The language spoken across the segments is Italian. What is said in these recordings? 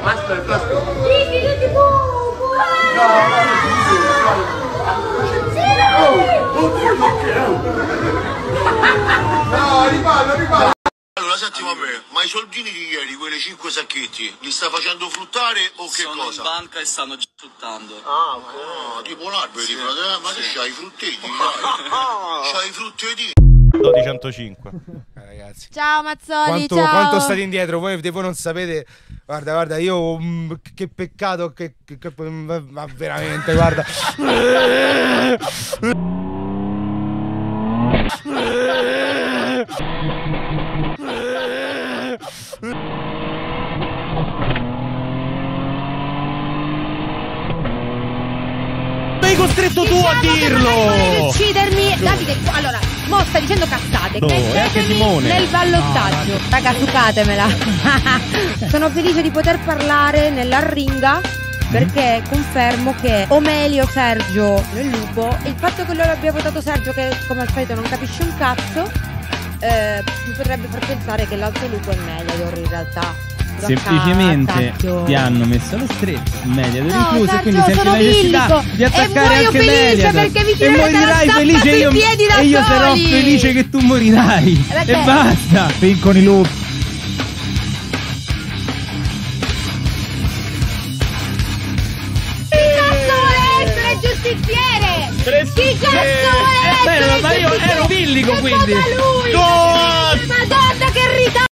basta, basta. Sì, io ti può, può. No, no, no, no. Oh, oddio che No, ripalla, ripalla. Allora, settima me, ma i soldini di ieri, quelle 5 sacchetti, li sta facendo fruttare o che Sono cosa? Sono in banca e stanno già fruttando. Ah, ma ah, tipo un albero, sì. frate, eh, ma sì. che c'hai i frutteti? c'hai i frutteti? 1205 eh, ragazzi. Ciao Mazzoli, quanto, ciao. quanto state indietro, voi, voi non sapete Guarda, guarda, io mh, mm, che peccato che, che, che ma mm, veramente, guarda. costretto tu a dirlo! uccidermi! Davide, allora, mo sta dicendo cazzate, No, è anche Simone. nel ballottaggio. Raga, succatemela. Sono felice di poter parlare nell'arringa perché mm. confermo che Omelio, Sergio e Lupo, il fatto che loro abbia votato Sergio che come al solito non capisce un cazzo, eh, mi potrebbe far pensare che l'altro Lupo è meglio in realtà. Semplicemente cacchio. ti hanno messo lo stretto, Mediator no, incluso, Sergio, quindi senti la necessità di attaccare anche Mediator. E morirai felice io, e io sarò felice che tu morirai. Ragazzi. Eh, e basta. Piccoli i lupi. giustiziere! Chi cazzo è? Eh, bello, ma io ero villico quindi! Gol! Madonna che ritardo!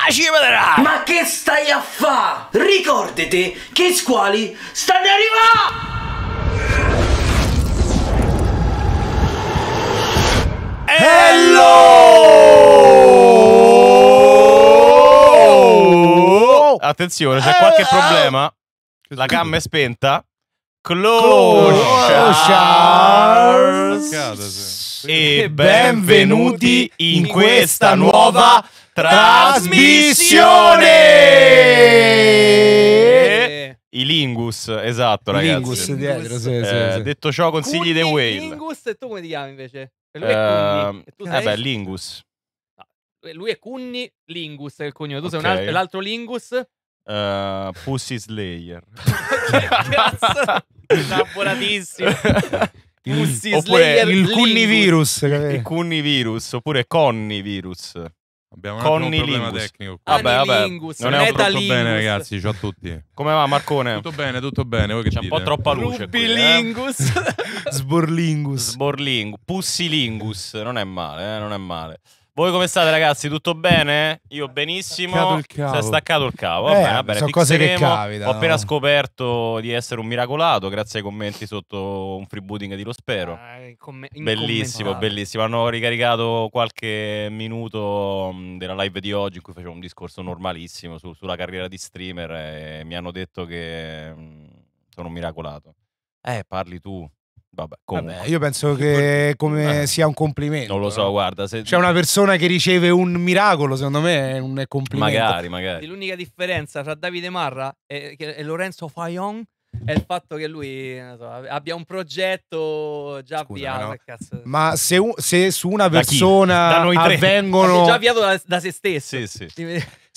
Ah, Ma che stai a fa? Ricordate che squali stanno arrivando! Hello! Oh! Attenzione, c'è qualche eh, problema. Eh. La gamma è spenta. Clochard. E benvenuti in questa nuova trasmissione! I Lingus, esatto, ragazzi. Lingus dietro, sì, eh, sì, sì. Detto ciò, consigli dei Whale. Lingus e tu come ti chiami invece? lui è Cunni. Ehm, eh beh, Lingus. lui è Cunni Lingus, è il cognome. Tu okay. sei un altro, l'altro Lingus? Uh, Pussy Slayer. che cazzo? Lavoratissimo. Pussy Slayer. Oppure il Cunnivirus. Il Cunnivirus, oppure Connivirus. Abbiamo Conny un problema Lingus. tecnico. Vabbè, vabbè. non è un tutto bene, ragazzi. Ciao a tutti. Come va, Marcone? Tutto bene, tutto bene. Voi che C'è dite? un po' troppa luce. Rubilingus. Qui, eh? Sborlingus. Sborlingus. Pussilingus. Non è male, eh? Non è male. Voi come state, ragazzi? Tutto bene? Io benissimo. Si è staccato il cavo. Eh, vabbè, sono cose che capitano. Ho appena scoperto di essere un miracolato, grazie ai commenti sotto un freebooting di Lo Spero. Ah, bellissimo, bellissimo. Hanno ricaricato qualche minuto mm, della live di oggi in cui facevo un discorso normalissimo su, sulla carriera di streamer e mi hanno detto che mm, sono un miracolato. Eh, parli tu. Vabbè, Vabbè, io penso che come eh, sia un complimento. Non lo so, no? guarda. Se... C'è una persona che riceve un miracolo, secondo me è un complimento. Magari, magari. L'unica differenza tra Davide Marra e, e Lorenzo Fayon è il fatto che lui eh, so, abbia un progetto già Scusa, avviato. No. Ma se, se, su una persona da da avvengono. Già avviato da, da se stesso. Sì, sì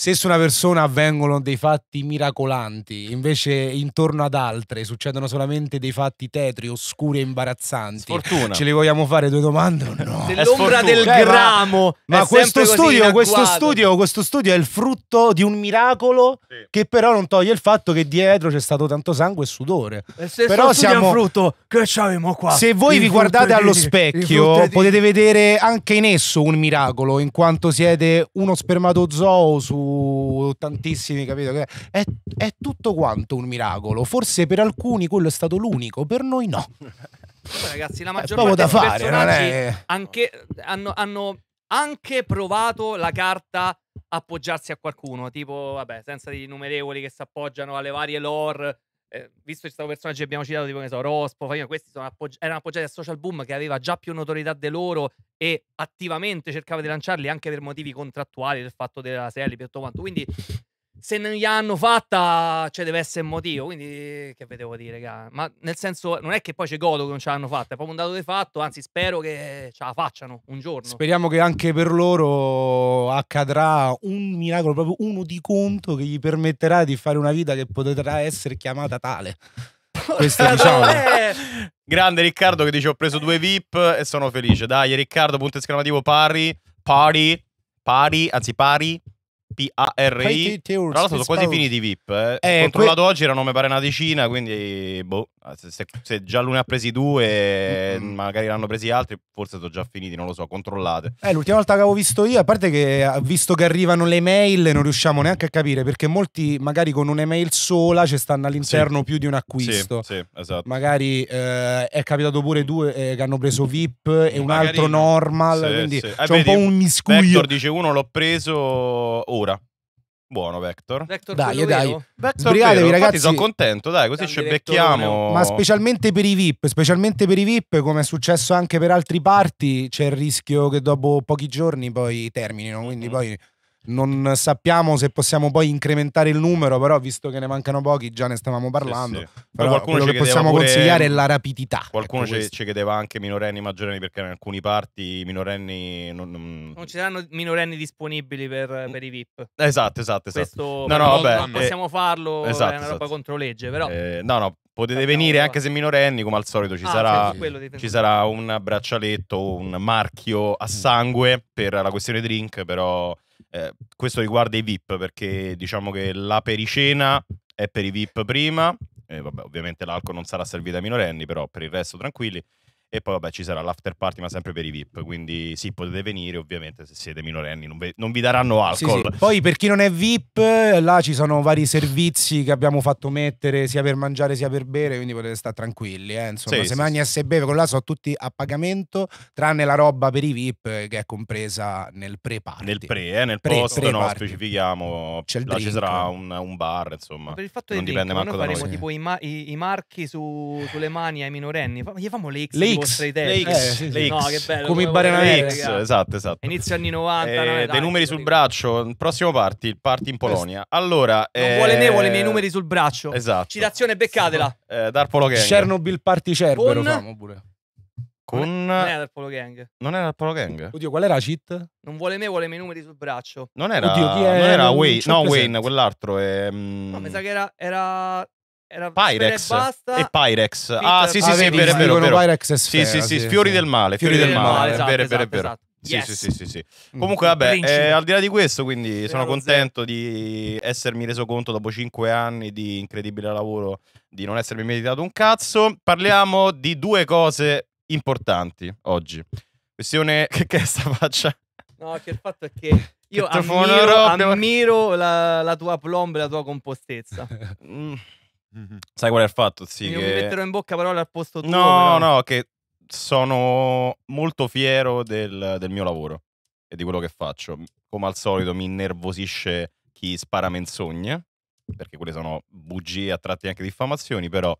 se su una persona avvengono dei fatti miracolanti, invece intorno ad altre succedono solamente dei fatti tetri, oscuri e imbarazzanti. Sfortuna. Ce li vogliamo fare due domande o no? Dell'ombra del cioè, gramo. Ma, ma questo, studio, questo, studio, questo, studio, è il frutto di un miracolo sì. che però non toglie il fatto che dietro c'è stato tanto sangue e sudore. E se però siamo un frutto che c'avemo qua. Se voi il vi guardate allo di, specchio, potete vedere anche in esso un miracolo, in quanto siete uno spermatozoo su tantissimi, capito? È, è tutto quanto un miracolo. Forse per alcuni quello è stato l'unico, per noi no. ragazzi, la maggior parte dei fare, personaggi è... anche, hanno, hanno, anche provato la carta appoggiarsi a qualcuno, tipo, vabbè, senza di innumerevoli che si appoggiano alle varie lore eh, visto che stavo personaggi che abbiamo citato, tipo che so, Rospo, Favino, questi appoggi- erano appoggiati al social boom che aveva già più notorietà di loro e attivamente cercava di lanciarli anche per motivi contrattuali, del fatto della serie, per tutto quanto. Quindi se non gliel'hanno fatta, cioè deve essere un motivo. Quindi, che vedevo dire, raga? Ma nel senso, non è che poi c'è godo che non ce l'hanno fatta, è proprio un dato di fatto. Anzi, spero che ce la facciano un giorno. Speriamo che anche per loro accadrà un miracolo, proprio uno di conto che gli permetterà di fare una vita che potrà essere chiamata tale. Questo diciamo. Eh! Grande Riccardo che dice ho preso due VIP e sono felice. Dai Riccardo, punto esclamativo pari, pari, pari, anzi pari, P-A-R-I. Tra l'altro sono quasi finiti i VIP. Eh. Eh, controllato oggi erano mi pare una decina, quindi boh. Ah, se, se, già lui ne ha presi due, mm. mm. magari ne hanno presi altri, forse sono già finiti, non lo so, controllate. Eh, l'ultima volta che avevo visto io, a parte che ah, visto che arrivano le mail, non riusciamo neanche a capire, perché molti magari con un'email sola ci stanno all'interno sì. più di un acquisto. Sì, sì esatto. Magari eh, è capitato pure due eh, che hanno preso VIP e un magari... altro normal, sì, quindi sì. Eh, c'è eh, un po' un miscuglio. Vector dice uno l'ho preso ora. Buono Vector. Vector dai, dai. Sbrigatevi vero. ragazzi. Sono contento, dai, così ci becchiamo. Ma specialmente per i VIP, specialmente per i VIP, come è successo anche per altri parti, c'è il rischio che dopo pochi giorni poi terminino, quindi mm -hmm. poi non sappiamo se possiamo poi incrementare il numero, però visto che ne mancano pochi, già ne stavamo parlando. Sì, sì. Però quello che possiamo consigliare è la rapidità. Ecco qualcuno ecco ci, chiedeva anche minorenni e maggiorenni, perché in alcuni parti i minorenni. Non, non... non ci saranno minorenni disponibili per, per, i VIP. Esatto, esatto, esatto. Questo no, no, vabbè, eh, possiamo eh, farlo, esatto, è una esatto, roba esatto. contro legge, però. Eh, no, no, Potete venire anche se minorenni, come al solito ci, ah, sarà, certo, ci sarà un braccialetto, un marchio a sangue per la questione drink, però eh, questo riguarda i VIP perché diciamo che la pericena è per i VIP prima, eh, vabbè, ovviamente l'alcol non sarà servita ai minorenni, però per il resto tranquilli. E poi, vabbè, ci sarà l'after party, ma sempre per i VIP. Quindi sì, potete venire, ovviamente, se siete minorenni, non, ve- non vi daranno alcol. Sì, sì. Poi, per chi non è VIP, là ci sono vari servizi che abbiamo fatto mettere sia per mangiare sia per bere, quindi potete stare tranquilli. Eh. Insomma, sì, se mangi e se beve, con là sono tutti a pagamento, tranne la roba per i VIP che è compresa nel pre-party. Nel pre, eh, nel pre, post, no, specifichiamo. C'è il là drink. ci sarà un, un bar, insomma. per il fatto non dipende drink, manco noi da faremo noi. tipo i, ma- i-, i marchi su- sulle mani ai minorenni, gli famo le X, le vostre idee. Le cioè, X, eh, sì, sì. Come, come Barena X, esatto, esatto. Inizio anni 90. Eh, dai, dei numeri sul braccio, prossimo party, il party in Polonia. Allora, non vuole me, vuole i miei eh, numeri sul braccio. Esatto. Citazione beccatela. Eh, Darpolo Gang. Chernobyl Party Cerbero, famo pure. Con... Non è il Polo Gang. Non era il Polo Gang? Oddio, qual era la cheat? Non vuole me, vuole i miei numeri sul braccio. Non era, Oddio, chi è? Non era Wayne, no, Wayne, quell'altro. È... Mm, no, mi sa che era, era era Pyrex basta, e Pyrex. Ah, Peter ah, sì, sì, sì, ah, vero, vero, Pyrex e sfera, sì, sì, sì, sì, sfiori del male, fiori, del, male, male. Esatto, vero, vero, esatto, esatto. Yes. Sì, sì, sì, sì, mm. Comunque, vabbè, eh, al di là di questo, quindi sono contento di essermi reso conto dopo cinque anni di incredibile lavoro di non essermi meditato un cazzo. Parliamo di due cose importanti oggi. Questione che, che è sta faccia? No, che il fatto è che io ammiro, ammiro la, la, tua plomba e la tua compostezza. Mm. Mm-hmm. Sai qual è il fatto? Sì, Io che... mi metterò in bocca parole al posto tuo. No, però. no, che sono molto fiero del, del, mio lavoro e di quello che faccio. Come al solito mi innervosisce chi spara menzogne, perché quelle sono bugie a tratti anche diffamazioni, però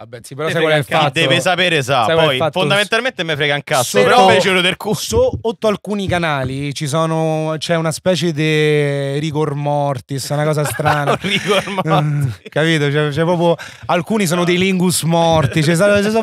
Vabbè, sì, però sai qual è il fatto. Deve sapere, sa. Sai Poi, fondamentalmente mi frega un cazzo. Però, però fecero del culo. Sotto alcuni canali ci sono, c'è una specie di rigor mortis, una cosa strana. rigor mm, mortis. Capito? C'è, cioè, proprio, alcuni sono dei lingus morti. Cioè, sono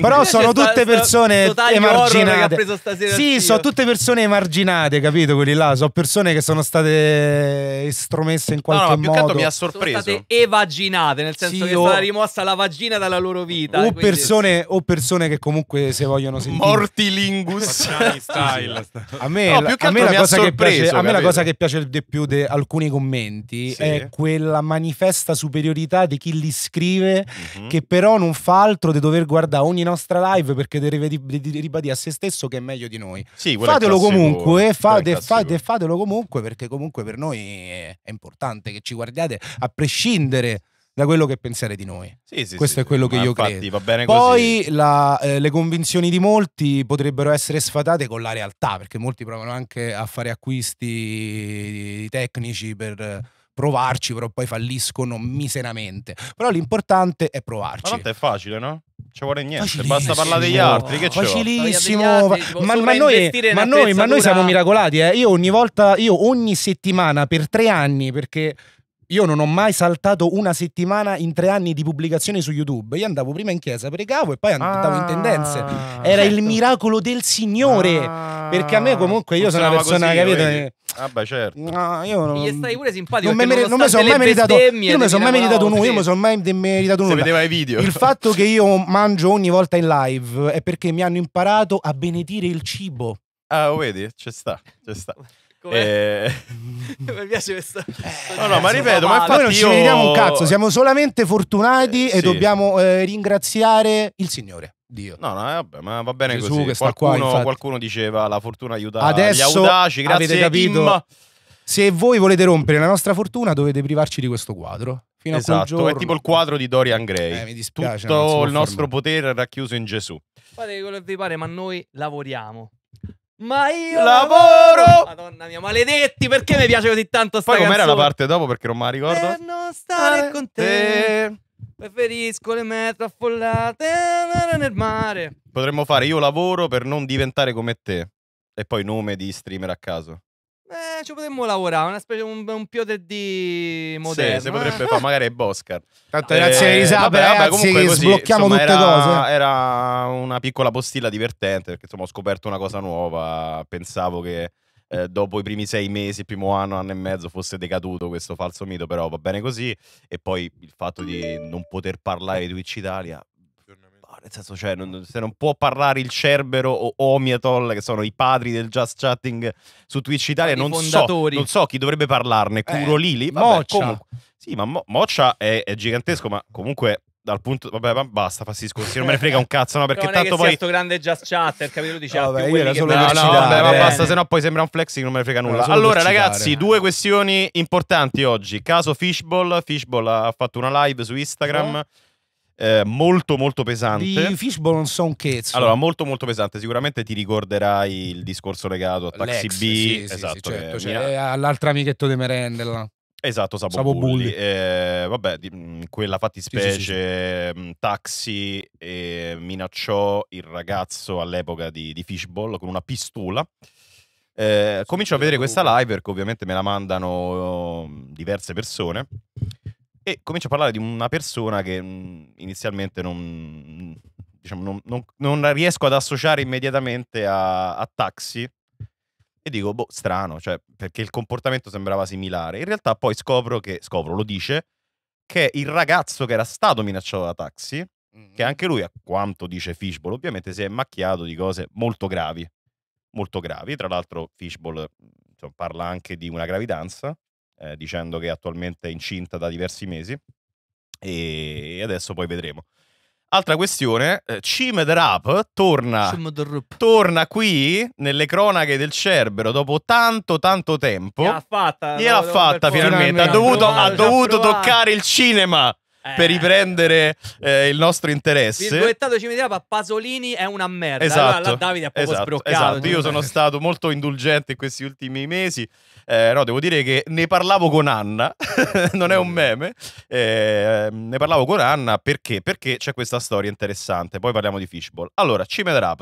però sono tutte persone emarginate. Sì, sono tutte persone emarginate, capito? Quelli là. Sono persone che sono state estromesse in qualche no, no, modo. mi ha sorpreso. Sono state evaginate, nel senso sì, che è stata oh. rimossa la vagina dal la loro vita. O, persone, o persone, che comunque se vogliono sentire. Morti lingus. style. A me, la, cosa sorpreso, piace, a me la, cosa che piace, di più di alcuni commenti sì. è quella manifesta superiorità di chi li scrive, mm -hmm. che però non fa altro di dover guardare ogni nostra live perché deve ribadire a se stesso che è meglio di noi. Sì, fatelo classico, comunque, fate, fate, fatelo comunque perché comunque per noi è importante che ci guardiate a prescindere da quello che pensare di noi. Sì, sì, Questo sì, è quello che io infatti, credo. Va bene Poi la, eh, le convinzioni di molti potrebbero essere sfatate con la realtà, perché molti provano anche a fare acquisti tecnici per provarci, però poi falliscono miseramente. Però l'importante è provarci. Ma è facile, no? Ci vuole niente, basta parlare degli altri. Che facilissimo. Altri, ma, ma, noi, ma, noi, ma, noi, siamo miracolati. Eh? Io ogni volta, io ogni settimana per tre anni, perché io non ho mai saltato una settimana in tre anni di pubblicazione su YouTube. Io andavo prima in chiesa, pregavo e poi andavo ah, in tendenze. Ah, Era certo. il miracolo del Signore. Ah, perché a me comunque io sono una persona, così, capito? Vedi? Eh. Vabbè, certo. No, io non... Gli stai pure simpatico. Non, mi sono mai meritato. Io mi sono mai meritato nulla. Io mi sono mai meritato nulla. vedeva i video. Il fatto che io mangio ogni volta in live è perché mi hanno imparato a benedire il cibo. Ah, vedi? C'è sta, c'è sta. Eh... mi piace questa. Eh, no, no, ma ripeto, ma infatti noi non io... ci vediamo un cazzo, siamo solamente fortunati eh, e sì. dobbiamo eh, ringraziare il Signore. Dio. No, no, eh, vabbè, ma va bene Gesù così. Che qualcuno, qua, qualcuno diceva la fortuna aiuta Adesso gli audaci, grazie avete capito. Imba. Se voi volete rompere la nostra fortuna dovete privarci di questo quadro. Fino esatto, a quel esatto, giorno. è tipo il quadro di Dorian Gray. Eh, mi dispiace, Tutto il nostro formare. potere racchiuso in Gesù. Fate quello che vi pare, ma noi lavoriamo. Ma io lavoro! lavoro! Madonna mia, maledetti, perché mi piace così tanto stare? Poi com'era la parte dopo perché non me la ricordo? Per non stare eh, con te. te. Eh. Preferisco le metro affollate nel mare. Potremmo fare io lavoro per non diventare come te. E poi nome di streamer a caso. Eh, ci potremmo lavorare, una specie, un, un piote di moderno. Sì, si eh. potrebbe eh. fare magari Boscar. Tanto eh, grazie Isabella, vabbè, ragazzi, comunque così, sblocchiamo insomma, tutte era, cose. Era una piccola postilla divertente, perché insomma ho scoperto una cosa nuova, pensavo che eh, dopo i primi sei mesi, il primo anno, anno e mezzo fosse decaduto questo falso mito, però va bene così. E poi il fatto di non poter parlare di Twitch Italia, nel senso, cioè, non, se non può parlare il Cerbero o Omiatol, che sono i padri del just chatting su Twitch Italia, non so, non so, chi dovrebbe parlarne. Eh, Curo eh, Lili, vabbè, Moccia. Comunque, sì, ma Mo Moccia è, è gigantesco, ma comunque dal punto vabbè ma basta fa si non me ne frega un cazzo no perché tanto poi questo grande jazz chatter capito lui diceva ah, vabbè, più era solo che... no, no vabbè ma basta no poi sembra un flexing non me ne frega nulla allora ragazzi eh. due questioni importanti oggi caso Fishball Fishball ha fatto una live su Instagram oh eh, molto molto pesante. Di Fishbone so un chezzo. Allora, molto molto pesante. Sicuramente ti ricorderai il discorso legato a Taxi L'ex, B. Sì, esatto, sì, certo, cioè, mia... all'altro amichetto di Merendella. Esatto, Sabo, Sabo Bulli. Bulli. Eh, vabbè, di, mm, quella fattispecie sì, sì, sì. Mm, taxi eh, minacciò il ragazzo all'epoca di, di Fishball con una pistola. Eh, comincio a vedere questa live perché ovviamente me la mandano mm, diverse persone e comincia a parlare di una persona che mm, inizialmente non, diciamo, non, non, non, riesco ad associare immediatamente a, a taxi e dico, boh, strano, cioè, perché il comportamento sembrava similare. In realtà poi scopro che, scopro, lo dice, che il ragazzo che era stato minacciato da taxi, mm-hmm. che anche lui, a quanto dice Fishbowl, ovviamente si è macchiato di cose molto gravi, molto gravi. Tra l'altro Fishbowl cioè, parla anche di una gravidanza, eh, dicendo che attualmente è incinta da diversi mesi e adesso poi vedremo. Altra questione, eh, Rap torna, torna qui nelle cronache del Cerbero dopo tanto tanto tempo. Gliel'ha fatta, gliel'ha fatta finalmente, ha dovuto, ha dovuto toccare il cinema per eh. riprendere eh, il nostro interesse. Il Virgolettato ci a Pasolini è una merda. Esatto. Allora, Davide ha proprio esatto, sbroccato. Esatto. Io sono stato molto indulgente in questi ultimi mesi. Eh, no, devo dire che ne parlavo con Anna, non è un meme. Eh, ne parlavo con Anna perché? Perché c'è questa storia interessante. Poi parliamo di Fishball. Allora, Cime Rap.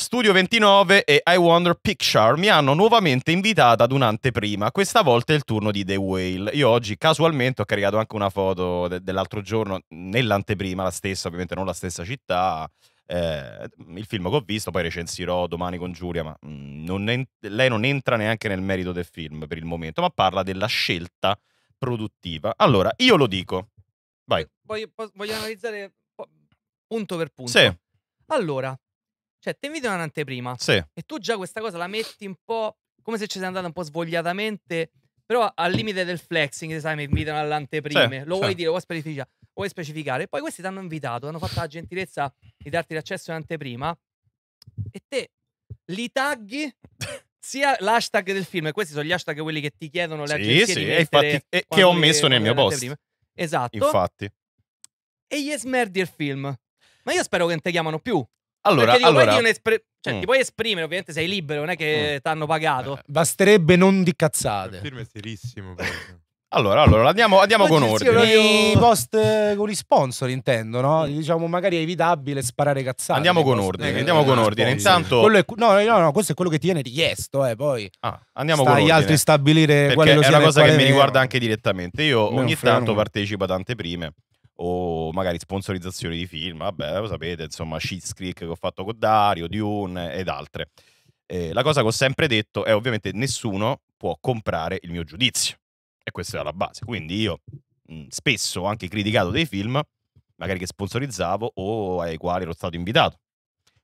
Studio 29 e I Wonder Picture mi hanno nuovamente invitata ad un'anteprima, questa volta è il turno di The Whale. Io oggi casualmente ho caricato anche una foto de- dell'altro giorno nell'anteprima, la stessa, ovviamente non la stessa città. Eh, il film che ho visto, poi recensirò domani con Giulia, ma mm, non en- lei non entra neanche nel merito del film per il momento, ma parla della scelta produttiva. Allora, io lo dico. Vai. Voglio, voglio analizzare punto per punto. Sì. Allora, cioè, ti invitano un'anteprima. Sì. E tu già questa cosa la metti un po' come se ci sei andata un po' svogliatamente, però al limite del flexing, sai, mi invitano all'anteprima. Sì, lo vuoi dire, lo vuoi specificare, lo vuoi specificare. Poi questi ti hanno invitato, hanno fatto la gentilezza di darti l'accesso in anteprima e te li tagli sia l'hashtag del film, e questi sono gli hashtag quelli che ti chiedono le sì, agenzie sì, di infatti, e che ho messo nel mio post. Esatto. Infatti. E gli smerdi il film. Ma io spero che non ti chiamano più. Allora, dico, allora... Espre- cioè, mm. ti puoi esprimere, ovviamente sei libero, non è che mm. ti hanno pagato. Eh, basterebbe non di cazzate. Il film è serissimo. Allora, allora, andiamo, andiamo con ordine. I post eh, con gli sponsor intendo, no? Mm. Diciamo magari è evitabile sparare cazzate. Andiamo con post, ordine, eh, andiamo eh, con ordine. Intanto è, no, no, no, questo è quello che ti viene richiesto, eh, poi. Ah, andiamo con ordine. agli altri stabilire Perché quale lo sia è una cosa che mi riguarda anche direttamente. Io ogni tanto partecipo a tante prime o magari sponsorizzazioni di film, vabbè, lo sapete, insomma, Sheets Creek che ho fatto con Dario, Dune ed altre. Eh, la cosa che ho sempre detto è ovviamente nessuno può comprare il mio giudizio. E questa è la base. Quindi io mh, mm, spesso ho anche criticato dei film, magari che sponsorizzavo o ai quali ero stato invitato.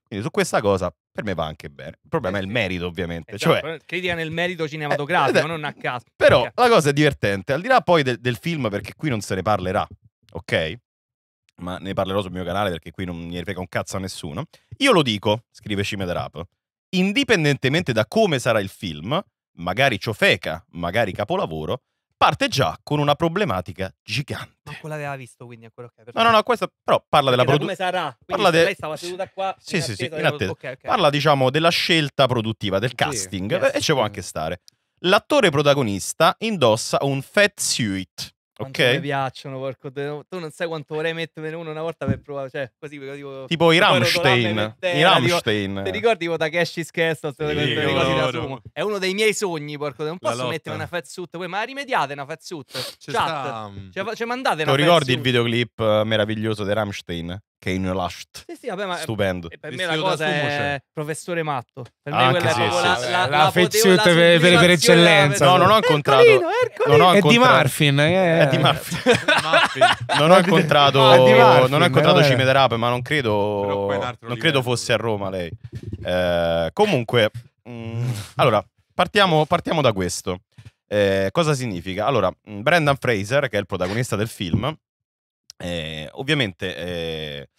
Quindi su questa cosa per me va anche bene. Il problema eh, è il merito, ovviamente. Esatto, cioè, critica nel merito cinematografico, eh, non a caso. Però la cosa è divertente, al di là poi del, del film, perché qui non se ne parlerà ok? Ma ne parlerò sul mio canale perché qui non mi frega un cazzo a nessuno. Io lo dico, scrive Shime Rap, indipendentemente da come sarà il film, magari ciofeca, magari capolavoro, parte già con una problematica gigante. Ma quella aveva visto, quindi è quello che... No, no, no, questa però parla della produzione... Come sarà? Parla de... Lei stava seduta qua... Sì, sì, sì, della... okay, okay. Parla, diciamo, della scelta produttiva, del casting, sì, e ci può anche stare. L'attore protagonista indossa un fat suit, quanto ok. mi piacciono, porco Tu non sai quanto vorrei mettermene uno una volta per provare, cioè, così tipo... tipo i Rammstein, i Rammstein. Ti ricordi tipo Takeshi's Castle, sì, quelle cose da sumo. È uno dei miei sogni, porco Non posso mettere una fatsuit, poi ma rimediate una fatsuit. Chat. Sta... Cioè, mandate una Ti ricordi il videoclip eh, meraviglioso dei Rammstein? Kane Lust. Sì, sì, vabbè, ma Stupendo. Per me la cosa è professore matto. Per me Anche quella sì, è sì. la, la, la, la fezziuta per, per, per eccellenza. No, non ho incontrato. Ercolino, Ercolino. Non ho È di Marfin. Eh. È di Marfin. non ho incontrato, Marfin, non ho incontrato ah, Cime Rap, ma non credo, non credo fosse a Roma lei. Eh, comunque, mh, mm, allora, partiamo, partiamo da questo. Eh, cosa significa? Allora, mm, Brendan Fraser, che è il protagonista del film, eh, ovviamente eh,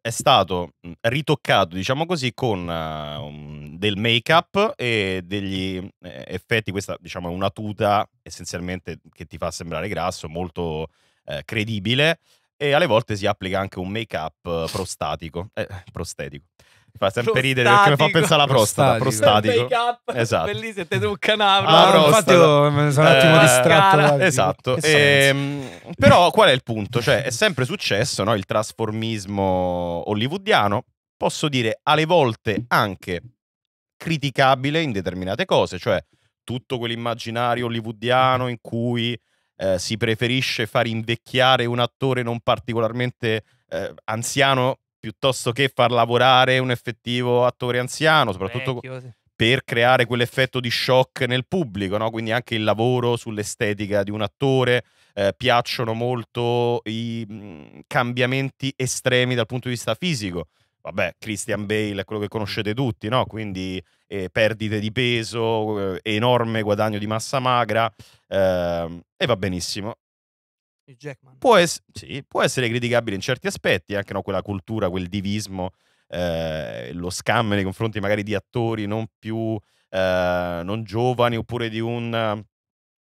è stato mhmm, ritoccato, diciamo così, con uh, um, del make-up e degli eh, effetti. Questa, diciamo, è una tuta essenzialmente che ti fa sembrare grasso, molto eh, credibile. E alle volte si applica anche un make-up prostatico, eh, prostetico fa sempre ridere perché mi fa pensare alla prostata. Prostatico. prostatico. Esatto. Bellissimo, te tu canavro. Ah, infatti io mi sono un eh, attimo eh, distratto. Dai, esatto. E, ehm, però qual è il punto? Cioè, è sempre successo no? il trasformismo hollywoodiano. Posso dire alle volte anche criticabile in determinate cose, cioè tutto quell'immaginario hollywoodiano in cui eh, si preferisce far invecchiare un attore non particolarmente eh, anziano piuttosto che far lavorare un effettivo attore anziano, soprattutto Vecchio, sì. per creare quell'effetto di shock nel pubblico, no? quindi anche il lavoro sull'estetica di un attore. Eh, piacciono molto i mh, mm, cambiamenti estremi dal punto di vista fisico. Vabbè, Christian Bale è quello che conoscete tutti, no? Quindi eh, perdite di peso, eh, enorme guadagno di massa magra ehm, e va benissimo. Può, es- sì, può, essere criticabile in certi aspetti, anche no, quella cultura, quel divismo, eh, lo scam nei confronti magari di attori non più eh, non giovani oppure di, un,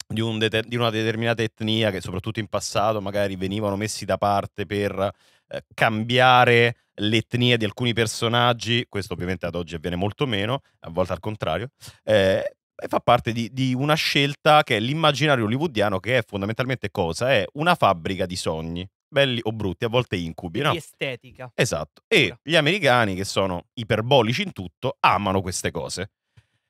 di, un de- di una determinata etnia che soprattutto in passato magari venivano messi da parte per eh, cambiare l'etnia di alcuni personaggi, questo ovviamente ad oggi avviene molto meno, a volte al contrario, eh, e fa parte di, di, una scelta che è l'immaginario hollywoodiano, che è fondamentalmente cosa? È una fabbrica di sogni, belli o brutti, a volte incubi. E no? Di estetica. Esatto. E gli americani, che sono iperbolici in tutto, amano queste cose.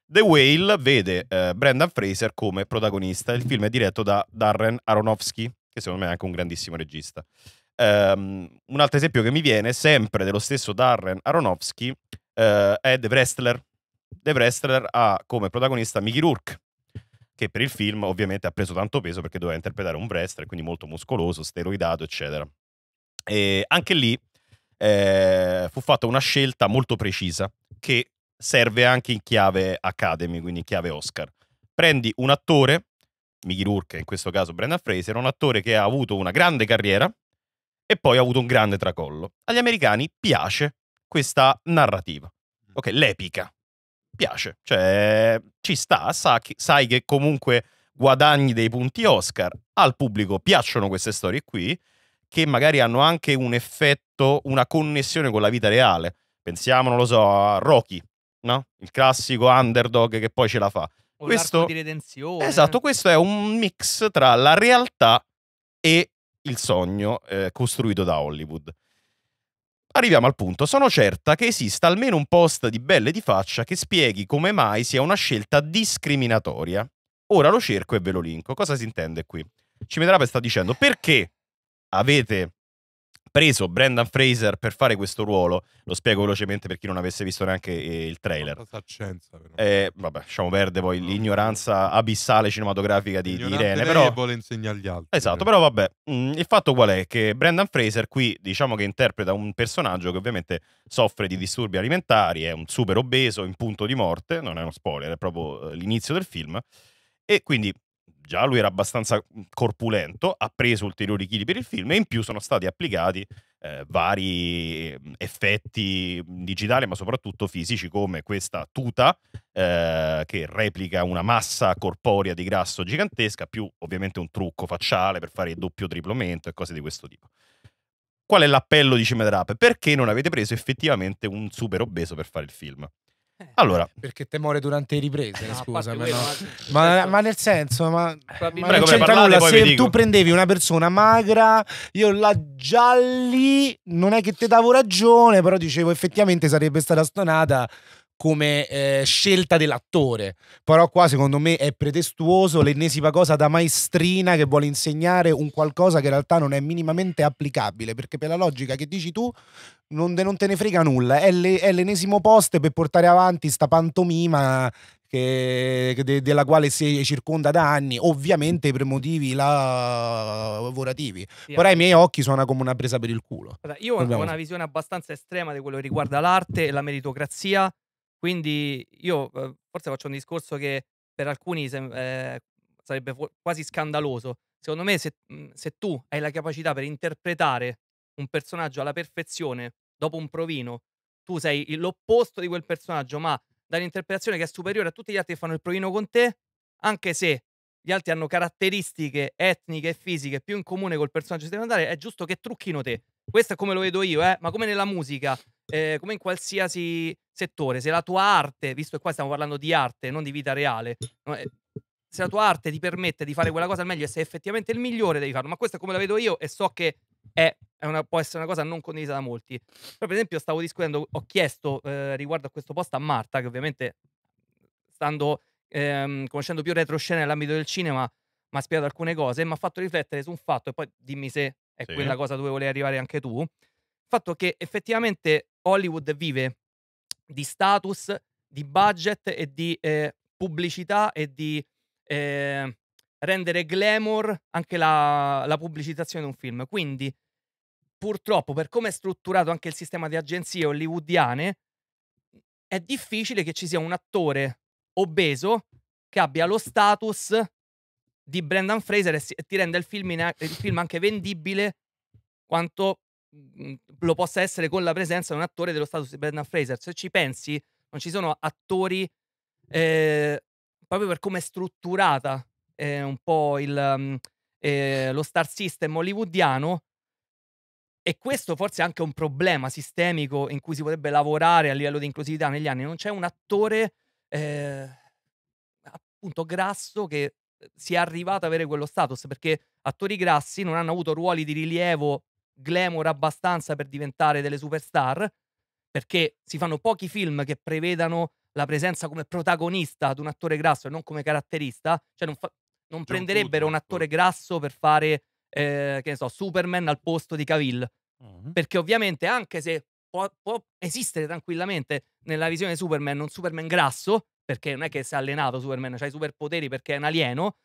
The Whale vede eh, Brendan Fraser come protagonista. Il film è diretto da Darren Aronofsky, che secondo me è anche un grandissimo regista. Um, un altro esempio che mi viene, sempre dello stesso Darren Aronofsky, eh, è The Wrestler, The Wrestler ha come protagonista Mickey Rourke, che per il film ovviamente ha preso tanto peso perché doveva interpretare un wrestler, quindi molto muscoloso, steroidato, eccetera. E anche lì eh, fu fatta una scelta molto precisa che serve anche in chiave Academy, quindi in chiave Oscar. Prendi un attore, Mickey Rourke, in questo caso Brendan Fraser, un attore che ha avuto una grande carriera e poi ha avuto un grande tracollo. Agli americani piace questa narrativa, ok, l'epica, piace, cioè ci sta, sa sai che comunque guadagni dei punti Oscar, al pubblico piacciono queste storie qui, che magari hanno anche un effetto, una connessione con la vita reale. Pensiamo, non lo so, a Rocky, no? Il classico underdog che poi ce la fa. O questo, di redenzione. Esatto, questo è un mix tra la realtà e il sogno eh, costruito da Hollywood. Arriviamo al punto, sono certa che esista almeno un post di Belle di faccia che spieghi come mai sia una scelta discriminatoria. Ora lo cerco e ve lo linko. Cosa si intende qui? Cimedrapa sta dicendo perché avete preso Brendan Fraser per fare questo ruolo. Lo spiego velocemente per chi non avesse visto neanche eh, il trailer. Eh, vabbè, lasciamo perdere poi l'ignoranza abissale cinematografica di, di Irene. Però vuole insegnare agli altri. Esatto, eh. però vabbè. Mm, il fatto qual è? Che Brendan Fraser qui diciamo che interpreta un personaggio che ovviamente soffre di disturbi alimentari, è un super obeso in punto di morte, non è uno spoiler, è proprio eh, l'inizio del film. E quindi già lui era abbastanza corpulento, ha preso ulteriori chili per il film e in più sono stati applicati eh, vari effetti digitali, ma soprattutto fisici, come questa tuta eh, che replica una massa corporea di grasso gigantesca, più ovviamente un trucco facciale per fare il doppio triplomento e cose di questo tipo. Qual è l'appello di Cimedrap? Perché non avete preso effettivamente un super obeso per fare il film? Eh. Allora. Perché temore durante le riprese, no, scusa. Ma, no. ma, ma, nel senso, ma, ma non c'entra nulla. Se tu prendevi una persona magra, io la gialli, non è che te davo ragione, però dicevo effettivamente sarebbe stata stonata come eh, scelta dell'attore. Però qua secondo me è pretestuoso, l'ennesima cosa da maestrina che vuole insegnare un qualcosa che in realtà non è minimamente applicabile, perché per la logica che dici tu non, te, non te ne frega nulla, è, le, è, l'ennesimo post per portare avanti sta pantomima che, de, della quale si circonda da anni, ovviamente per motivi lavorativi. Sì, Però ai eh. miei occhi suona come una presa per il culo. Guarda, io ho una visione abbastanza estrema di quello che riguarda l'arte e la meritocrazia quindi io uhm, forse faccio un discorso che per alcuni sem- eh, sarebbe fu- quasi scandaloso. Secondo me se, mhmm, se tu hai la capacità per interpretare un personaggio alla perfezione dopo un provino, tu sei l'opposto di quel personaggio, ma dall'interpretazione che è superiore a tutti gli altri che fanno il provino con te, anche se gli altri hanno caratteristiche etniche e fisiche più in comune col personaggio secondario, è giusto che trucchino te. Questo è come lo vedo io, eh? ma come nella musica, eh, come in qualsiasi settore, se la tua arte, visto che qua stiamo parlando di arte, non di vita reale, eh, se la tua arte ti permette di fare quella cosa al meglio e sei effettivamente il migliore, devi farlo. Ma questo è come la vedo io e so che è, è una, può essere una cosa non condivisa da molti. Però, per esempio, stavo discutendo, ho chiesto eh, riguardo a questo posto a Marta, che ovviamente stando ehm, conoscendo più retroscena nell'ambito del cinema, mi ha spiegato alcune cose e mi ha fatto riflettere su un fatto, e poi dimmi se è sì. quella cosa dove volevi arrivare anche tu fatto che effettivamente Hollywood vive di status, di budget e di eh, pubblicità e di eh, rendere glamour anche la, la pubblicizzazione di un film. Quindi, purtroppo, per come è strutturato anche il sistema di agenzie hollywoodiane, è difficile che ci sia un attore obeso che abbia lo status di Brendan Fraser e, si, e ti renda il film, in, il film anche vendibile quanto Mhmm, lo possa essere con la presenza di un attore dello status di Brendan Fraser. Se ci pensi, non ci sono attori eh, proprio per come è strutturata eh, un po' il, mhmm, eh, lo star system hollywoodiano. E questo forse è anche un problema sistemico in cui si potrebbe lavorare a livello di inclusività negli anni. Non c'è un attore eh, appunto grasso che eh, sia arrivato ad avere quello status, perché attori grassi non hanno avuto ruoli di rilievo glamour abbastanza per diventare delle superstar, perché si fanno pochi film che prevedano la presenza come protagonista di un attore grasso e non come caratterista, cioè non, fa- non prenderebbero un attore grasso per fare, eh, che ne so, Superman al posto di Cavill. Uh-huh. Perché ovviamente anche se può, può, esistere tranquillamente nella visione di Superman un Superman grasso, perché non è che si è allenato Superman, ha cioè i superpoteri perché è un alieno,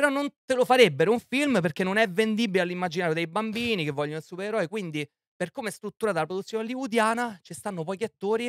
però non te lo farebbero un film perché non è vendibile all'immaginario dei bambini che vogliono il supereroe. Quindi, per come è strutturata la produzione hollywoodiana, ci stanno pochi attori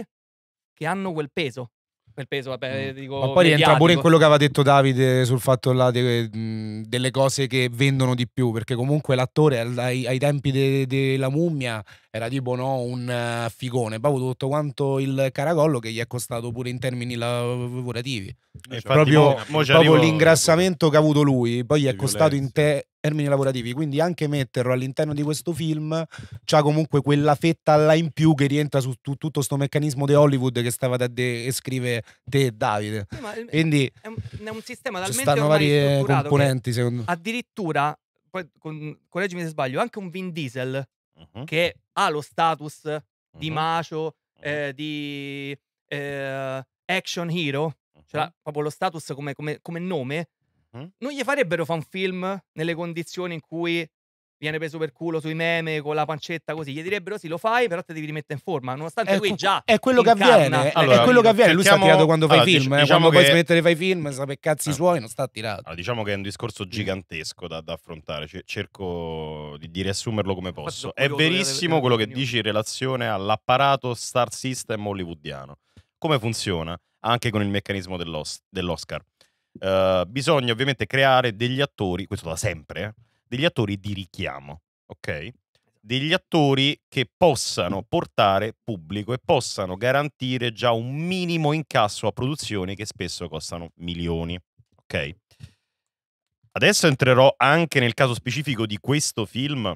che hanno quel peso quel peso, vabbè, mm. Eh, dico, Ma poi rientra pure in quello che aveva detto Davide sul fatto là de, mh, delle cose che vendono di più, perché comunque l'attore ai, ai tempi della de mummia era tipo no, un uh, figone, proprio tutto quanto il caracollo che gli è costato pure in termini lavorativi. Cioè, proprio, proprio l'ingrassamento che ha avuto lui, poi gli è costato in te termini lavorativi, quindi anche metterlo all'interno di questo film c'ha comunque quella fetta là in più che rientra su tu, tutto questo meccanismo di Hollywood che stavate a scrive te e Davide. Sì, eh, quindi è un, è un sistema talmente stanno varie componenti, secondo me. Addirittura, poi, con, correggimi se sbaglio, anche un Vin Diesel uh -huh. che ha lo status uh -huh. di macio, eh, di eh, action hero, cioè proprio lo status come, come, come nome, Mm? Non gli farebbero fa un film nelle condizioni in cui viene preso per culo sui meme con la pancetta così. Gli direbbero sì, lo fai, però te devi rimettere in forma. Nonostante è lui già. È quello che avviene. Allora, è quello che avviene. Lui sta tirato quando fai dic- film. Eh, diciamo eh, quando che... puoi smettere fai film, sa per cazzi ah. suoi, non sta tirato. Allora, diciamo che è un discorso gigantesco da, da affrontare. C- cerco di, di, riassumerlo come posso. È verissimo quello che dici in relazione all'apparato star system hollywoodiano. Come funziona? Anche con il meccanismo dell'os- dell'Oscar. Uhm, bisogna ovviamente creare degli attori, questo da sempre, eh, degli attori di richiamo, ok? Esatto. Degli attori che possano mm. portare pubblico e possano garantire già un minimo incasso a produzioni che spesso costano milioni, ok? Adesso entrerò anche nel caso specifico di questo film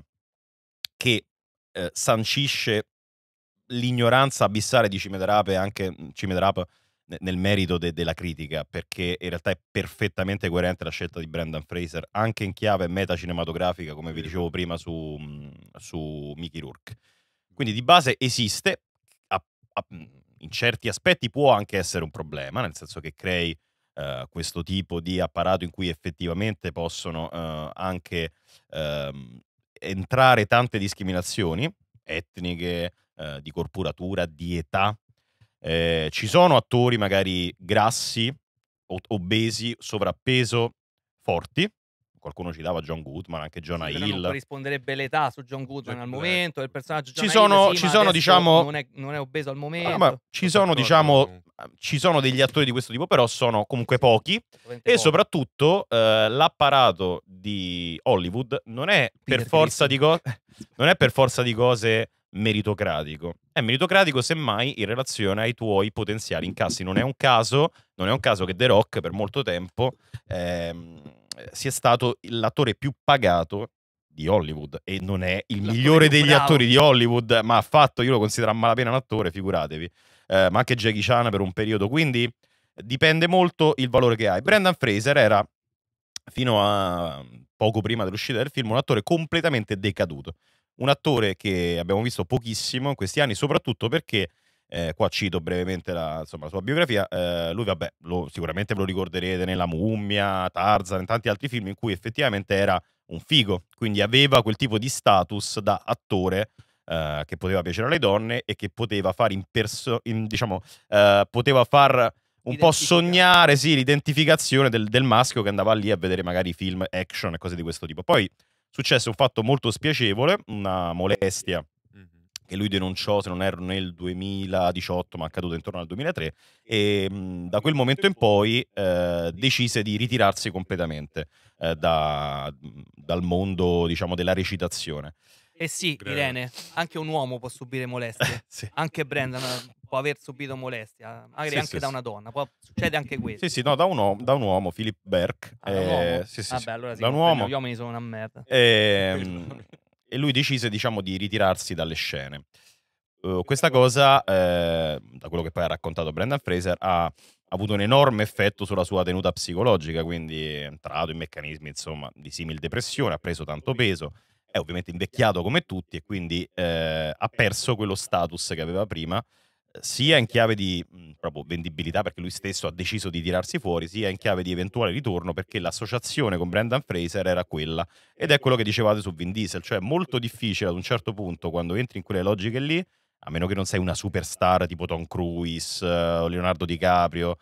che eh, sancisce l'ignoranza abissale di Cimedrape, anche mhmm, Cimedrape nel merito de- della critica, perché in realtà è perfettamente coerente la scelta di Brandon Fraser, anche in chiave meta cinematografica, come vi dicevo prima su, mm, su Mickey Rourke. Quindi di base esiste, a, a, mm, in certi aspetti può anche essere un problema, nel senso che crei uh, questo tipo di apparato in cui effettivamente possono uh, anche uh, entrare tante discriminazioni etniche, eh, di corporatura, di età, eh, ci sono attori magari grassi, obesi, sovrappeso, forti. Qualcuno ci dava John Goodman, anche Jonah sì, Hill. Non risponderebbe l'età su John Goodman al cioè, momento, il personaggio Jonah ci sono, Hill, sì, ci sono diciamo, non è, non, è, obeso al ah, momento. Ma ci sono, diciamo, ah, ci sono degli attori di questo tipo, però sono comunque pochi. E soprattutto eh, l'apparato di Hollywood non è, per forza di, go- non è per forza di cose meritocratico. È meritocratico semmai in relazione ai tuoi potenziali incassi. Non è un caso, è un caso che The Rock per molto tempo ehm, sia stato l'attore più pagato di Hollywood e non è il l'attore migliore degli bravo. attori di Hollywood, ma affatto io lo considero a malapena un attore, figuratevi. Eh, ma anche Jackie Chan per un periodo, quindi dipende molto il valore che hai. Brendan Fraser era fino a poco prima dell'uscita del film un attore completamente decaduto un attore che abbiamo visto pochissimo in questi anni, soprattutto perché, eh, qua cito brevemente la, insomma, la sua biografia, eh, lui vabbè, lo, sicuramente lo ricorderete nella Mummia, Tarzan e tanti altri film in cui effettivamente era un figo, quindi aveva quel tipo di status da attore eh, che poteva piacere alle donne e che poteva far, imperso- in, diciamo, eh, poteva far un po' sognare, sì, l'identificazione del, del maschio che andava lì a vedere magari film, action e cose di questo tipo. Poi Successe un fatto molto spiacevole, una molestia che lui denunciò, se non erro, nel 2018, ma accaduto intorno al 2003, e mh, da quel momento in poi eh, decise di ritirarsi completamente eh, da, dal mondo diciamo, della recitazione. eh sì, Irene, anche un uomo può subire molestie, sì. anche Brandon può aver subito molestia, magari sì, anche sì, da una donna, può, succede anche questo. Sì, sì, no, da un, uomo, da un uomo Philip Burke. Ah, eh, sì, sì, Vabbè, allora da un uomo. Gli uomini sono una merda. E, ehm, e lui decise, diciamo, di ritirarsi dalle scene. Uh, questa cosa, eh, da quello che poi ha raccontato Brendan Fraser, ha avuto un enorme effetto sulla sua tenuta psicologica, quindi è entrato in meccanismi, insomma, di simil depressione, ha preso tanto peso, è ovviamente invecchiato come tutti e quindi eh, ha perso quello status che aveva prima sia in chiave di proprio vendibilità perché lui stesso ha deciso di tirarsi fuori, sia in chiave di eventuale ritorno perché l'associazione con Brendan Fraser era quella. Ed è quello che dicevate su Vin Diesel, cioè è molto difficile ad un certo punto quando entri in quelle logiche lì, a meno che non sei una superstar tipo Tom Cruise eh, o Leonardo DiCaprio,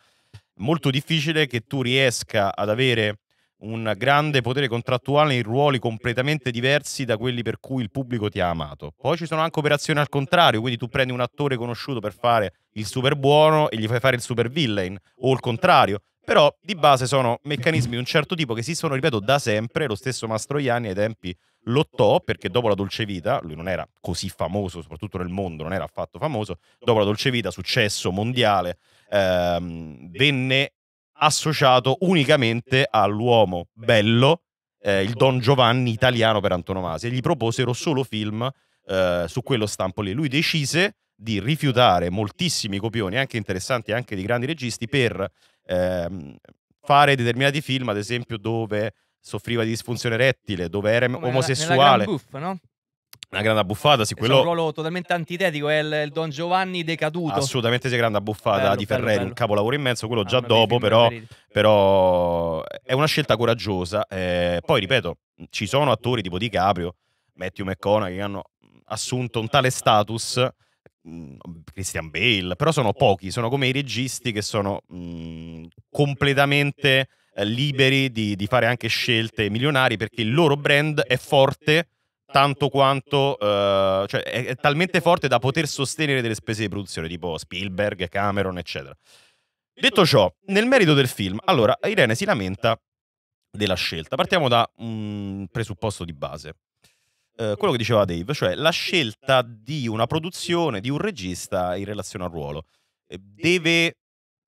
molto difficile che tu riesca ad avere un grande potere contrattuale in ruoli completamente diversi da quelli per cui il pubblico ti ha amato. Poi ci sono anche operazioni al contrario, quindi tu prendi un attore conosciuto per fare il super buono e gli fai fare il super villain, o il contrario. Però di base sono meccanismi di un certo tipo che esistono, ripeto, da sempre. Lo stesso Mastroianni ai tempi lottò perché dopo la Dolce Vita, lui non era così famoso, soprattutto nel mondo, non era affatto famoso, dopo la Dolce Vita, successo mondiale, ehm, venne associato unicamente all'uomo bello, eh, il Don Giovanni italiano per antonomasia, e gli proposero solo film eh, su quello stampo lì. Lui decise di rifiutare moltissimi copioni, anche interessanti, anche di grandi registi, per ehm, fare determinati film, ad esempio, dove soffriva di disfunzione rettile, dove era Come omosessuale. Nella, nella Buff, no? Una grande abbuffata, sì, quello... È un ruolo totalmente antitetico, è il, il Don Giovanni decaduto. Assolutamente sì, grande abbuffata bello, di Ferreri, bello, bello. un capolavoro immenso, quello ah, già dopo, però, però, è una scelta coraggiosa. Eh, poi, ripeto, ci sono attori tipo Di Caprio, Matthew McConaughey, che hanno assunto un tale status... Mm, Christian Bale, però sono pochi, sono come i registi che sono mh, mm, completamente eh, liberi di, di, fare anche scelte milionari perché il loro brand è forte tanto quanto eh, cioè è, è, talmente forte da poter sostenere delle spese di produzione, tipo Spielberg, Cameron, eccetera. Detto ciò, nel merito del film, allora Irene si lamenta della scelta. Partiamo da un presupposto di base. Eh, quello che diceva Dave, cioè la scelta di una produzione, di un regista in relazione al ruolo. Eh, deve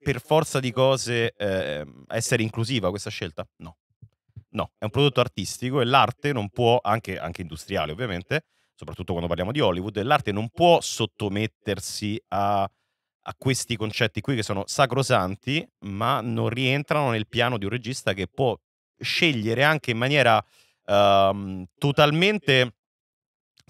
per forza di cose eh, essere inclusiva questa scelta? No. No, è un prodotto artistico e l'arte non può, anche, anche industriale ovviamente, soprattutto quando parliamo di Hollywood, l'arte non può sottomettersi a, a questi concetti qui che sono sacrosanti, ma non rientrano nel piano di un regista che può scegliere anche in maniera um, totalmente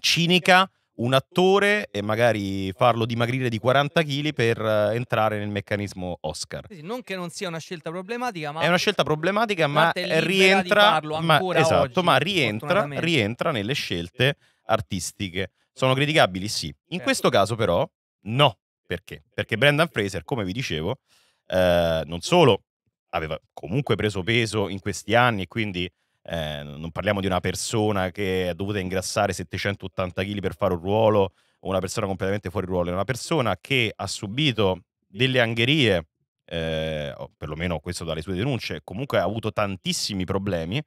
cinica un attore e magari farlo dimagrire di 40 kg per eh, entrare nel meccanismo Oscar. Non che non sia una scelta problematica, ma è una scelta problematica, ma rientra, ma, esatto, oggi, ma rientra, rientra nelle scelte artistiche. Sono criticabili, sì. In certo. questo caso però no, perché? Perché Brendan Fraser, come vi dicevo, eh, non solo aveva comunque preso peso in questi anni e quindi eh, non parliamo di una persona che è dovuta ingrassare 780 kg per fare un ruolo o una persona completamente fuori ruolo, è una persona che ha subito delle angherie, eh, o perlomeno questo dalle sue denunce, comunque ha avuto tantissimi problemi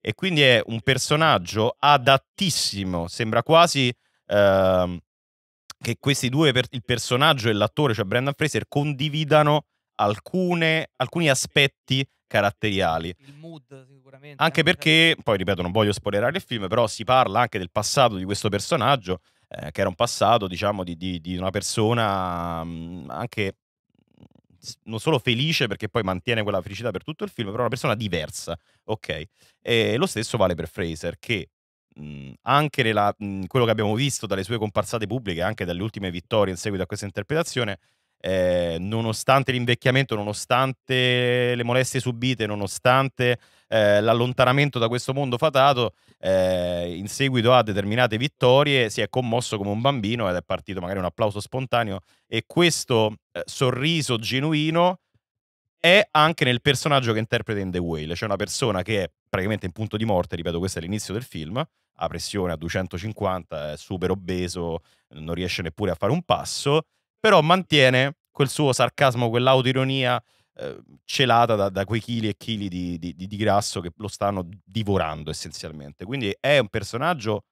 e quindi è un personaggio adattissimo, sembra quasi... Eh, che questi due, il personaggio e l'attore, cioè Brandon Fraser, condividano alcune, alcuni aspetti caratteriali. Il mood sicuramente. Anche eh, perché, poi ripeto, non voglio spoilerare il film, però si parla anche del passato di questo personaggio, eh, che era un passato, diciamo, di, di, di una persona mh, mm, anche non solo felice perché poi mantiene quella felicità per tutto il film, però una persona diversa, ok? E lo stesso vale per Fraser che mh, mm, anche nella, mh, mm, quello che abbiamo visto dalle sue comparsate pubbliche, anche dalle ultime vittorie in seguito a questa interpretazione, eh, nonostante l'invecchiamento, nonostante le molestie subite, nonostante eh, l'allontanamento da questo mondo fatato, eh, in seguito a determinate vittorie si è commosso come un bambino ed è partito magari un applauso spontaneo e questo eh, sorriso genuino è anche nel personaggio che interpreta in The Whale, cioè una persona che è praticamente in punto di morte, ripeto questo è l'inizio del film, ha pressione a 250, è super obeso, non riesce neppure a fare un passo però mantiene quel suo sarcasmo, quell'autoironia eh, celata da, da, quei chili e chili di, di, di, grasso che lo stanno divorando essenzialmente. Quindi è un personaggio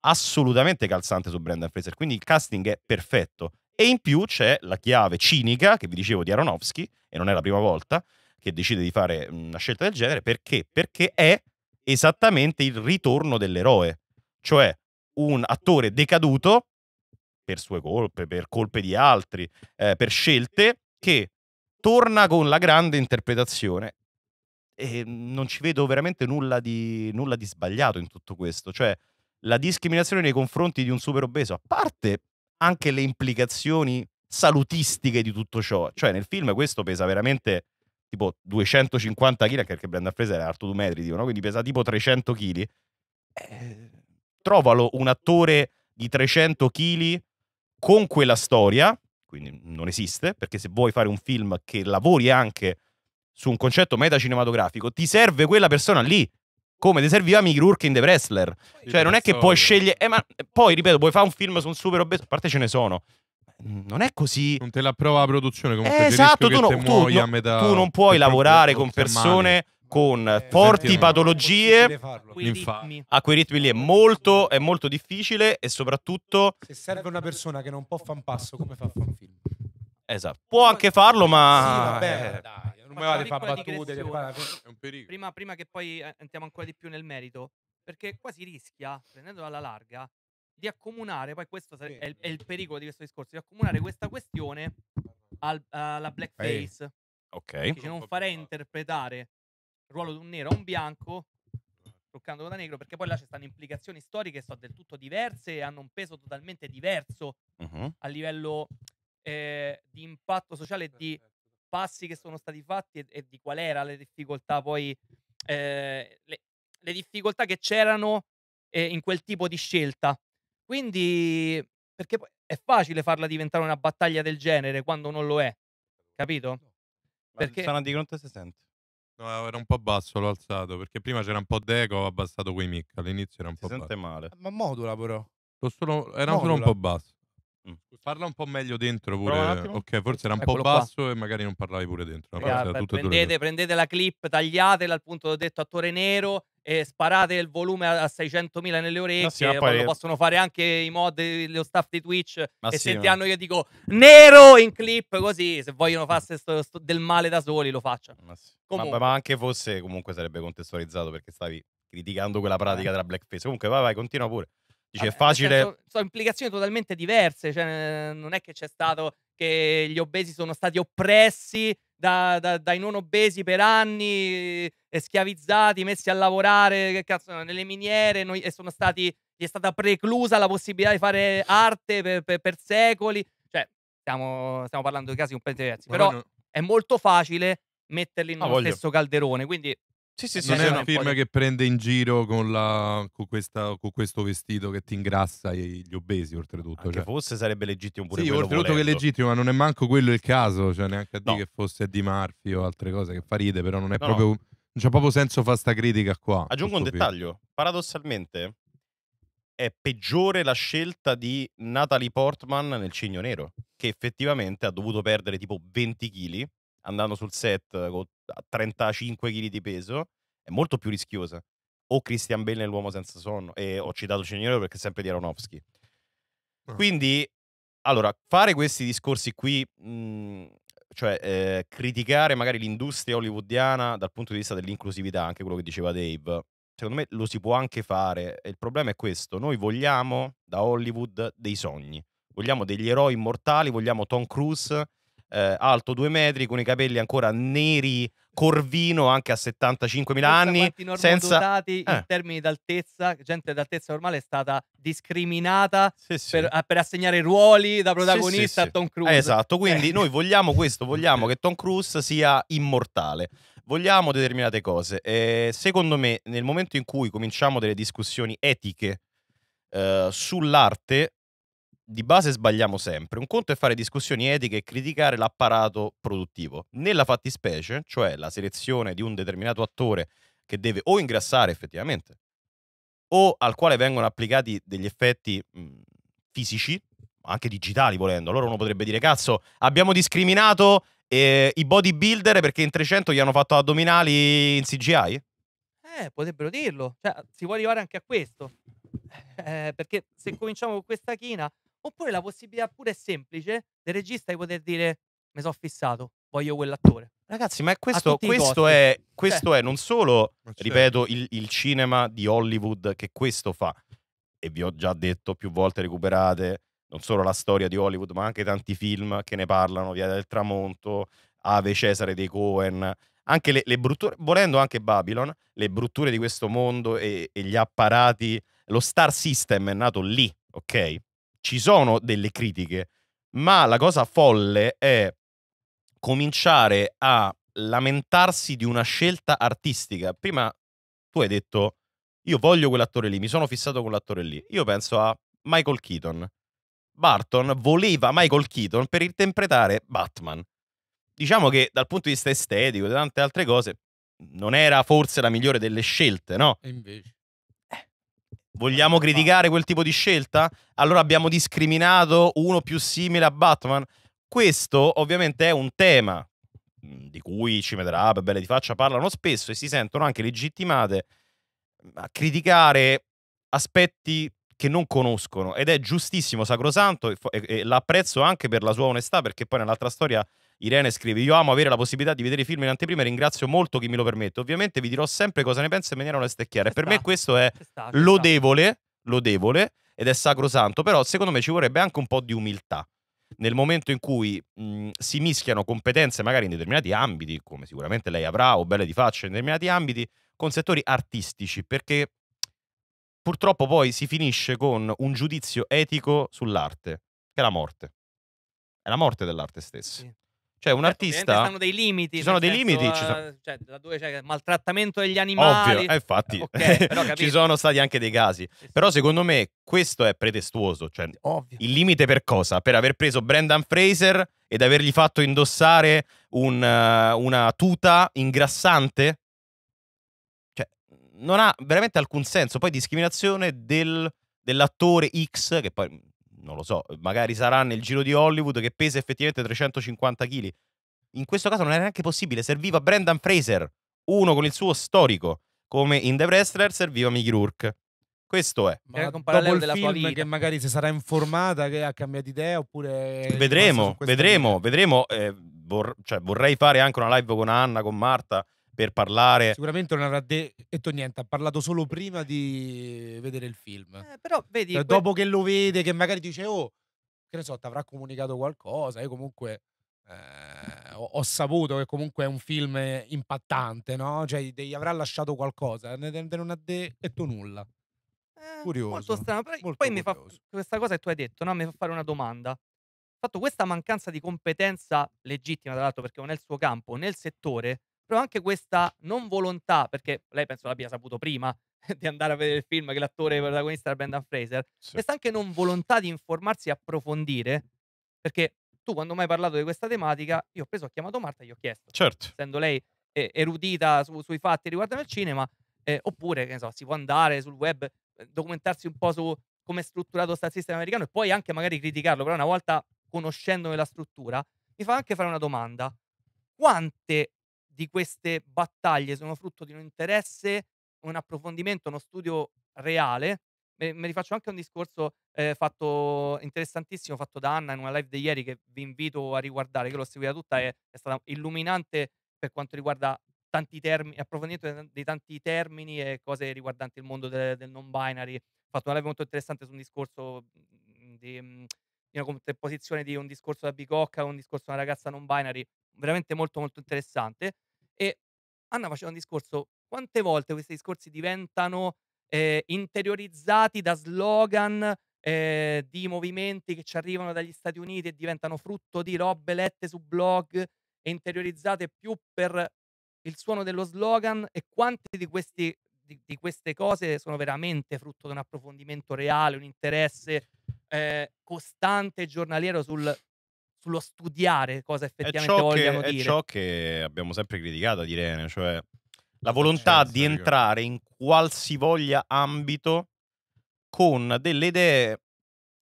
assolutamente calzante su Brendan Fraser, quindi il casting è perfetto. E in più c'è la chiave cinica, che vi dicevo, di Aronofsky, e non è la prima volta che decide di fare mm, una scelta del genere, perché? Perché è esattamente il ritorno dell'eroe, cioè un attore decaduto per sue colpe, per colpe di altri, eh, per scelte, che torna con la grande interpretazione. E mm, non ci vedo veramente nulla di, nulla di sbagliato in tutto questo. Cioè, la discriminazione nei confronti di un super obeso, a parte anche le implicazioni salutistiche di tutto ciò. Cioè, nel film questo pesa veramente tipo 250 kg, perché Brenda Fraser era alto artodumetrico, no? quindi pesa tipo 300 kg. Eh, trovalo un attore di 300 kg con quella storia, quindi non esiste, perché se vuoi fare un film che lavori anche su un concetto metacinematografico, ti serve quella persona lì, come ti serviva Mickey Rourke in The Wrestler. Cioè, non è che puoi scegliere... Eh, ma eh, poi, ripeto, puoi fare un film su un super obeso, a parte ce ne sono, mm, non è così. Non te l'approva la produzione comunque. Eh, esatto, tu, no, tu, no, tu, non puoi lavorare con persone con eh, forti patologie a quei ritmi lì è molto, è molto difficile e soprattutto se serve una persona che non può fare un passo come fa a fare un film esatto può anche farlo ma sì, vabbè, eh, dai, non mi vale fare battute è un pericolo prima, prima che poi eh, entriamo ancora di più nel merito perché qua si rischia prendendo alla larga di accomunare poi questo sare- è, il, è, il, pericolo di questo discorso di accomunare questa questione al, alla blackface Ehi. ok non farei interpretare ruolo di un nero a un bianco, toccando da negro, perché poi là ci stanno implicazioni storiche che sono del tutto diverse e hanno un peso totalmente diverso uh-huh. a livello eh, di impatto sociale di passi che sono stati fatti e, e di qual era le difficoltà poi, eh, le, le, difficoltà che c'erano eh, in quel tipo di scelta. Quindi, perché è facile farla diventare una battaglia del genere quando non lo è, capito? No. Certo. Perché... Sana di Gronte si sente. No, era un po' basso, l'ho alzato, perché prima c'era un po' d'eco, ho abbassato quei mic, all'inizio era un si po' basso. sente male. Ma modula però. solo- era solo un po' basso. Mm. Parla un po' meglio dentro pure. Ok, forse era un Eccolo po' basso qua. e magari non parlavi pure dentro. No? Ragazzi, beh, prendete, prendete, la clip, tagliatela al punto ho detto attore nero e sparate il volume a, 600.000 nelle orecchie. Sì, poi... Lo possono fare anche i mod, lo staff di Twitch. Ma e sì, sentiranno ma... io dico nero in clip così. Se vogliono fare del male da soli lo facciano. Ma, sì. ma, ma anche fosse comunque sarebbe contestualizzato perché stavi criticando quella eh. pratica della blackface. Comunque vai vai, continua pure. Dice, Vabbè, facile. Senso, sono implicazioni totalmente diverse. Cioè, non è che c'è stato che gli obesi sono stati oppressi da, da, dai non obesi per anni, e schiavizzati, messi a lavorare cazzo, nelle miniere noi, e sono stati, gli è stata preclusa la possibilità di fare arte per, per, per secoli. Cioè, stiamo, stiamo, parlando di casi completamente diversi. Ma però no. è molto facile metterli in ah, stesso calderone. Quindi sì, sì, eh, sì, non è una firma di... che prende in giro con, la, con, questa, con, questo vestito che ti ingrassa gli obesi, oltretutto. Che cioè. fosse sarebbe legittimo pure sì, quello oltretutto volendo. che è legittimo, ma non è manco quello il caso, cioè neanche a dire che fosse di Marfi o altre cose, che fa ride, però non è no, proprio... No. Non c'è proprio senso fare sta critica qua. Aggiungo un dettaglio. Film. Paradossalmente è peggiore la scelta di Natalie Portman nel Cigno Nero, che effettivamente ha dovuto perdere tipo 20 kg andando sul set con a 35 kg di peso, è molto più rischiosa. O Christian Bale nell'uomo senza sonno, e ho citato Ceniero perché è sempre di Aronofsky. Ah. Quindi, allora, fare questi discorsi qui, mh, mhmm, cioè eh, criticare magari l'industria hollywoodiana dal punto di vista dell'inclusività, anche quello che diceva Dave, secondo me lo si può anche fare. Il problema è questo: noi vogliamo da Hollywood dei sogni, vogliamo degli eroi immortali, vogliamo Tom Cruise eh, alto due metri, con i capelli ancora neri, Corvino anche a 75.000 anni. Senza dotati eh. in termini d'altezza, gente d'altezza normale è stata discriminata sì, sì. Per, per, assegnare ruoli da protagonista sì, a Tom Cruise. esatto, quindi eh. noi vogliamo questo, vogliamo che Tom Cruise sia immortale. Vogliamo determinate cose. secondo me, nel momento in cui cominciamo delle discussioni etiche eh, sull'arte, di base sbagliamo sempre. Un conto è fare discussioni etiche e criticare l'apparato produttivo. Nella fattispecie, cioè la selezione di un determinato attore che deve o ingrassare effettivamente, o al quale vengono applicati degli effetti mh, mhmm, fisici, anche digitali volendo. Allora uno potrebbe dire, cazzo, abbiamo discriminato eh, i bodybuilder perché in 300 gli hanno fatto addominali in CGI? Eh, potrebbero dirlo. Cioè, si può arrivare anche a questo. Eh, perché se cominciamo con questa china, Oppure la possibilità pure semplice del regista di poter dire mi sono fissato, voglio quell'attore. Ragazzi, ma questo, questo, è, cioè questo è, non solo, ripeto, il, il, cinema di Hollywood che questo fa. E vi ho già detto più volte recuperate non solo la storia di Hollywood, ma anche tanti film che ne parlano, Via del Tramonto, Ave Cesare dei Cohen, anche le, le brutture, volendo anche Babylon, le brutture di questo mondo e, e gli apparati, lo star system è nato lì, ok? ci sono delle critiche, ma la cosa folle è cominciare a lamentarsi di una scelta artistica. Prima tu hai detto io voglio quell'attore lì, mi sono fissato con l'attore lì. Io penso a Michael Keaton. Barton voleva Michael Keaton per interpretare Batman. Diciamo che dal punto di vista estetico e tante altre cose non era forse la migliore delle scelte, no? E invece. Vogliamo criticare quel tipo di scelta? Allora abbiamo discriminato uno più simile a Batman? Questo ovviamente è un tema mm, di cui ci metterà ah, belle di faccia parlano spesso e si sentono anche legittimate a criticare aspetti che non conoscono ed è giustissimo, sacrosanto e, e, e l'apprezzo anche per la sua onestà perché poi nell'altra storia Irene scrive: Io amo avere la possibilità di vedere i film in anteprima e ringrazio molto chi me lo permette. Ovviamente vi dirò sempre cosa ne penso in maniera onesta e chiara. per me questo è lodevole, lodevole ed è sacrosanto, però secondo me ci vorrebbe anche un po' di umiltà. Nel momento in cui mh, si mischiano competenze magari in determinati ambiti, come sicuramente lei avrà o belle di faccia in determinati ambiti, con settori artistici, perché purtroppo poi si finisce con un giudizio etico sull'arte, che è la morte. È la morte dell'arte stessa. Sì. Cioè, un certo, artista. Ci sono dei limiti. Ci sono dei senso, limiti. Uh, ci sono... Eh, cioè, laddove c'è cioè, maltrattamento degli animali. Ovvio, eh, infatti. Eh, okay, però, ci sono stati anche dei casi. Sì, sì. Però, secondo me, questo è pretestuoso. Cioè, Ovvio. il limite per cosa? Per aver preso Brendan Fraser ed avergli fatto indossare un, uh, una tuta ingrassante? Cioè, non ha veramente alcun senso. Poi, discriminazione del, dell'attore X, che poi non lo so, magari sarà nel giro di Hollywood che pesa effettivamente 350 kg. In questo caso non era neanche possibile, serviva Brendan Fraser, uno con il suo storico, come in The Wrestler serviva Mickey Rourke. Questo è. Ma dopo il della film vita. che magari si sarà informata che ha cambiato idea oppure... Vedremo, vedremo, idea. vedremo. Eh, vor- cioè, vorrei fare anche una live con Anna, con Marta, per parlare. Sicuramente non avrà detto niente, ha parlato solo prima di vedere il film. Eh, però vedi. Cioè, que... Dopo che lo vede, che magari dice, oh, che ne so, ti avrà comunicato qualcosa. Io comunque. Eh, ho, ho, saputo che comunque è un film impattante, no? Cioè, gli avrà lasciato qualcosa, non ha detto nulla. Eh, curioso. Molto strano. Però molto poi curioso. mi fa questa cosa che tu hai detto, no? Mi fa fare una domanda. Fatto questa mancanza di competenza legittima, tra l'altro, perché non è il suo campo, nel settore, però anche questa non volontà, perché lei penso l'abbia saputo prima di andare a vedere il film che l'attore protagonista era Brendan Fraser, sì. questa anche non volontà di informarsi e approfondire, perché tu quando mi hai parlato di questa tematica, io ho preso, ho chiamato Marta e gli ho chiesto, certo. essendo lei eh, erudita su, sui fatti riguardanti il cinema, eh, oppure che ne so, si può andare sul web, eh, documentarsi un po' su come è strutturato sta il sistema americano e poi anche magari criticarlo, però una volta conoscendone la struttura, mi fa anche fare una domanda. Quante di queste battaglie sono frutto di un interesse, un approfondimento, uno studio reale. Me, rifaccio anche un discorso eh, fatto interessantissimo fatto da Anna in una live di ieri che vi invito a riguardare, che l'ho seguita tutta, è, è stata illuminante per quanto riguarda tanti termini, approfondimento di tanti termini e cose riguardanti il mondo de, del non binary. Ho fatto una live molto interessante su un discorso mm, di, mm, di una contrapposizione di un discorso da bicocca a un discorso di una ragazza non binary veramente molto molto interessante. E Anna faceva un discorso, quante volte questi discorsi diventano eh, interiorizzati da slogan eh, di movimenti che ci arrivano dagli Stati Uniti e diventano frutto di robe lette su blog e interiorizzate più per il suono dello slogan e quante di, di, di queste cose sono veramente frutto di un approfondimento reale, un interesse eh, costante e giornaliero sul sullo studiare cosa effettivamente vogliono che, dire. È ciò che abbiamo sempre criticato ad Irene, cioè la certo, volontà di certo. entrare in qualsivoglia ambito con delle idee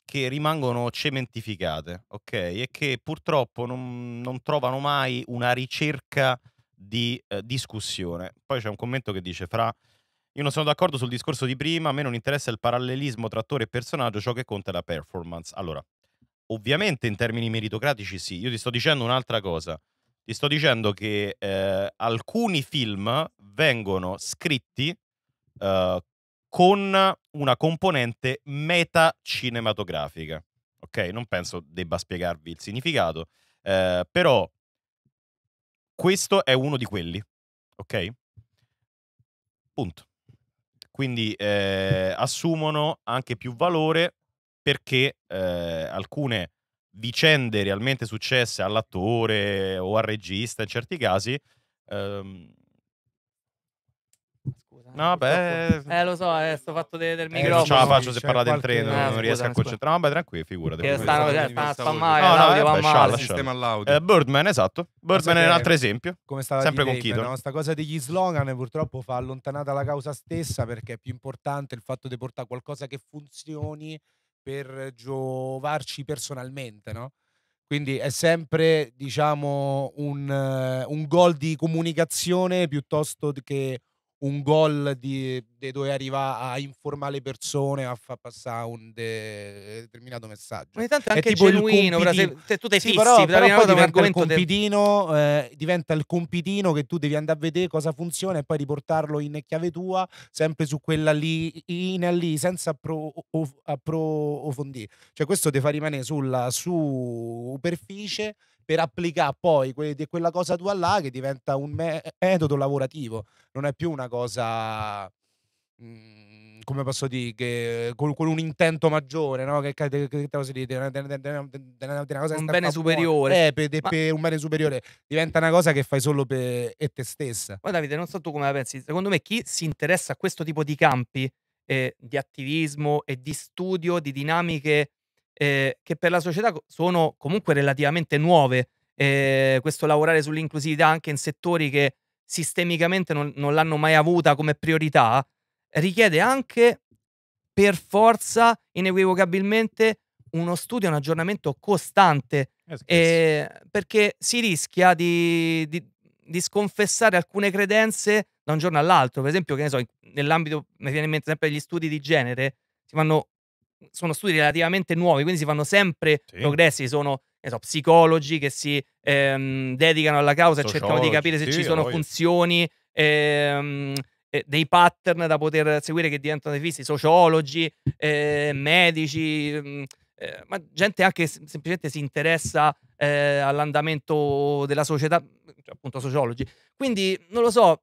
che rimangono cementificate, ok? E che purtroppo non, non trovano mai una ricerca di eh, discussione. Poi c'è un commento che dice fra io non sono d'accordo sul discorso di prima, a me non interessa il parallelismo tra attore e personaggio, ciò che conta è la performance. Allora, ovviamente in termini meritocratici sì, io ti sto dicendo un'altra cosa. Ti sto dicendo che eh, alcuni film vengono scritti eh, con una componente metacinematografica. Ok? Non penso debba spiegarvi il significato, eh, però questo è uno di quelli. Ok? Punto. Quindi eh, assumono anche più valore perché eh, alcune vicende realmente successe all'attore o al regista in certi casi ehm, No, beh, eh, lo so, eh, sto fatto de- del microfono. Eh, non ce la faccio se parlate qualche... in treno, eh, non ah, riesco a concentrarmi. Vabbè, tranquillo figurati. stanno, spammando no, eh, l'audio, no, vabbè, scialla, sistema all'audio. Eh, Birdman, esatto. Birdman è un altro esempio. Come stava Sempre con Kito. No? Sta cosa degli slogan purtroppo fa allontanata la causa stessa perché è più importante il fatto di portare qualcosa che funzioni per giovarci personalmente, no? Quindi è sempre, diciamo, un, un gol di comunicazione piuttosto che un gol di, di dove arriva a informare le persone, a far passare un de, determinato messaggio. Ma tanto è anche tipo genuino, il se, se, tu te sì, fissi, però, però poi diventa il compitino, te... eh, diventa il compitino che tu devi andare a vedere cosa funziona e poi riportarlo in chiave tua, sempre su quella lì, in lì, senza approfondire. Cioè questo ti fa rimanere sulla superficie per applicare poi que- quella cosa tua là che diventa un me- metodo lavorativo, non è più una cosa mh, mhmm, come posso dire, che, con, con, un intento maggiore, no? Che, che, che, che una, cosa un bene superiore. Eh, per, Ma... per, un bene superiore. Diventa una cosa che fai solo per te stessa. Poi Davide, non so tu come la pensi, secondo me chi si interessa a questo tipo di campi eh, di attivismo e di studio di dinamiche eh, che per la società sono comunque relativamente nuove. Eh, questo lavorare sull'inclusività anche in settori che sistemicamente non, non l'hanno mai avuta come priorità richiede anche per forza, inequivocabilmente, uno studio un aggiornamento costante. Eh, eh, eh perché si rischia di, di, di, sconfessare alcune credenze da un giorno all'altro. Per esempio, che ne so, nell'ambito, mi viene in mente sempre gli studi di genere, si fanno sono studi relativamente nuovi, quindi si fanno sempre sì. progressi, sono so, psicologi che si ehm, dedicano alla causa e cercano di capire se sì, ci sono funzioni, ehm, eh, dei pattern da poter seguire che diventano dei fissi, sociologi, eh, medici, ehm, eh, ma gente anche che semplicemente si interessa eh, all'andamento della società, cioè appunto sociologi. Quindi non lo so,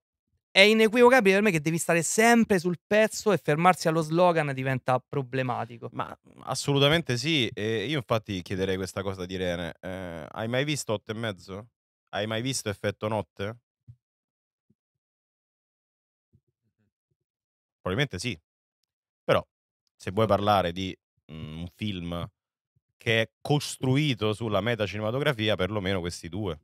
è inequivocabile per me che devi stare sempre sul pezzo e fermarsi allo slogan diventa problematico. Ma assolutamente sì. E io infatti chiederei questa cosa ad Irene. Eh, hai mai visto 8 e mezzo? Hai mai visto effetto notte? Probabilmente sì. Però se vuoi parlare di mm, un film che è costruito sulla meta cinematografia, perlomeno questi due.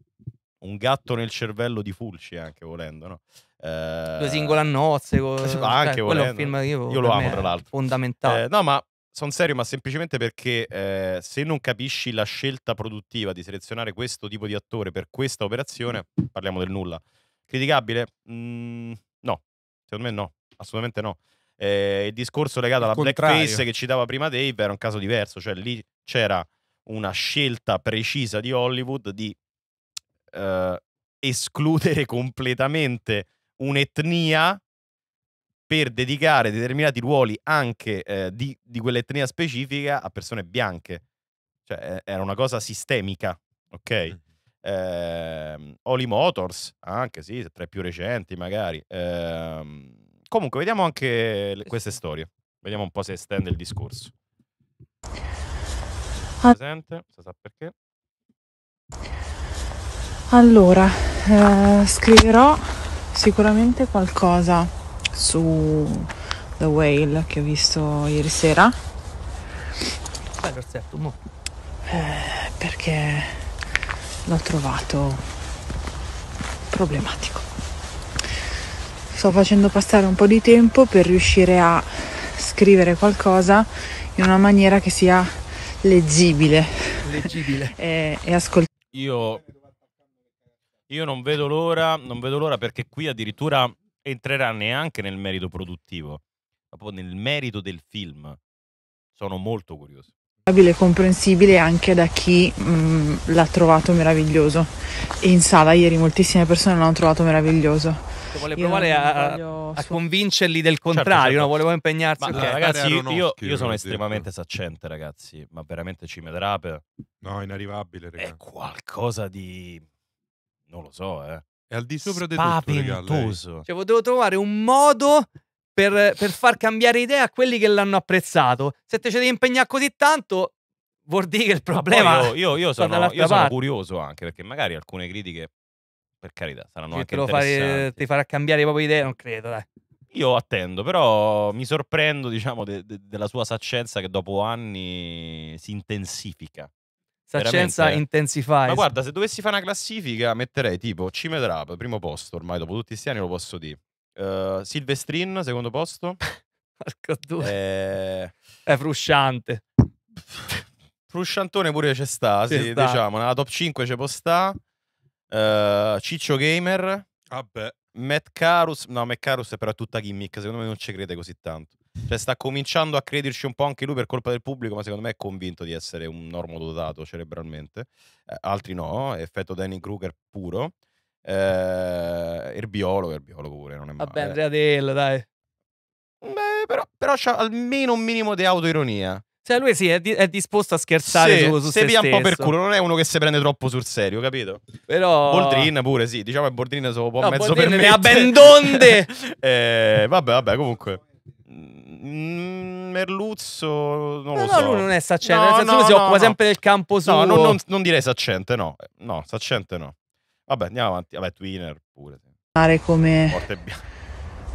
Un gatto nel cervello di Fulci anche volendo, no? Eh, Due a nozze. Co- cioè, anche cioè, quello è un film che io, io lo amo, tra l'altro. Fondamentale. Eh, no, ma sono serio, ma semplicemente perché eh, se non capisci la scelta produttiva di selezionare questo tipo di attore per questa operazione, parliamo del nulla. Criticabile? Mm, no, secondo me no, assolutamente no. Eh, il discorso legato alla blackface che citava prima Dave era un caso diverso, cioè lì c'era una scelta precisa di Hollywood di eh, escludere completamente un'etnia per dedicare determinati ruoli anche eh, di, di, quell'etnia specifica a persone bianche. Cioè, eh, era una cosa sistemica, ok? Eh, Oli Motors, anche sì, tra i più recenti magari. Eh, comunque, vediamo anche le, eh queste storie. Vediamo un po' se estende il discorso. Presente, si sa perché. Allora, eh, scriverò sicuramente qualcosa su The Whale che ho visto ieri sera. Dai, Eh, perché l'ho trovato problematico. Sto facendo passare un po' di tempo per riuscire a scrivere qualcosa in una maniera che sia leggibile. Leggibile. e, e ascoltabile. Io io non vedo l'ora, non vedo l'ora perché qui addirittura entrerà neanche nel merito produttivo, ma proprio nel merito del film. Sono molto curioso e comprensibile anche da chi mh, mm, l'ha trovato meraviglioso. E in sala ieri moltissime persone l'hanno trovato meraviglioso. Vuole provare a, a, convincerli del certo, contrario, certo, certo. No? volevo impegnarsi. Ma, okay. Ragazzi, io, io, io sono estremamente detto. saccente, ragazzi, ma veramente ci Cimedrape no, inarrivabile, ragazzi. è qualcosa di non lo so, eh. È al di sopra del tutto, Cioè, potevo trovare un modo per, per, far cambiare idea a quelli che l'hanno apprezzato. Se te ci devi impegnare così tanto, vuol dire che il problema. io, io, io, sono, io sono, curioso anche perché magari alcune critiche, per carità, saranno sì, anche interessanti. Fare, ti farà cambiare proprio idea, non credo, dai. Io attendo, però mi sorprendo, diciamo, de, de, della sua saccenza che dopo anni si intensifica. Saccenza intensify. Ma guarda, se dovessi fare una classifica, metterei tipo Cime Trap, primo posto, ormai dopo tutti questi anni lo posso dire. Uh, Silvestrin, secondo posto. Porco due. Eh... È frusciante. Frusciantone pure c'è sta, sì, sta. diciamo, nella top 5 c'è può Uh, Ciccio Gamer. Vabbè. Matt Carus, no, Matt Carus è però tutta gimmick, secondo me non ci crede così tanto. Cioè, sta cominciando a crederci un po' anche lui per colpa del pubblico, ma secondo me è convinto di essere un normo dotato cerebralmente. Eh, altri no, effetto Danny Kruger puro. Eh, erbiologo, erbiologo pure, non è male. Vabbè, Andrea Dell, dai. Beh, però, però c'ha almeno un minimo di autoironia. Cioè, lui sì, è, di- è disposto a scherzare sì, su, su se se stesso. un po' per culo, non è uno che si prende troppo sul serio, capito? Però... Boldrin pure, sì, diciamo che Boldrin se lo può no, mezzo Boldrin me. ne ha ben donde! eh, vabbè, vabbè, comunque... Mm, Merluzzo, non no, lo so. No, lui non è saccente, no, nel senso no, si no, occupa sempre del campo suo. No, non, non, non, direi saccente, no. No, saccente no. Vabbè, andiamo avanti. Vabbè, Twinner pure. Come... Forte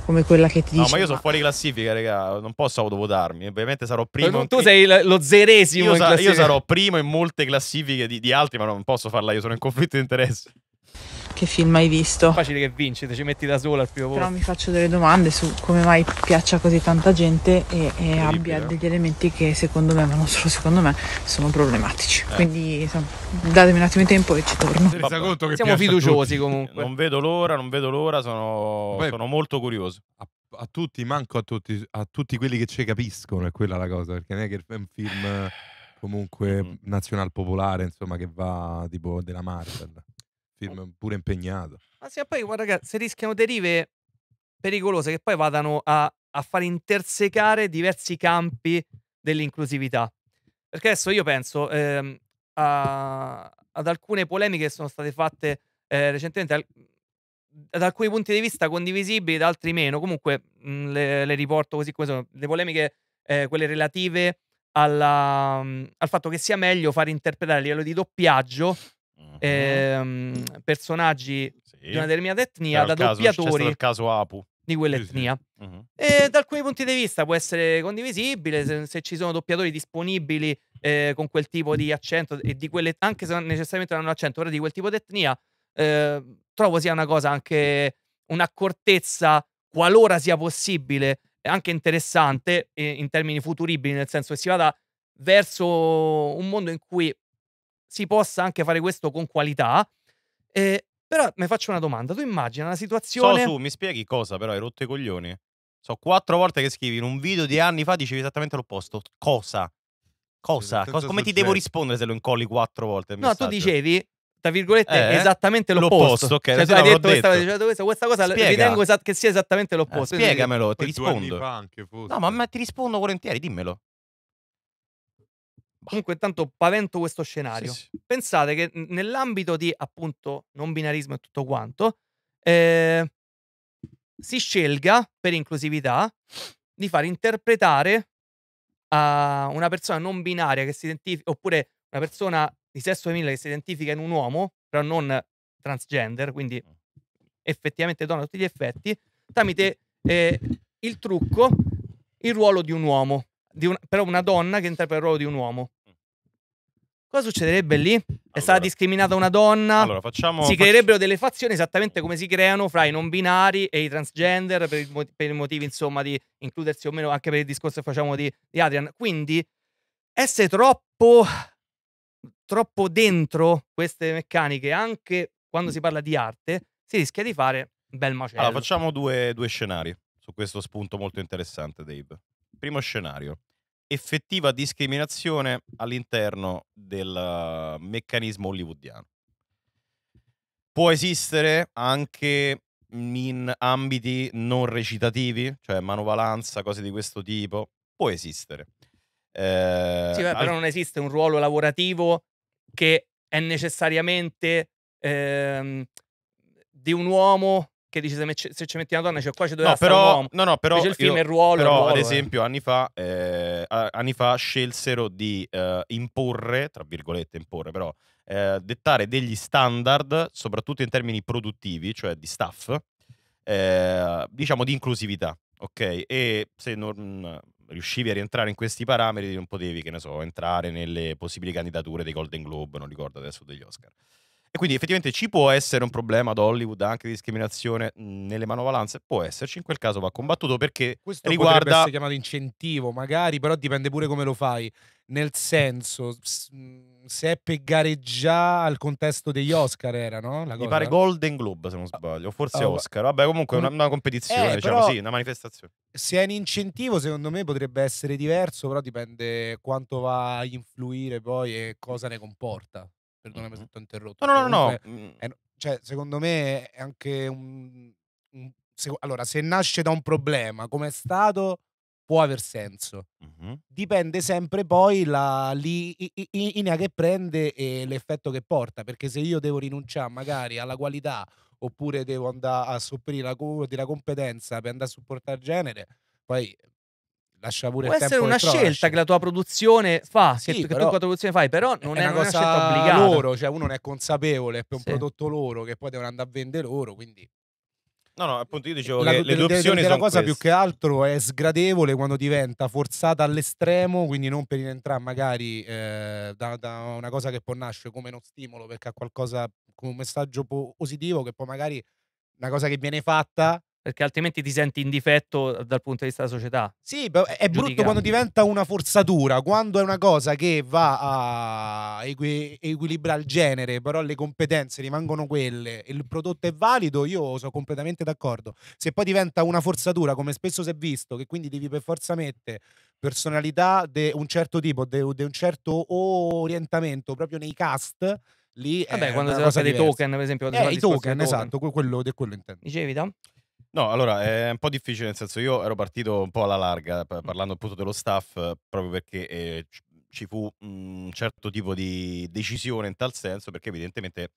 come quella che ti dice. No, ma io sono fuori classifica, raga. Non posso autovotarmi. Ovviamente sarò eh, primo. Tu in... sei lo zeresimo. Io, sa io, sarò primo in molte classifiche di, di altri, ma non posso farla. Io sono in conflitto di interessi che film hai visto. È Facile che vinci, ci metti da sola al primo Però mi faccio delle domande su come mai piaccia così tanta gente e, e abbia degli elementi che secondo me, ma non solo secondo me, sono problematici. Eh. Quindi insomma, datemi un attimo di tempo e ci torno. Siamo fiduciosi comunque. Non vedo l'ora, non vedo l'ora, sono, Beh, sono molto curioso. A, a, tutti, manco a tutti, a tutti quelli che ci capiscono, è quella la cosa, perché non è che è un film comunque mm. nazional popolare, insomma, che va tipo della Marvel film pure impegnato. Ma sì, poi guarda, ragazzi, si rischiano derive pericolose che poi vadano a, a far intersecare diversi campi dell'inclusività. Perché adesso io penso ehm, a, ad alcune polemiche che sono state fatte eh, recentemente, al, ad alcuni punti di vista condivisibili, da altri meno. Comunque mh, le, le, riporto così come sono. Le polemiche, eh, quelle relative alla, mh, al fatto che sia meglio far interpretare a livello di doppiaggio Mm-hmm. Ehm, personaggi sì. di una determinata etnia da doppiatori. il caso Apu di quell'etnia. Sì, sì. Uh-huh. E da alcuni punti di vista può essere condivisibile se, se ci sono doppiatori disponibili eh, con quel tipo di accento e di quelle, anche se non necessariamente non hanno accento, però di quel tipo di etnia, eh, trovo sia una cosa anche un'accortezza, qualora sia possibile, anche interessante eh, in termini futuribili, nel senso che si vada verso un mondo in cui si possa anche fare questo con qualità. Eh, però mi faccio una domanda, tu immagina la situazione... So, su, mi spieghi cosa però, hai rotto i coglioni? So quattro volte che scrivi in un video di anni fa dicevi esattamente l'opposto. Cosa? Cosa? cosa? Come ti devo rispondere se lo incolli quattro volte? No, tu dicevi, tra virgolette, eh? esattamente l'opposto. L'opposto, ok. Cioè, tu hai detto, detto. Questa, questa, questa, cosa Spiega. ritengo esa- che sia esattamente eh, l'opposto. Eh, spiegamelo, ti rispondo. Anche, no, ma, ma, ti rispondo volentieri, dimmelo. Comunque, tanto pavento questo scenario. Sì, sì. Pensate che nell'ambito di appunto non binarismo e tutto quanto, eh, si scelga per inclusività di far interpretare a una persona non binaria che si identifica, oppure una persona di sesso femminile che si identifica in un uomo, però non transgender, quindi mm. effettivamente donna a tutti gli effetti, tramite eh, il trucco, il ruolo di un uomo, di un, però una donna che interpreta il ruolo di un uomo. Cosa succederebbe lì? È allora, stata discriminata una donna? Allora, facciamo, si creerebbero delle fazioni esattamente come si creano fra i non binari e i transgender per, il, per i motivi, insomma, di includersi o meno, anche per il discorso che facciamo di, di Adrian. Quindi, essere troppo, troppo dentro queste meccaniche, anche quando si parla di arte, si rischia di fare un bel macello. Allora, facciamo due, due scenari su questo spunto molto interessante, Dave. Primo scenario effettiva discriminazione all'interno del uhm, meccanismo hollywoodiano. Può esistere anche in ambiti non recitativi, cioè manovalanza, cose di questo tipo, può esistere. Eh, sì, beh, però al... non esiste un ruolo lavorativo che è necessariamente ehm, di un uomo che dici se, se ci metti una donna, cioè qua ci doveva no, però, No, no, però Invece il film io, è ruolo, però, ruolo, ad eh. esempio, eh. anni, fa, eh, anni fa scelsero di eh, imporre, tra virgolette imporre, però eh, dettare degli standard, soprattutto in termini produttivi, cioè di staff, eh, diciamo di inclusività, ok? E se non mm, riuscivi a rientrare in questi parametri non potevi, che ne so, entrare nelle possibili candidature dei Golden Globe, non ricordo adesso degli Oscar. Quindi effettivamente ci può essere un problema ad Hollywood anche di discriminazione nelle manovalanze? Può esserci, in quel caso va combattuto perché Questo riguarda... Questo essere chiamato incentivo magari, però dipende pure come lo fai. Nel senso, se è gareggia al contesto degli Oscar era, no? Mi pare Golden Globe se non sbaglio, forse ah, oh, Oscar. Vabbè, comunque è una, mm, una, competizione, eh, diciamo, sì, una manifestazione. Se è un incentivo secondo me potrebbe essere diverso, però dipende quanto va a influire poi e cosa ne comporta perdonami mm-hmm. se ti ho interrotto. No, no, no. no. Mhmm, è, cioè, secondo me è anche un, un se, allora, se nasce da un problema, come è stato, può aver senso. Mm-hmm. Dipende sempre poi la linea che prende e l'effetto che porta, perché se io devo rinunciare magari alla qualità oppure devo andare a sopperire la, della competenza per andare a supportare il genere, poi lascia pure Può il essere una scelta che la tua produzione fa, sì, che, tu, che tu la produzione fai, però non è, è una, cosa scelta obbligata. loro, cioè uno non è consapevole, è per un sì. prodotto loro che poi devono andare a vendere loro, quindi No, no, appunto io dicevo eh, la, che le due opzioni sono La cosa queste. più che altro è sgradevole quando diventa forzata all'estremo, quindi non per rientrare magari eh, da, da, una cosa che può nascere come uno stimolo, perché ha qualcosa, come un messaggio positivo, che poi magari una cosa che viene fatta perché altrimenti ti senti in difetto dal punto di vista della società. Sì, è brutto quando diventa una forzatura, quando è una cosa che va a equi- equilibrare il genere, però le competenze rimangono quelle, il prodotto è valido, io sono completamente d'accordo. Se poi diventa una forzatura, come spesso si è visto, che quindi devi per forza mettere personalità di un certo tipo, di un certo orientamento proprio nei cast, lì Vabbè, quando si tratta dei token, per esempio, eh, i token, token, esatto, quello, quello intendo. Dicevi, da? No, allora è un po' difficile, nel senso io ero partito un po' alla larga, parlando appunto dello staff, proprio perché eh, ci fu mhmm, un certo tipo di decisione in tal senso, perché evidentemente,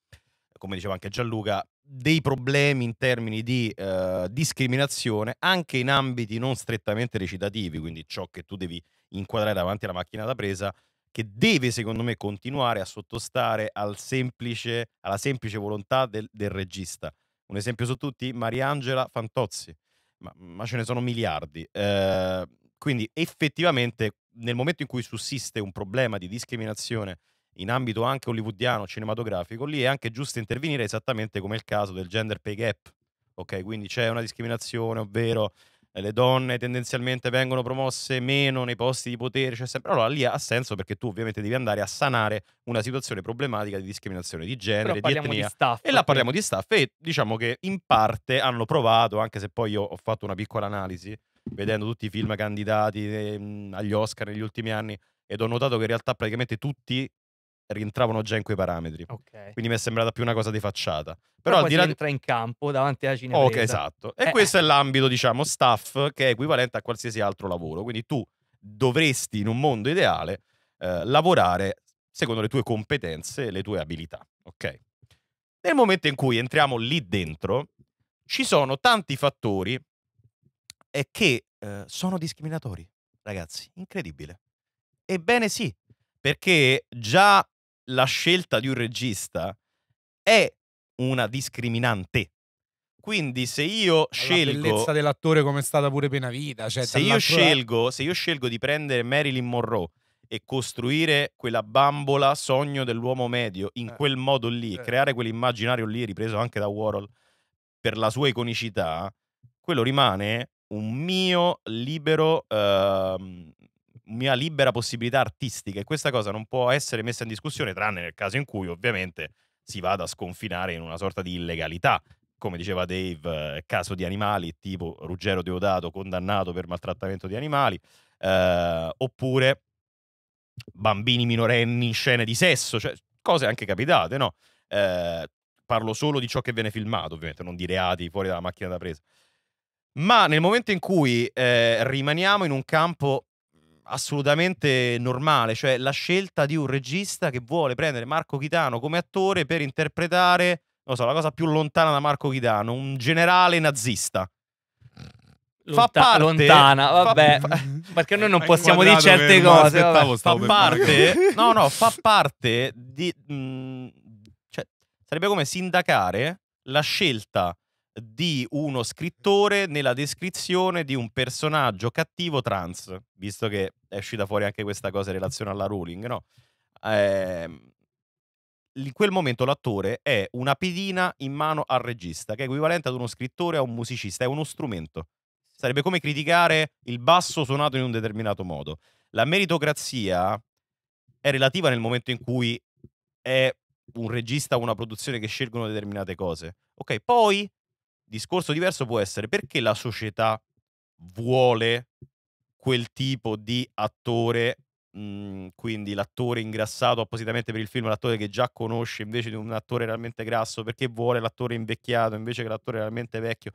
come diceva anche Gianluca, dei problemi in termini di eh, discriminazione anche in ambiti non strettamente recitativi, quindi ciò che tu devi inquadrare davanti alla macchina da presa, che deve secondo me continuare a sottostare al semplice, alla semplice volontà del, del regista. Un esempio su tutti, Mariangela Fantozzi, ma, ma ce ne sono miliardi. Eh, quindi effettivamente nel momento in cui sussiste un problema di discriminazione in ambito anche hollywoodiano, cinematografico, lì è anche giusto intervenire esattamente come il caso del gender pay gap. Ok, quindi c'è una discriminazione, ovvero le donne tendenzialmente vengono promosse meno nei posti di potere, cioè sempre... allora lì ha senso perché tu ovviamente devi andare a sanare una situazione problematica di discriminazione di genere, di etnia. Di staff, e là parliamo di staff e diciamo che in parte hanno provato, anche se poi io ho fatto una piccola analisi vedendo tutti i film candidati ehm, agli Oscar negli ultimi anni ed ho notato che in realtà praticamente tutti rientravano già in quei parametri. Okay. Quindi mi è sembrata più una cosa di facciata. Però, Però al di là entra in campo davanti alla Cinecittà. Ok, esatto. E eh. questo è l'ambito, diciamo, staff che è equivalente a qualsiasi altro lavoro. Quindi tu dovresti in un mondo ideale eh, lavorare secondo le tue competenze e le tue abilità, ok? Nel momento in cui entriamo lì dentro, ci sono tanti fattori che eh, sono discriminatori, ragazzi, incredibile. Ebbene sì, perché già la scelta di un regista è una discriminante. Quindi se io la scelgo... La bellezza dell'attore come è stata pure vita. Cioè se, io scelgo, se io scelgo di prendere Marilyn Monroe e costruire quella bambola sogno dell'uomo medio in eh. quel modo lì, eh. creare quell'immaginario lì ripreso anche da Warhol per la sua iconicità, quello rimane un mio libero uh, mia libera possibilità artistica e questa cosa non può essere messa in discussione tranne nel caso in cui ovviamente si vada a sconfinare in una sorta di illegalità. Come diceva Dave, eh, caso di animali tipo Ruggero Deodato condannato per maltrattamento di animali, eh, oppure bambini minorenni in scene di sesso, cioè cose anche capitate, no? Eh, parlo solo di ciò che viene filmato, ovviamente, non di reati fuori dalla macchina da presa. Ma nel momento in cui eh, rimaniamo in un campo assolutamente normale, cioè la scelta di un regista che vuole prendere Marco Chitano come attore per interpretare, non so, la cosa più lontana da Marco Chitano, un generale nazista. Lonta- fa parte, lontana, vabbè, fa, fa, perché noi non possiamo dire certe cose. fa parte, no, no, fa parte di. Mh, mm, cioè, sarebbe come sindacare la scelta di uno scrittore nella descrizione di un personaggio cattivo trans, visto che è uscita fuori anche questa cosa in relazione alla ruling, no? Eh, in quel momento l'attore è una pedina in mano al regista, che è equivalente ad uno scrittore a un musicista, è uno strumento. Sarebbe come criticare il basso suonato in un determinato modo. La meritocrazia è relativa nel momento in cui è un regista o una produzione che scelgono determinate cose. Ok, poi discorso diverso può essere perché la società vuole quel tipo di attore, mh, mhmm, quindi l'attore ingrassato appositamente per il film, l'attore che già conosce invece di un attore realmente grasso, perché vuole l'attore invecchiato invece che l'attore realmente vecchio.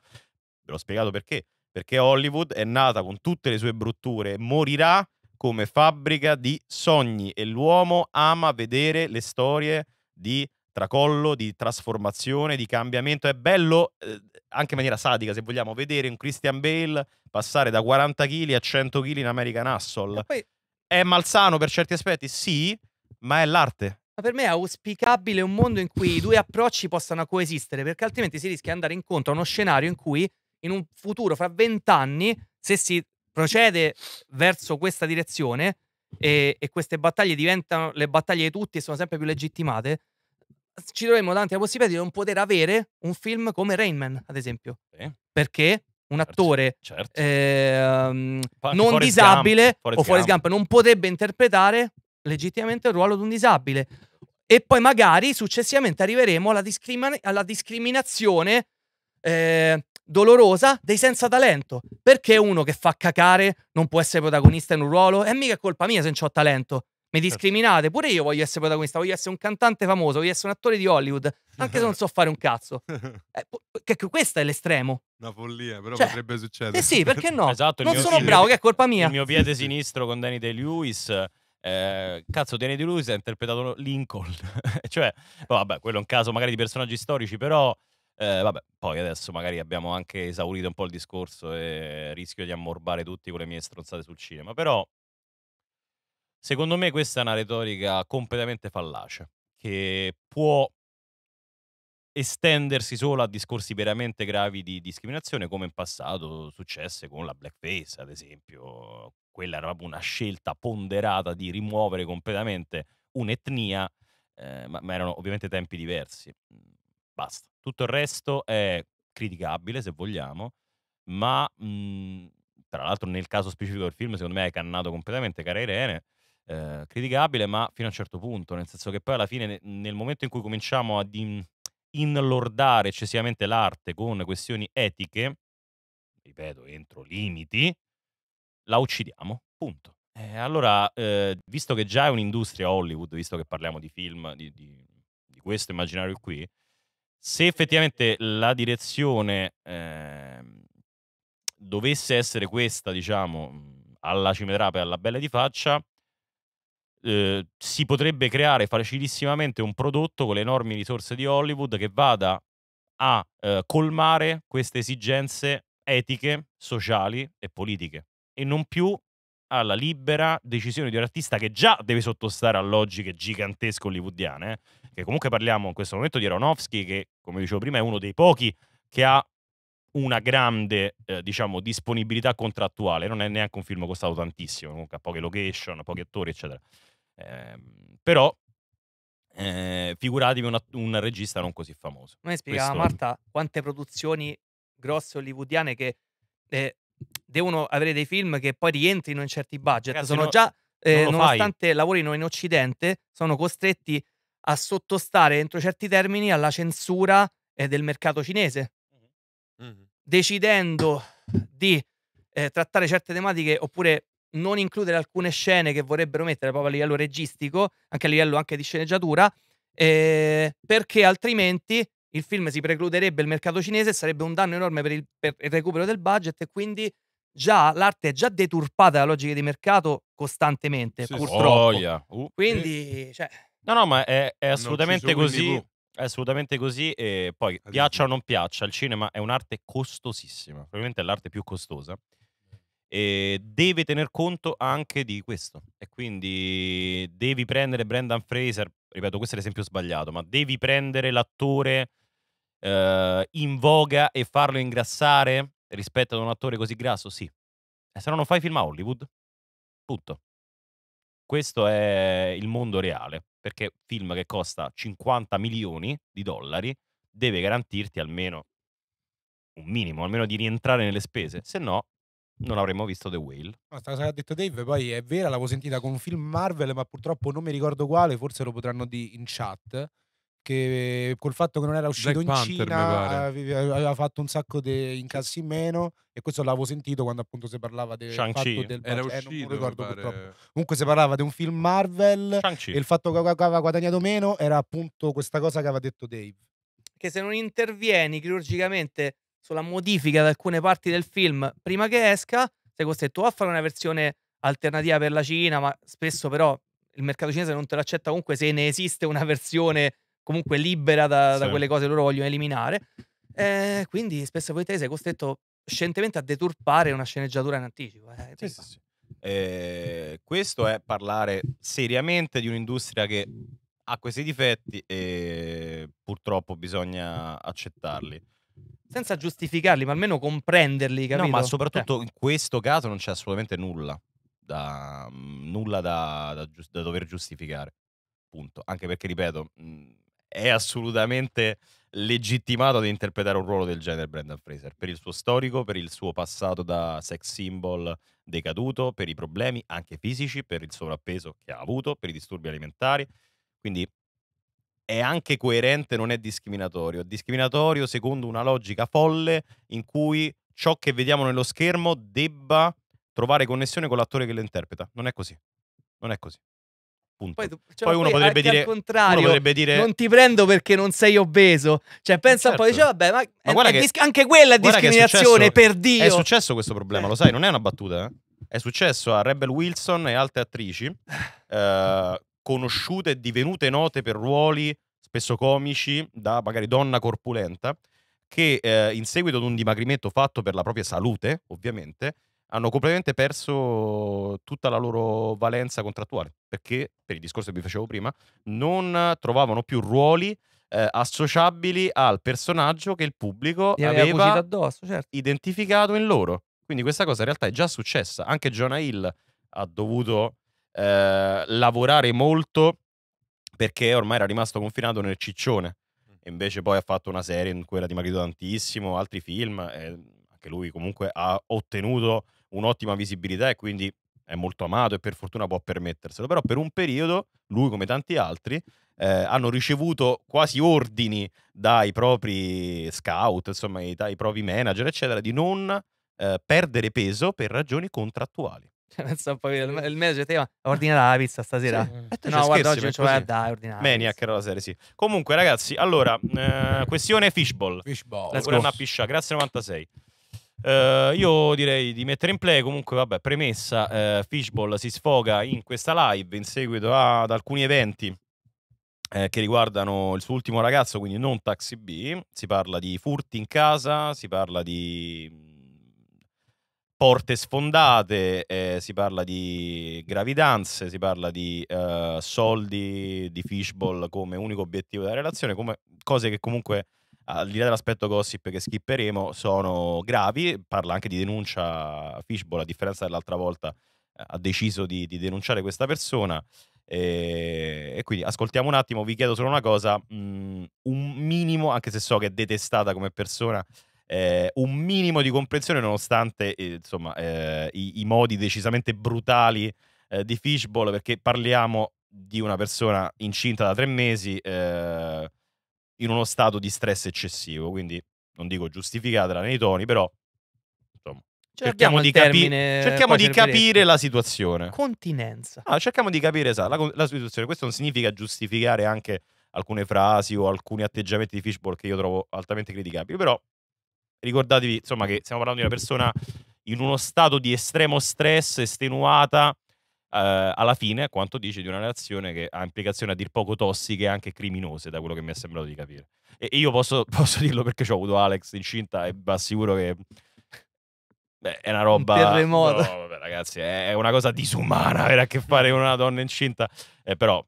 Ve l'ho spiegato perché. Perché Hollywood è nata con tutte le sue brutture, morirà come fabbrica di sogni e l'uomo ama vedere le storie di tracollo, di trasformazione, di cambiamento. È bello, eh, anche in maniera sadica se vogliamo, vedere un Christian Bale passare da 40 kg a 100 kg in American Hustle. Poi... È malsano per certi aspetti, sì, ma è l'arte. Ma per me è auspicabile un mondo in cui i due approcci possano coesistere, perché altrimenti si rischia di andare incontro a uno scenario in cui in un futuro, fra vent'anni, se si procede verso questa direzione e, e queste battaglie diventano le battaglie di tutti e sono sempre più legittimate, ci troviamo davanti alla possibilità di non poter avere un film come Rain Man, ad esempio. Sì. Perché un certo, attore certo, certo. Eh, non disabile Gump, o fuori Gump non potrebbe interpretare legittimamente il ruolo di un disabile. E poi magari successivamente arriveremo alla, discrimin- alla discriminazione eh, dolorosa dei senza talento. Perché uno che fa cacare non può essere protagonista in un ruolo? È mica colpa mia se non ho talento. Mi certo. discriminate, pure io voglio essere protagonista, voglio essere un cantante famoso, voglio essere un attore di Hollywood, anche se non so fare un cazzo. Eh, che, questo è l'estremo. Una follia, però cioè, potrebbe succedere. Eh sì, perché no? Esatto, non mio, sono bravo, che è colpa mia. Il mio piede sinistro con Danny Day-Lewis... Eh, cazzo, Danny DeLuise ha interpretato Lincoln. cioè, vabbè, quello è un caso magari di personaggi storici, però eh, vabbè, poi adesso magari abbiamo anche esaurito un po' il discorso e rischio di ammorbare tutti con le mie stronzate sul cinema, però Secondo me questa è una retorica completamente fallace, che può estendersi solo a discorsi veramente gravi di discriminazione, come in passato successe con la blackface, ad esempio. Quella era proprio una scelta ponderata di rimuovere completamente un'etnia, eh, ma, ma erano ovviamente tempi diversi. Basta. Tutto il resto è criticabile, se vogliamo, ma mh, mhmm, tra l'altro nel caso specifico del film, secondo me è cannato completamente, cara Irene, eh, criticabile, ma fino a un certo punto, nel senso che poi alla fine nel momento in cui cominciamo ad in- inlordare eccessivamente l'arte con questioni etiche, ripeto, entro limiti, la uccidiamo, punto. Eh, allora, eh, visto che già è un'industria Hollywood, visto che parliamo di film, di, di, di questo immaginario qui, se effettivamente la direzione eh, dovesse essere questa, diciamo, alla cimetrapa e alla bella di faccia, eh, si potrebbe creare facilissimamente un prodotto con le enormi risorse di Hollywood che vada a eh, colmare queste esigenze etiche, sociali e politiche e non più alla libera decisione di un artista che già deve sottostare a logiche gigantesche hollywoodiane, eh? che comunque parliamo in questo momento di Aronofsky che, come dicevo prima, è uno dei pochi che ha una grande eh, diciamo, disponibilità contrattuale, non è neanche un film costato tantissimo, comunque ha poche location, pochi attori, eccetera. Eh, però eh, figuratevi una, un regista non così famoso. Noi spiegava Questo... Marta quante produzioni grosse hollywoodiane che eh, devono avere dei film che poi rientrino in certi budget. Ragazzi, sono no, già, eh, nonostante fai. lavorino in Occidente, sono costretti a sottostare entro certi termini alla censura eh, del mercato cinese. Mm-hmm. Decidendo di eh, trattare certe tematiche oppure non includere alcune scene che vorrebbero mettere proprio a livello registico, anche a livello anche di sceneggiatura, eh, perché altrimenti il film si precluderebbe il mercato cinese e sarebbe un danno enorme per il, per il recupero del budget e quindi già l'arte è già deturpata dalla logica di mercato costantemente, sì, purtroppo. Oh, yeah. uh. Quindi, cioè... No, no, ma è, è assolutamente così. È assolutamente così e poi piaccia o non piaccia, il cinema è un'arte costosissima, probabilmente è l'arte più costosa e deve tener conto anche di questo. E quindi devi prendere Brendan Fraser, ripeto, questo è l'esempio sbagliato, ma devi prendere l'attore eh, in voga e farlo ingrassare rispetto ad un attore così grasso? Sì. E se no non fai film a Hollywood? Punto. Questo è il mondo reale, perché film che costa 50 milioni di dollari deve garantirti almeno un minimo, almeno di rientrare nelle spese, se no non avremmo visto The Whale. Questa cosa che ha detto Dave poi è vera, l'avevo sentita con un film Marvel, ma purtroppo non mi ricordo quale, forse lo potranno dire in chat. Che col fatto che non era uscito Black in Panther, Cina aveva fatto un sacco di incassi in meno e questo l'avevo sentito quando appunto si parlava del Shang-Chi. del era eh, uscito, non ricordo purtroppo. Comunque si parlava di un film Marvel Shang-Chi. e il fatto che aveva guadagnato meno era appunto questa cosa che aveva detto Dave. Che se non intervieni chirurgicamente sulla modifica di alcune parti del film prima che esca, sei costretto a fare una versione alternativa per la Cina, ma spesso però il mercato cinese non te l'accetta comunque se ne esiste una versione comunque libera da, sì. da quelle cose che loro vogliono eliminare. Eh, quindi spesso voi te sei costretto scientemente a deturpare una sceneggiatura in anticipo. Eh. Sì, sì, sì. Eh, questo è parlare seriamente di un'industria che ha questi difetti e purtroppo bisogna accettarli senza giustificarli, ma almeno comprenderli, capito? No, ma soprattutto eh. in questo caso non c'è assolutamente nulla da, mhmm, nulla da, da, da dover giustificare. Punto. Anche perché, ripeto, mhmm, è assolutamente legittimato ad interpretare un ruolo del genere Brendan Fraser per il suo storico, per il suo passato da sex symbol decaduto, per i problemi anche fisici, per il sovrappeso che ha avuto, per i disturbi alimentari. Quindi è anche coerente, non è discriminatorio. È discriminatorio secondo una logica folle in cui ciò che vediamo nello schermo debba trovare connessione con l'attore che lo interpreta. Non è così. Non è così. Punto. Poi, cioè, poi uno, potrebbe dire, uno, potrebbe dire, non ti prendo perché non sei obeso. Cioè, pensa certo. poi, dice, vabbè, ma, ma guarda che, disc- anche quella è discriminazione, è successo, per Dio. È successo questo problema, lo sai, non è una battuta, eh? È successo a Rebel Wilson e altre attrici eh, conosciute e divenute note per ruoli spesso comici da magari donna corpulenta che eh, in seguito ad un dimagrimento fatto per la propria salute, ovviamente, hanno completamente perso tutta la loro valenza contrattuale, perché per il discorso che vi facevo prima, non trovavano più ruoli eh, associabili al personaggio che il pubblico Li aveva addosso, certo. identificato in loro. Quindi questa cosa in realtà è già successa, anche Jonah Hill ha dovuto eh, lavorare molto perché ormai era rimasto confinato nel ciccione. Mm. E invece poi ha fatto una serie in cui era dimagrito tantissimo, altri film, eh, anche lui comunque ha ottenuto un'ottima visibilità e quindi è molto amato e per fortuna può permetterselo. Però per un periodo, lui come tanti altri, eh, hanno ricevuto quasi ordini dai propri scout, insomma dai propri manager, eccetera, di non eh, perdere peso per ragioni contrattuali. Cioè, non so, poi il, il manager diceva ordinerà la pizza stasera. Sì. Eh, no, guarda, oggi ci dai a dare ordinare. Maniac era la serie, sì. Comunque, ragazzi, allora, eh, questione fishball. Fishball. Let's Una piscia, grazie 96. Uh, eh, io direi di mettere in play. Comunque, vabbè, premessa: uh, Fishball si sfoga in questa live in seguito ad alcuni eventi eh, che riguardano il suo ultimo ragazzo, quindi non Taxi B. Si parla di furti in casa, si parla di porte sfondate, eh, si parla di gravidanze, si parla di eh, soldi, di fishball come unico obiettivo della relazione, come cose che comunque al di là dell'aspetto gossip che skipperemo sono gravi, parla anche di denuncia fishball a differenza dell'altra volta eh, ha deciso di, di, denunciare questa persona e, e, quindi ascoltiamo un attimo, vi chiedo solo una cosa, mh, mm, un minimo, anche se so che è detestata come persona, eh, un minimo di comprensione nonostante eh, insomma, eh, i, i, modi decisamente brutali eh, di Fishball, perché parliamo di una persona incinta da tre mesi eh, in uno stato di stress eccessivo, quindi non dico giustificatela nei toni, però insomma, cerchiamo, di, capi- cerchiamo di capire la situazione. Continenza. No, ah, cerchiamo di capire sa, la, la situazione. Questo non significa giustificare anche alcune frasi o alcuni atteggiamenti di Fishball che io trovo altamente criticabili, però ricordatevi insomma che stiamo parlando di una persona in uno stato di estremo stress, estenuata, eh, alla fine, a quanto dice, di una relazione che ha implicazioni a dir poco tossiche e anche criminose, da quello che mi è sembrato di capire. E io posso, posso dirlo perché ho avuto Alex incinta e vi assicuro che beh, è una roba... terremoto. No, vabbè, ragazzi, è una cosa disumana avere a che fare con una donna incinta, eh, però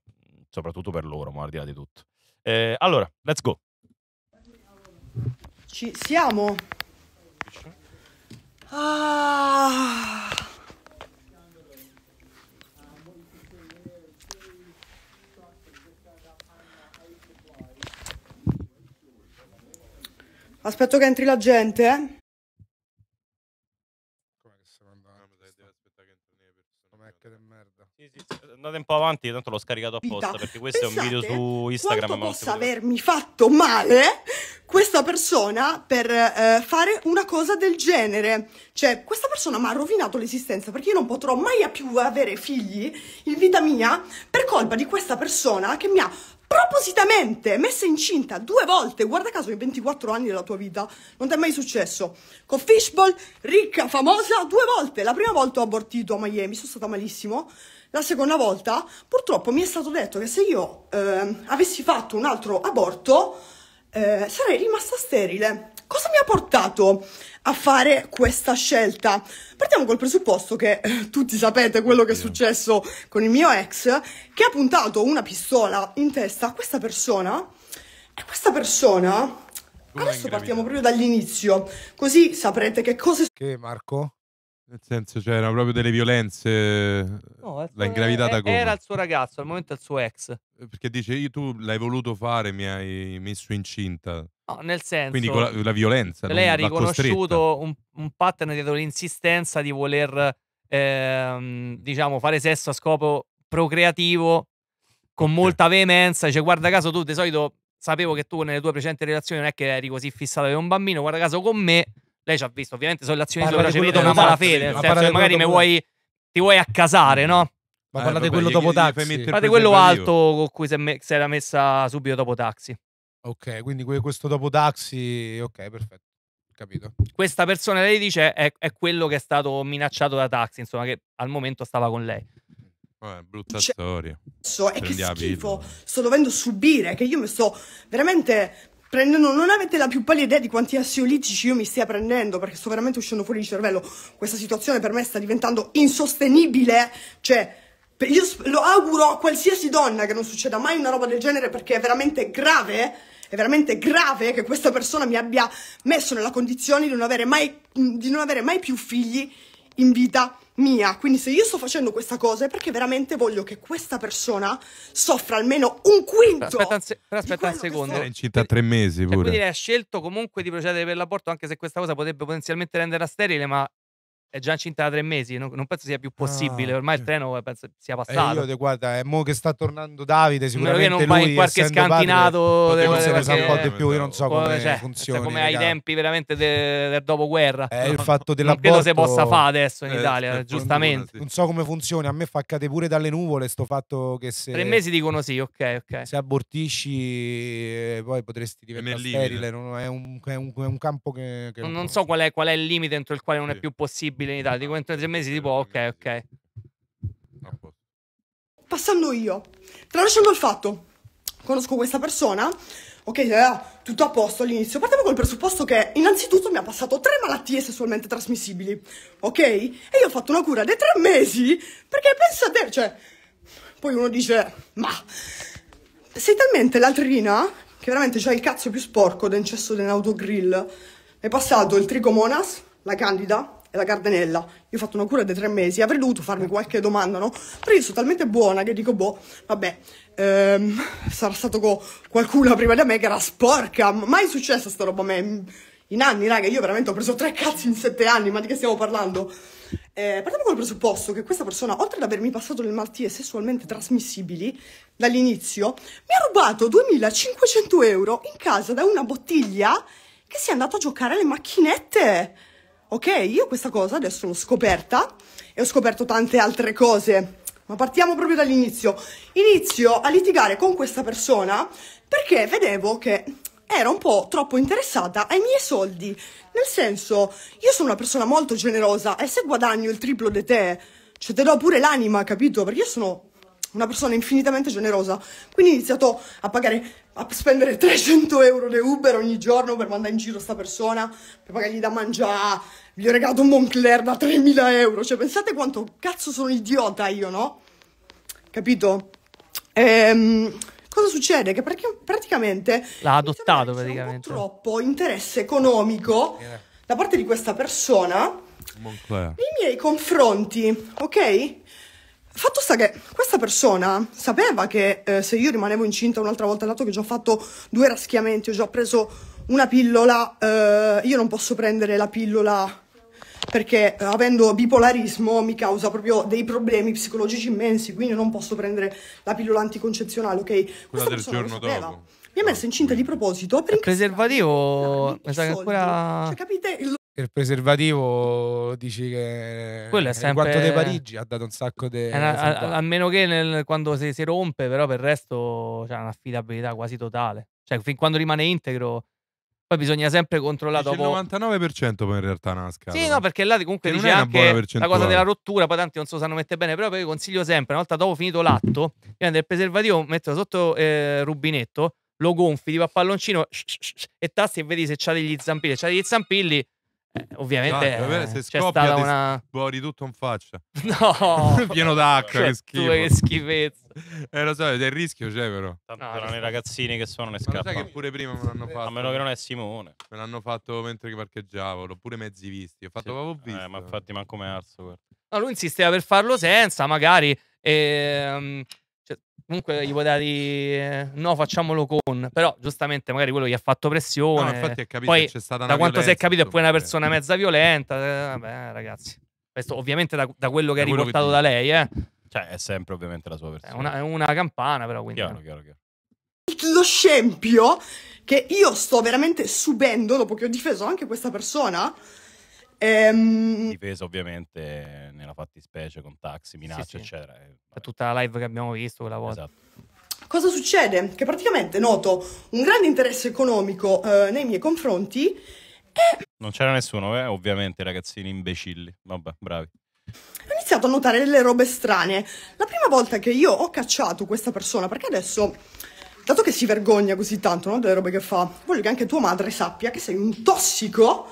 soprattutto per loro, ma al di là di tutto. Eh, allora, let's go. Ci siamo. Ah. Aspetto che entri la gente, eh? Sì, sì, sì. Andate un po' avanti, tanto l'ho scaricato apposta perché questo Pensate è un video su Instagram. Quanto ma possa avermi fatto male questa persona per eh, fare una cosa del genere. Cioè, questa persona mi ha rovinato l'esistenza perché io non potrò mai più avere figli in vita mia per colpa di questa persona che mi ha propositamente messa incinta due volte, guarda caso in 24 anni della tua vita, non ti è mai successo. Con Fishball, ricca, famosa, due volte. La prima volta ho abortito a Miami, sono stata malissimo. La seconda volta purtroppo mi è stato detto che se io eh, avessi fatto un altro aborto eh, sarei rimasta sterile. Cosa mi ha portato a fare questa scelta? Partiamo col presupposto che eh, tutti sapete quello che è successo con il mio ex, che ha puntato una pistola in testa a questa persona e questa persona... Adesso partiamo proprio dall'inizio, così saprete che cosa... Che Marco? Nel senso, c'erano cioè, proprio delle violenze. No, l'ha ingravidata è- come? Era il suo ragazzo, al momento è il suo ex. Perché dice, io tu l'hai voluto fare, mi hai messo incinta. No, nel senso, Quindi con la, la violenza. lei ha riconosciuto un, un pattern dietro l'insistenza di voler, ehm, diciamo, fare sesso a scopo procreativo con Ok. molta veemenza. Dice, guarda caso, tu di solito sapevo che tu nelle tue precedenti relazioni non è che eri così fissata per un bambino, guarda caso con me lei ci ha visto, ovviamente, sono le azioni sopra, ci vedo una malafede. Nel senso, magari mi vuoi, ti vuoi accasare, no? Ma parlate eh, di quello dopo taxi. Parlate quello alto con cui si era messa subito dopo taxi. Ok, quindi questo dopo taxi, ok, perfetto. Capito. Questa persona, lei dice, è, è, quello che è stato minacciato da taxi, insomma, che al momento stava con lei. Eh, brutta cioè, storia. So, è che schifo, sto dovendo subire, che io mi sto veramente prendendo, non avete la più pallida idea di quanti assiolitici io mi stia prendendo, perché sto veramente uscendo fuori di cervello. Questa situazione per me sta diventando insostenibile, cioè... Io lo auguro a qualsiasi donna che non succeda mai una roba del genere perché è veramente grave, è veramente grave che questa persona mi abbia messo nella condizione di non avere mai, non avere mai più figli in vita mia. Quindi se io sto facendo questa cosa è perché veramente voglio che questa persona soffra almeno un quinto. Aspetta un, se- aspetta un secondo. Era incinta tre mesi pure. Cioè, quindi lei ha scelto comunque di procedere per l'aborto anche se questa cosa potrebbe potenzialmente renderla sterile, ma è già cinta da tre mesi. Non, non penso sia più possibile. Ah, Ormai il treno eh, penso sia passato. Eh, io, guarda, è mo che sta tornando Davide. Sicuramente non vai in qualche scantinato. Padre, forse ne sa un po' di più. Io non so eh, come cioè, funziona. Come ai tempi veramente del dopoguerra. Eh, il fatto dell'aborto. Non credo si possa fare adesso in eh, Italia, giustamente. Non so come funziona. A me fa cadere pure dalle nuvole sto fatto che se. Tre mesi dicono sì, ok, ok. Se abortisci, eh, poi potresti diventare sterile. È un, è, un, è un campo che. che non, non so qual è, qual è il limite entro il quale non è più possibile disponibile in Italia. Dico entro tre mesi, tipo, ok, ok. Passando io, tralasciando il fatto, conosco questa persona, ok, eh, tutto a posto all'inizio. Partiamo col presupposto che innanzitutto mi ha passato tre malattie sessualmente trasmissibili, ok? E io ho fatto una cura di tre mesi perché pensate, cioè, poi uno dice, ma sei talmente latrina che veramente c'hai il cazzo più sporco del cesso dell'autogrill. È passato il trigomonas, la candida, e la cardenella. Io ho fatto una cura di tre mesi, avrei dovuto farmi qualche domanda, no? Però io sono talmente buona che dico, boh, vabbè, ehm, sarà stato co- qualcuno prima di me che era sporca. Mai è successa sta roba a me. In anni, raga, io veramente ho preso tre cazzi in sette anni, ma di che stiamo parlando? Eh, partiamo col presupposto che questa persona, oltre ad avermi passato le malattie sessualmente trasmissibili dall'inizio, mi ha rubato 2500 euro in casa da una bottiglia che si è andata a giocare alle macchinette. Ok, io questa cosa adesso l'ho scoperta e ho scoperto tante altre cose. Ma partiamo proprio dall'inizio. Inizio a litigare con questa persona perché vedevo che era un po' troppo interessata ai miei soldi. Nel senso, io sono una persona molto generosa e se guadagno il triplo di te, cioè te do pure l'anima, capito? Perché io sono una persona infinitamente generosa. Quindi ho iniziato a pagare, a spendere 300 euro di Uber ogni giorno per mandare in giro questa persona, per pagargli da mangiare. Gli ho regalato un Moncler da 3.000 euro. Cioè, pensate quanto cazzo sono idiota io, no? Capito? Ehm, cosa succede? Che praticamente... L'ha adottato, praticamente. troppo interesse economico eh. da parte di questa persona Moncler. nei miei confronti, ok? Fatto sta che questa persona sapeva che eh, se io rimanevo incinta un'altra volta, dato che ho già fatto due raschiamenti, ho già preso una pillola, eh, io non posso prendere la pillola perché eh, avendo bipolarismo mi causa proprio dei problemi psicologici immensi, quindi non posso prendere la pillola anticoncezionale, ok? Quella del giorno dopo. Mi ha messa incinta di proposito. Per preservativo, mi sa che ancora... Cioè, capite? il preservativo dici che quello è sempre quanto dei Parigi ha dato un sacco di a, a, meno che nel, quando si, si, rompe però per il resto c'è un'affidabilità quasi totale cioè fin quando rimane integro poi bisogna sempre controllare dopo il 99% poi in realtà nasca sì no perché là comunque dice anche la cosa della rottura poi tanti non so se sanno mette bene però io consiglio sempre una volta dopo finito l'atto prendo il preservativo metto sotto eh, rubinetto lo gonfi tipo a palloncino sh, sh, sh, e tasti e vedi se c'ha degli zampilli c'ha degli zampilli eh, ovviamente ah, eh, se c'è stata una fuori tutto in faccia. No! Pieno d'acqua, cioè, che Tu, che schifezza. Eh lo so, del rischio c'è cioè, però. Tanto no, erano i ragazzini che sono le scarpe. Ma sai che pure prima me l'hanno fatto. A meno che non è Simone. Me l'hanno fatto mentre parcheggiavo, l'ho pure mezzi visti. Ho fatto sì. proprio eh, visto. Eh, ma infatti manco me arso. No, lui insisteva per farlo senza, magari... Ehm comunque gli vuoi dare eh, no facciamolo con però giustamente magari quello gli ha fatto pressione no, infatti è capito poi, c'è stata da quanto si è capito è poi una persona mezza violenta eh, vabbè ragazzi questo ovviamente da, da quello che ha è riportato che da lei eh. cioè è sempre ovviamente la sua persona è una, è una campana però quindi chiaro, chiaro, chiaro. lo scempio che io sto veramente subendo dopo che ho difeso anche questa persona Ehm... Difesa ovviamente nella fattispecie con taxi, minacce, sì, sì. eccetera. Da eh, tutta la live che abbiamo visto quella volta. Esatto. Cosa succede? Che praticamente noto un grande interesse economico eh, nei miei confronti e... Non c'era nessuno, eh? ovviamente, ragazzini imbecilli. Vabbè, bravi. Ho iniziato a notare delle robe strane. La prima volta che io ho cacciato questa persona, perché adesso dato che si vergogna così tanto no, delle robe che fa, voglio che anche tua madre sappia che sei un tossico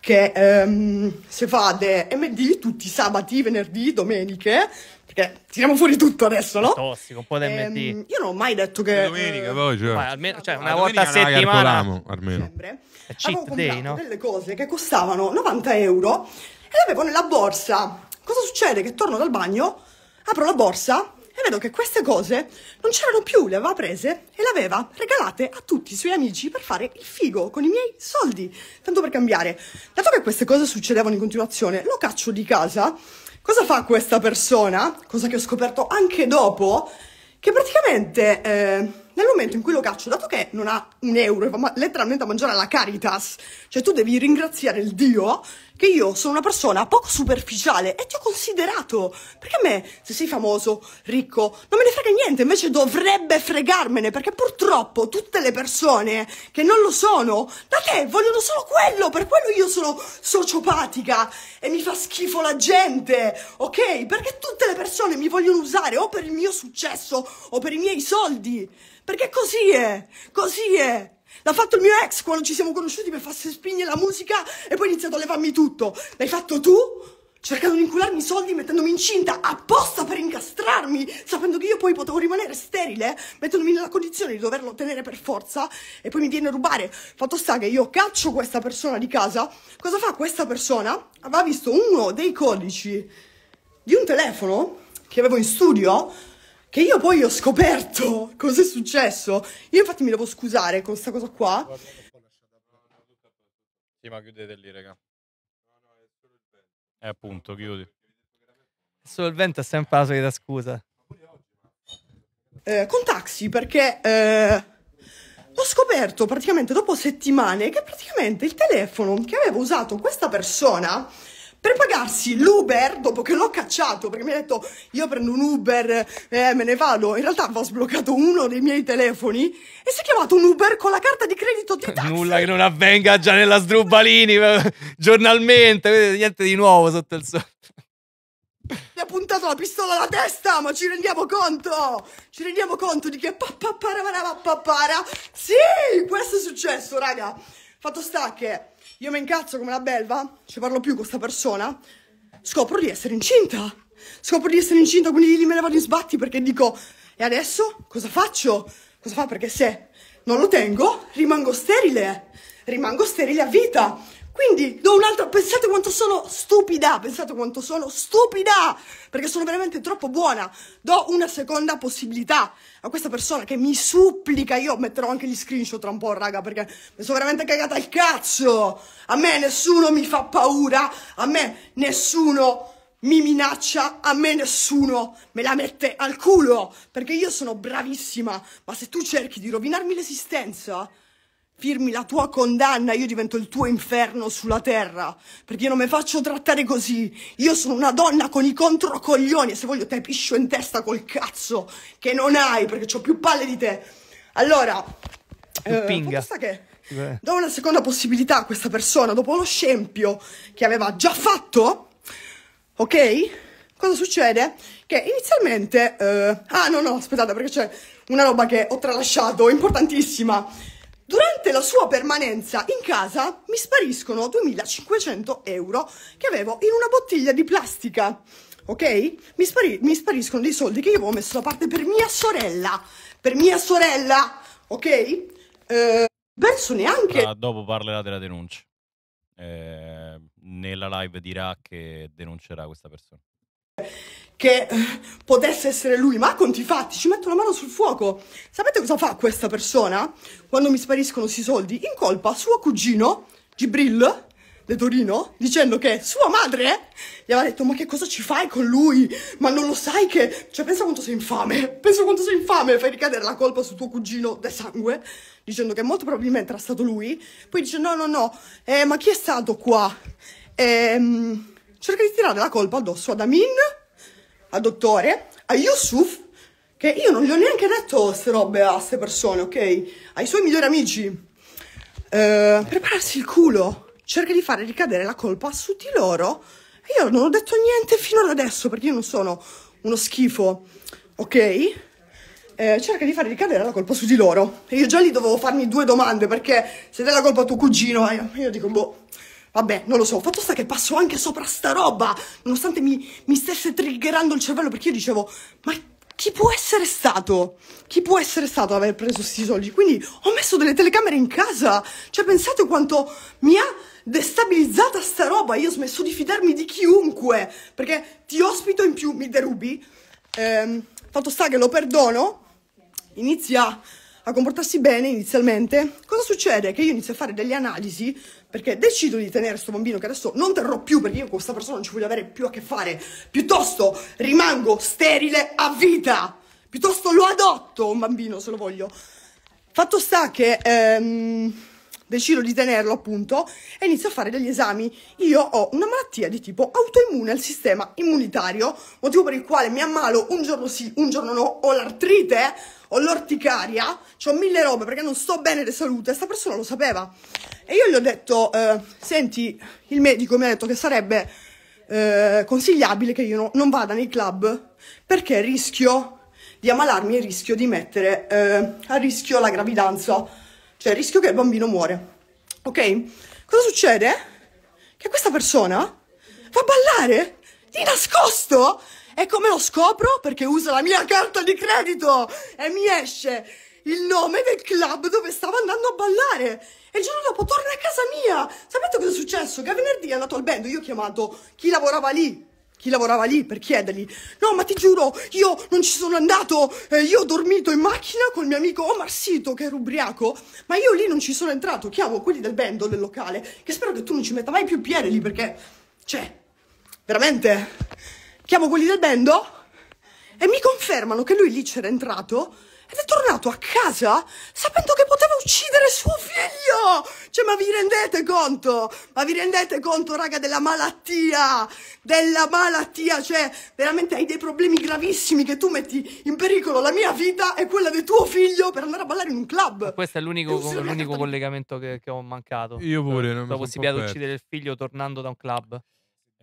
che ehm, si fa de MD tutti i sabati, venerdì, domeniche, perché tiriamo fuori tutto adesso, no? tossico, un po' di ehm, MD. io non ho mai detto che... Domenica eh, poi, cioè... Almeno, cioè una ah, volta a settimana... Colamo, almeno. Sempre, avevo day, no? delle cose che costavano 90 euro e le avevo nella borsa. Cosa succede? Che torno dal bagno, apro la borsa e vedo che queste cose non c'erano più, le aveva prese e le aveva regalate a tutti i suoi amici per fare il figo con i miei soldi, tanto per cambiare. Dato che queste cose succedevano in continuazione, lo caccio di casa. Cosa fa questa persona? Cosa che ho scoperto anche dopo, che praticamente eh, nel momento in cui lo caccio, dato che non ha un euro e va letteralmente a mangiare alla Caritas, cioè tu devi ringraziare il Dio che io sono una persona poco superficiale e ti ho considerato. Perché a me, se sei famoso, ricco, non me ne frega niente, invece dovrebbe fregarmene, perché purtroppo tutte le persone che non lo sono, da te vogliono solo quello, per quello io sono sociopatica e mi fa schifo la gente, ok? Perché tutte le persone mi vogliono usare o per il mio successo o per i miei soldi. Perché così è, così è. L'ha fatto il mio ex quando ci siamo conosciuti per farsi spingere la musica e poi ha iniziato a levarmi tutto. L'hai fatto tu? Cercando di incularmi i soldi mettendomi incinta apposta per incastrarmi, sapendo che io poi potevo rimanere sterile, mettendomi nella condizione di doverlo tenere per forza e poi mi viene a rubare. Fatto sta che io caccio questa persona di casa. Cosa fa questa persona? Aveva visto uno dei codici di un telefono che avevo in studio che io poi ho scoperto cos'è successo. Io infatti mi devo scusare con questa cosa qua. Sì, ma chiudete lì, raga. No, no, è solo il vento. eh, appunto, chiudi. È Solo il vento è sempre la solita scusa. Eh, con taxi, perché eh, ho scoperto praticamente dopo settimane che praticamente il telefono che aveva usato questa persona per pagarsi l'Uber dopo che l'ho cacciato perché mi ha detto io prendo un Uber e eh, me ne vado in realtà va sbloccato uno dei miei telefoni e si è chiamato un Uber con la carta di credito di taxi nulla che non avvenga già nella Sdrubalini giornalmente niente di nuovo sotto il sole mi ha puntato la pistola alla testa, ma ci rendiamo conto? Ci rendiamo conto di che pappaparapara Sì, questo è successo, raga. Fatto sta che io mi incazzo come la belva, ci parlo più con questa persona, scopro di essere incinta. Scopro di essere incinta, quindi me ne vado in sbatti perché dico, e adesso cosa faccio? Cosa fa? Perché se non lo tengo, rimango sterile. Rimango sterile a vita. Quindi do un'altra, pensate quanto sono stupida, pensate quanto sono stupida, perché sono veramente troppo buona. Do una seconda possibilità a questa persona che mi supplica, io metterò anche gli screenshot tra un po', raga, perché mi sono veramente cagata il cazzo. A me nessuno mi fa paura, a me nessuno mi minaccia, a me nessuno me la mette al culo, perché io sono bravissima, ma se tu cerchi di rovinarmi l'esistenza, firmi la tua condanna, io divento il tuo inferno sulla terra, perché io non mi faccio trattare così. Io sono una donna con i controcoglioni e se voglio te piscio in testa col cazzo che non hai, perché ho più palle di te. Allora, eh, pinga. che do una seconda possibilità a questa persona, dopo lo scempio che aveva già fatto, ok? Cosa succede? Che inizialmente... Eh, ah no no, aspettate perché c'è una roba che ho tralasciato, importantissima Durante la sua permanenza in casa mi spariscono 2500 euro che avevo in una bottiglia di plastica. Ok? Mi, spari mi spariscono dei soldi che io avevo messo da parte per mia sorella. Per mia sorella, ok? Eh, penso neanche. Ma ah, dopo parlerà della denuncia. Eh, nella live dirà che denuncerà questa persona che eh, potesse essere lui, ma conti fatti, ci metto la mano sul fuoco. Sapete cosa fa questa persona quando mi spariscono questi soldi? Incolpa suo cugino, Gibril, de Torino, dicendo che sua madre gli aveva detto ma che cosa ci fai con lui? Ma non lo sai che... Cioè pensa quanto sei infame, pensa quanto sei infame, fai ricadere la colpa su tuo cugino de sangue, dicendo che molto probabilmente era stato lui. Poi dice no, no, no, eh, ma chi è stato qua? Ehm, cerca di tirare la colpa addosso ad Amin al dottore, a Yusuf, che io non gli ho neanche detto queste robe a queste persone, ok? Ai suoi migliori amici. Eh, prepararsi il culo, cerca di fare ricadere la colpa su di loro. E io non ho detto niente fino ad adesso, perché io non sono uno schifo, ok? Eh, cerca di fare ricadere la colpa su di loro. E io già lì dovevo farmi due domande, perché se dai la colpa a tuo cugino, eh, io dico, boh, Vabbè, non lo so, fatto sta che passo anche sopra sta roba, nonostante mi, mi stesse triggerando il cervello, perché io dicevo, ma chi può essere stato? Chi può essere stato ad aver preso questi soldi? Quindi ho messo delle telecamere in casa. Cioè, pensate quanto mi ha destabilizzata sta roba. Io ho smesso di fidarmi di chiunque. Perché ti ospito in più, mi derubi. Ehm, fatto sta che lo perdono. Inizia a comportarsi bene inizialmente. Cosa succede? Che io inizio a fare delle analisi perché decido di tenere questo bambino che adesso non terrò più perché io con questa persona non ci voglio avere più a che fare, piuttosto rimango sterile a vita, piuttosto lo adotto un bambino se lo voglio. Fatto sta che... Ehm, decido di tenerlo appunto e inizio a fare degli esami. Io ho una malattia di tipo autoimmune al sistema immunitario, motivo per il quale mi ammalo un giorno sì, un giorno no, ho l'artrite, ho l'orticaria, ho mille robe perché non sto bene di salute, sta persona lo sapeva. E io gli ho detto, eh, senti, il medico mi ha detto che sarebbe eh, consigliabile che io no, non vada nei club perché rischio di ammalarmi e rischio di mettere eh, a rischio la gravidanza cioè il rischio che il bambino muore. Ok? Cosa succede? Che questa persona fa ballare di nascosto e come lo scopro? Perché usa la mia carta di credito e mi esce il nome del club dove stava andando a ballare. E il giorno dopo torna a casa mia. Sapete cosa è successo? Che venerdì è andato al bando, io ho chiamato chi lavorava lì chi lavorava lì per chiedergli no ma ti giuro io non ci sono andato eh, io ho dormito in macchina col mio amico Omar Sito che era ubriaco ma io lì non ci sono entrato chiamo quelli del bando del locale che spero che tu non ci metta mai più piede lì perché cioè veramente chiamo quelli del bando e mi confermano che lui lì c'era entrato ed è tornato a casa sapendo che poteva uccidere suo figlio. Cioè, ma vi rendete conto? Ma vi rendete conto, raga, della malattia? Della malattia, cioè, veramente hai dei problemi gravissimi che tu metti in pericolo la mia vita e quella del tuo figlio per andare a ballare in un club. Ma questo è l'unico, con, l'unico collegamento che, che, ho mancato. Io pure, non mi La possibilità di uccidere il figlio tornando da un club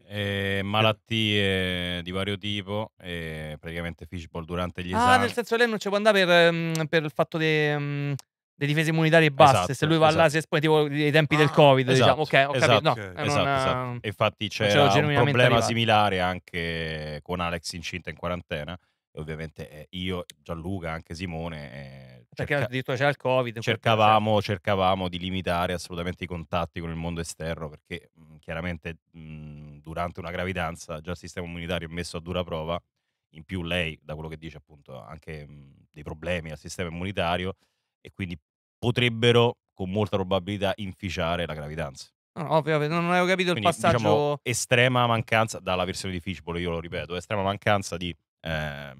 eh, malattie di vario tipo e eh, praticamente fishball durante gli esami. Ah, nel senso lei non ci può andare per, mm, per il fatto mm, dei, um, delle difese immunitarie basse, esatto, esatto, se lui ah, va diciamo, esatto. là si espone tipo ai tempi ah, del covid, esatto, diciamo, ok, ho esatto, No, okay. esatto, una... Esatto. Eh, Infatti c'è un problema arrivato. similare anche con Alex incinta in quarantena e ovviamente eh, io, Gianluca, anche Simone... Eh, perché Cerca... addirittura c'era il Covid. Cioè cercavamo, cercavamo, di limitare assolutamente i contatti con il mondo esterno perché mh, mm, chiaramente mh, mm, durante una gravidanza già il sistema immunitario è messo a dura prova. In più lei, da quello che dice appunto, ha anche mh, mm, dei problemi al sistema immunitario e quindi potrebbero con molta probabilità inficiare la gravidanza. No, ovvio, non avevo capito Quindi, il diciamo, passaggio. Diciamo, estrema mancanza, dalla versione di Fishbowl, io lo ripeto, estrema mancanza di eh,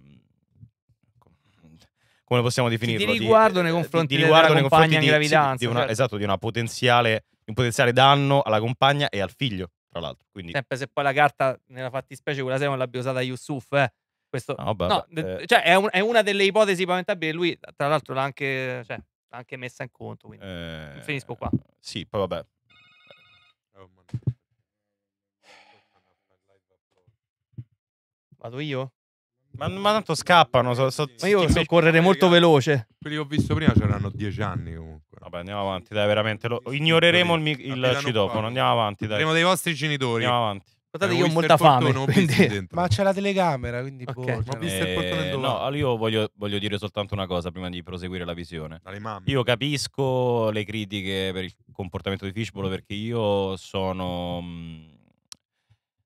come possiamo definirlo? Di riguardo nei eh, confronti di, di riguardo della nei confronti di, gravidanza. Sì, di una, certo. Esatto, di una potenziale, un potenziale danno alla compagna e al figlio, tra l'altro. Quindi... Sempre se poi la carta, nella fattispecie, quella sera non l'abbia usata Yusuf, eh. Questo, no, vabbè, no, eh, cioè è, un, è, una delle ipotesi paventabili. Lui, tra l'altro, l'ha anche, cioè, anche, messa in conto. Quindi eh, finisco qua. Sì, poi vabbè. Vado io? Ma, ma tanto scappano. So, so, ma io so correre molto veloce. Quelli che ho visto prima c'erano dieci anni comunque. Vabbè, andiamo avanti, dai, veramente. Lo, ignoreremo il, il citofono. Andiamo avanti, dai. Saremo dei vostri genitori. Andiamo avanti. Guardate, eh, io ho molta fame. Ma c'è la telecamera, quindi okay. boh, cioè- eh, No, io voglio, voglio, dire soltanto una cosa prima di proseguire la visione. Io capisco le critiche per il comportamento di Fishbowl perché io sono mm,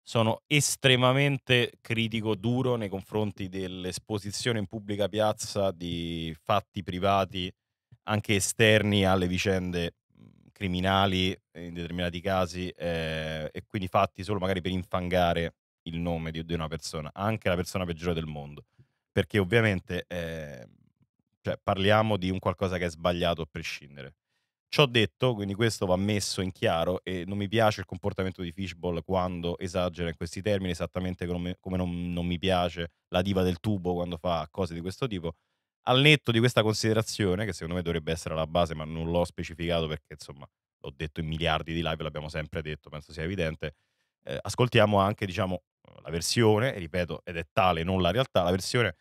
sono estremamente critico duro nei confronti dell'esposizione in pubblica piazza di fatti privati, anche esterni alle vicende mhmm, criminali in determinati casi, eh, e quindi fatti solo magari per infangare il nome di, di, una persona, anche la persona peggiore del mondo. Perché ovviamente eh, cioè, parliamo di un qualcosa che è sbagliato a prescindere. Ciò detto, quindi questo va messo in chiaro e non mi piace il comportamento di Fishball quando esagera in questi termini, esattamente come, non, non mi piace la diva del tubo quando fa cose di questo tipo. Al netto di questa considerazione, che secondo me dovrebbe essere la base, ma non l'ho specificato perché insomma l'ho detto in miliardi di live, l'abbiamo sempre detto, penso sia evidente, eh, ascoltiamo anche diciamo, la versione, ripeto, ed è tale, non la realtà, la versione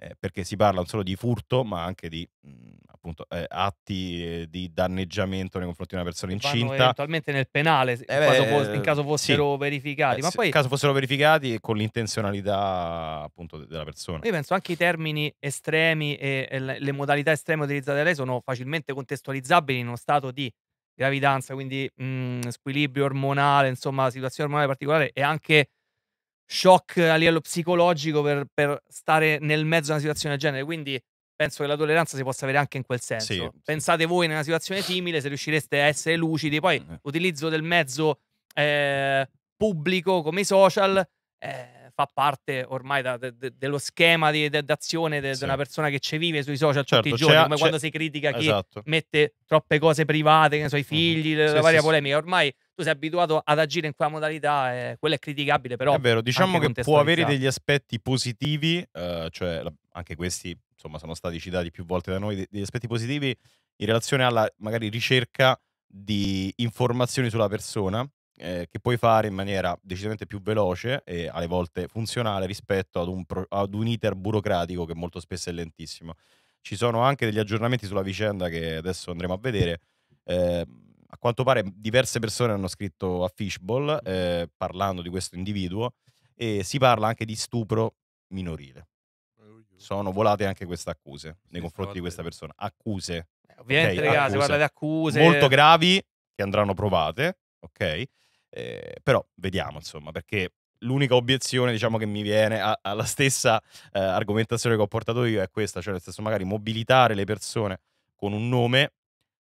eh, perché si parla non solo di furto, ma anche di mh, mm, appunto, eh, atti eh, di danneggiamento nei confronti di una persona incinta. Eventualmente nel penale, eh in, caso, fos- in caso eh, fossero sì. verificati. ma poi, in caso fossero verificati con l'intenzionalità appunto della persona. Io penso anche i termini estremi e, e le modalità estreme utilizzate da lei sono facilmente contestualizzabili in uno stato di gravidanza, quindi mh, mm, squilibrio ormonale, insomma, situazione ormonale particolare e anche shock a livello psicologico per, per stare nel mezzo di una situazione del genere. Quindi penso che la tolleranza si possa avere anche in quel senso. Sì. Pensate voi in una situazione simile se riuscireste a essere lucidi. Poi eh. l'utilizzo del mezzo eh, pubblico come i social eh, fa parte ormai da, de, de, dello schema di, de, d'azione di sì. una persona che ci vive sui social certo, tutti i certo, giorni, come quando si critica chi esatto. mette troppe cose private, che ne so, i figli, mm-hmm. la, sì, varia polemica. Ormai tu sei abituato ad agire in quella modalità e eh, quello è criticabile, però... È vero, diciamo che può avere degli aspetti positivi, eh, cioè anche questi insomma sono stati citati più volte da noi, degli aspetti positivi in relazione alla magari ricerca di informazioni sulla persona eh, che puoi fare in maniera decisamente più veloce e alle volte funzionale rispetto ad un, pro- ad un iter burocratico che molto spesso è lentissimo. Ci sono anche degli aggiornamenti sulla vicenda che adesso andremo a vedere. Eh, a quanto pare mhmm, diverse persone hanno scritto a Fishball eh, parlando di questo individuo e si parla anche di stupro minorile. Sono volate anche queste accuse nei confronti di questa persona. Accuse. Eh, ovviamente, okay, ragazzi, accuse. di accuse. Molto gravi che andranno provate, ok? Eh, però vediamo, insomma, perché l'unica obiezione, diciamo, che mi viene alla stessa eh, argomentazione che ho portato io è questa, cioè nel senso magari mobilitare le persone con un nome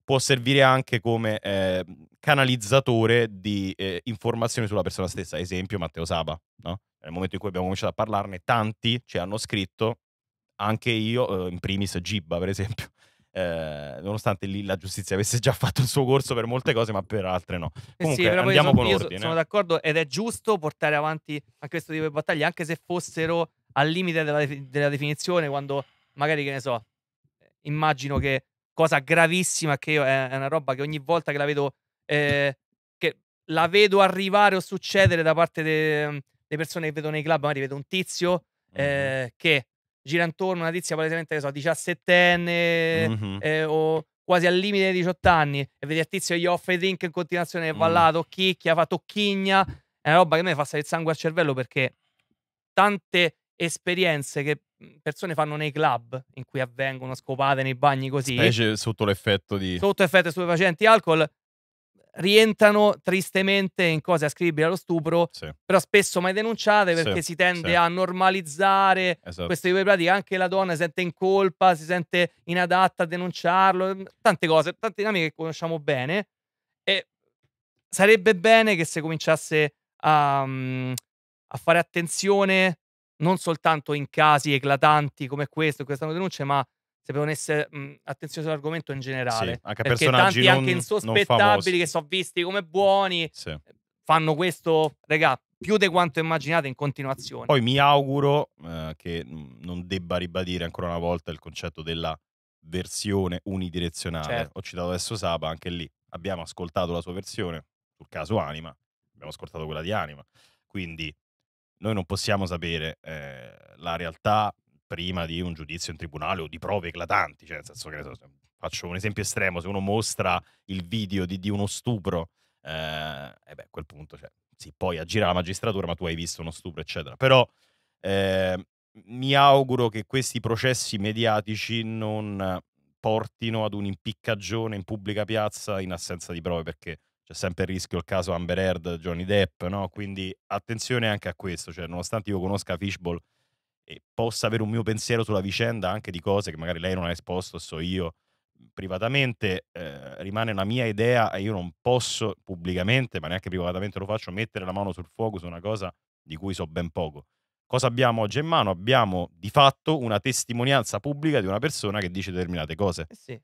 può servire anche come eh, canalizzatore di eh, informazioni sulla persona stessa. Esempio Matteo Saba, no? nel momento in cui abbiamo cominciato a parlarne, tanti ci hanno scritto, anche io, eh, in primis Gibba per esempio, eh, nonostante lì la giustizia avesse già fatto il suo corso per molte cose, ma per altre no. Eh Comunque, sì, andiamo sono, con ordine. Sono eh. d'accordo ed è giusto portare avanti anche questo tipo di battaglie, anche se fossero al limite della, della definizione, quando magari, che ne so, immagino che cosa gravissima che io, è, una roba che ogni volta che la vedo eh, che la vedo arrivare o succedere da parte delle de mhmm, persone che vedo nei club, magari vedo un tizio eh, che gira intorno una tizia palesemente che so, 17enne mm-hmm. eh, o quasi al limite dei 18 anni e vedi il tizio che gli offre drink in continuazione mm va là, tocchicchia, fa tocchigna è una roba che a me fa stare il sangue al cervello perché tante esperienze che Mhmm, persone fanno nei club in cui avvengono scopate nei bagni così. Specie sotto l'effetto di... Sotto effetto stupefacenti alcol rientrano tristemente in cose ascrivibili allo stupro, sì. però spesso mai denunciate perché sì, si tende sì. a normalizzare esatto. questo tipo di pratiche. Anche la donna si sente in colpa, si sente inadatta a denunciarlo, mhmm, tante cose, tante dinamiche che conosciamo bene. E sarebbe bene che si cominciasse a, mhmm, a fare attenzione non soltanto in casi eclatanti come questo, in questa denuncia, ma se devono essere mh, mhmm, attenzione sull'argomento in generale. Sì, anche perché tanti non, anche insospettabili che sono visti come buoni sì. Eh, fanno questo, regà, più di quanto immaginate in continuazione. Poi mi auguro eh, che mhmm, non debba ribadire ancora una volta il concetto della versione unidirezionale. Certo. Ho citato adesso Saba, anche lì abbiamo ascoltato la sua versione sul caso Anima, abbiamo ascoltato quella di Anima. Quindi noi non possiamo sapere eh, la realtà prima di un giudizio in tribunale o di prove eclatanti, cioè nel senso che faccio un esempio estremo, se uno mostra il video di, di uno stupro, eh, e beh, a quel punto cioè, si poi aggira la magistratura, ma tu hai visto uno stupro, eccetera. Però eh, mi auguro che questi processi mediatici non portino ad un'impiccagione in pubblica piazza in assenza di prove, perché c'è sempre il rischio il caso Amber Heard, Johnny Depp, no? Quindi attenzione anche a questo, cioè nonostante io conosca Fishball e possa avere un mio pensiero sulla vicenda anche di cose che magari lei non ha esposto, so io privatamente, eh, rimane una mia idea e io non posso pubblicamente, ma neanche privatamente lo faccio, mettere la mano sul fuoco su una cosa di cui so ben poco. Cosa abbiamo oggi in mano? Abbiamo di fatto una testimonianza pubblica di una persona che dice determinate cose. Eh sì,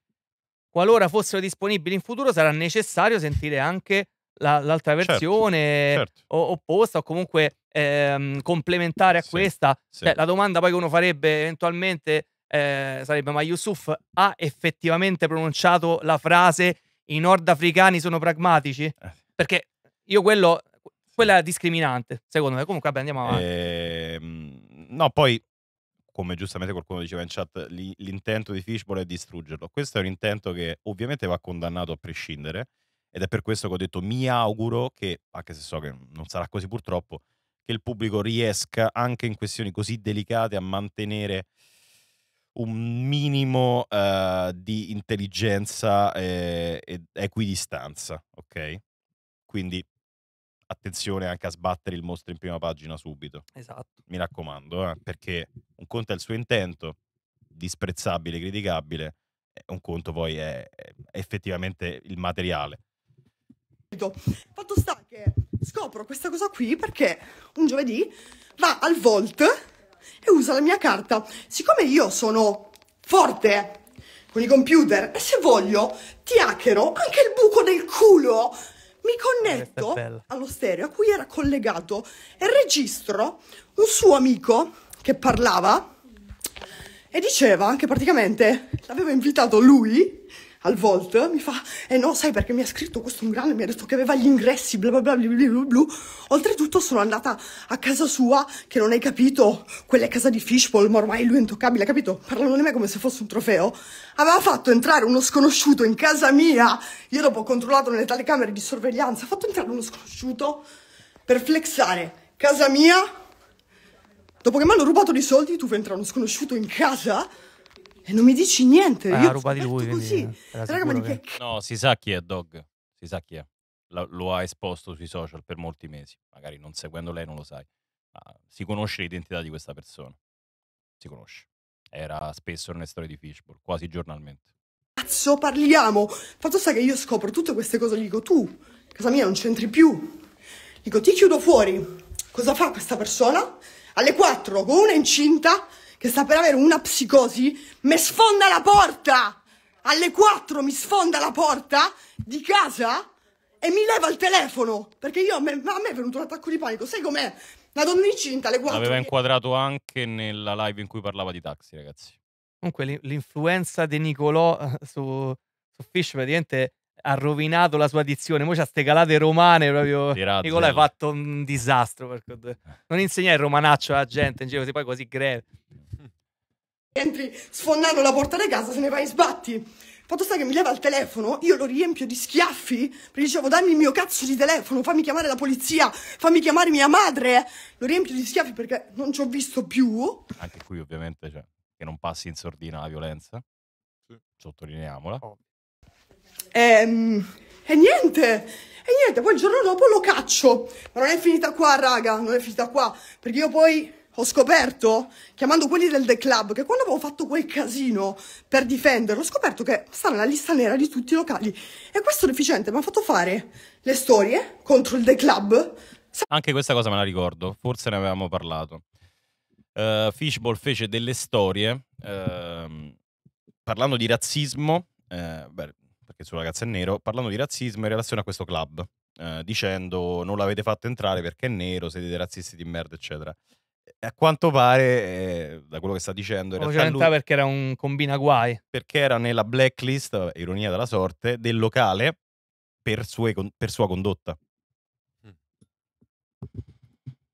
qualora fossero disponibili in futuro sarà necessario sentire anche la, l'altra certo, versione certo, certo. opposta o comunque ehm, complementare a sì, questa. Sì. Cioè, la domanda poi che uno farebbe eventualmente eh, sarebbe ma Yusuf ha effettivamente pronunciato la frase i nordafricani sono pragmatici? Eh. Perché io quello, quella è discriminante, secondo me. Comunque vabbè, andiamo avanti. Eh, no, poi come giustamente qualcuno diceva in chat, l'intento di Fishbowl è distruggerlo. Questo è un intento che ovviamente va condannato a prescindere ed è per questo che ho detto mi auguro che, anche se so che non sarà così purtroppo, che il pubblico riesca anche in questioni così delicate a mantenere un minimo uh, di intelligenza e, eh, e equidistanza, ok? Quindi attenzione anche a sbattere il mostro in prima pagina subito. Esatto. Mi raccomando, eh, perché un conto è il suo intento, disprezzabile, criticabile, un conto poi è, effettivamente il materiale. Fatto sta che scopro questa cosa qui perché un giovedì va al Volt e usa la mia carta. Siccome io sono forte con i computer e se voglio ti hackero anche il buco del culo mi ah, connetto allo stereo a cui era collegato e registro un suo amico che parlava e diceva che praticamente l'aveva invitato lui al Volt, mi fa, eh no, sai perché mi ha scritto questo grande, mi ha detto che aveva gli ingressi, bla bla bla bla bla bla. bla. Oltretutto sono andata a casa sua, che non hai capito, quella è casa di Fishbowl, ma ormai lui è intoccabile, capito? Parlano di me come se fosse un trofeo. Aveva fatto entrare uno sconosciuto in casa mia, io dopo ho controllato nelle telecamere di sorveglianza, ha fatto entrare uno sconosciuto per flexare casa mia, dopo che mi hanno rubato dei soldi, tu fai entrare uno sconosciuto in casa... E non mi dici niente. Ah, io ruba di lui. Così. Raga, che... No, si sa chi è Dog. Si sa chi è. La, lo ha esposto sui social per molti mesi. Magari non seguendo lei non lo sai. Ma si conosce l'identità di questa persona. Si conosce. Era spesso nelle storie di Fishbowl, quasi giornalmente. Cazzo, parliamo! Fatto sta che io scopro tutte queste cose, gli dico tu, casa mia non c'entri più. Dico ti chiudo fuori. Cosa fa questa persona? Alle 4 con una incinta che sta per avere una psicosi, mi sfonda la porta! Alle 4 mi sfonda la porta di casa e mi leva il telefono, perché io, a me, è venuto un attacco di panico, sai com'è? La donna incinta alle 4. L'aveva inquadrato anche nella live in cui parlava di taxi, ragazzi. Comunque l'influenza di Nicolò eh, su, su Fish praticamente ha rovinato la sua dizione. Mo' c'ha ste calate romane proprio. Nicola hai eh. fatto un disastro. Perché... Non insegnare il romanaccio alla gente in giro, se poi così greve. Entri sfondando la porta di casa, se ne vai e sbatti. Fatto sta che mi leva il telefono, io lo riempio di schiaffi, perché dicevo dammi il mio cazzo di telefono, fammi chiamare la polizia, fammi chiamare mia madre. Lo riempio di schiaffi perché non ci ho visto più. Anche qui ovviamente cioè, che non passi in sordina la violenza, sì. sottolineiamola. Oh. E, ehm, e niente, e niente, poi il giorno dopo lo caccio. Ma non è finita qua, raga, non è finita qua. Perché io poi ho scoperto, chiamando quelli del The Club, che quando avevo fatto quel casino per difenderlo, ho scoperto che sta nella lista nera di tutti i locali. E questo deficiente mi ha fatto fare le storie contro il The Club. Anche questa cosa me la ricordo, forse ne avevamo parlato. Uh, Fishball fece delle storie uh, parlando di razzismo. Uh, beh, perché il suo ragazzo è nero, parlando di razzismo in relazione a questo club, eh, dicendo non l'avete fatto entrare perché è nero, siete dei razzisti di merda, eccetera. E a quanto pare, eh, da quello che sta dicendo, in realtà, lui, perché era un combina guai. Perché era nella blacklist, ironia della sorte, del locale per, sue, per sua condotta. Mm.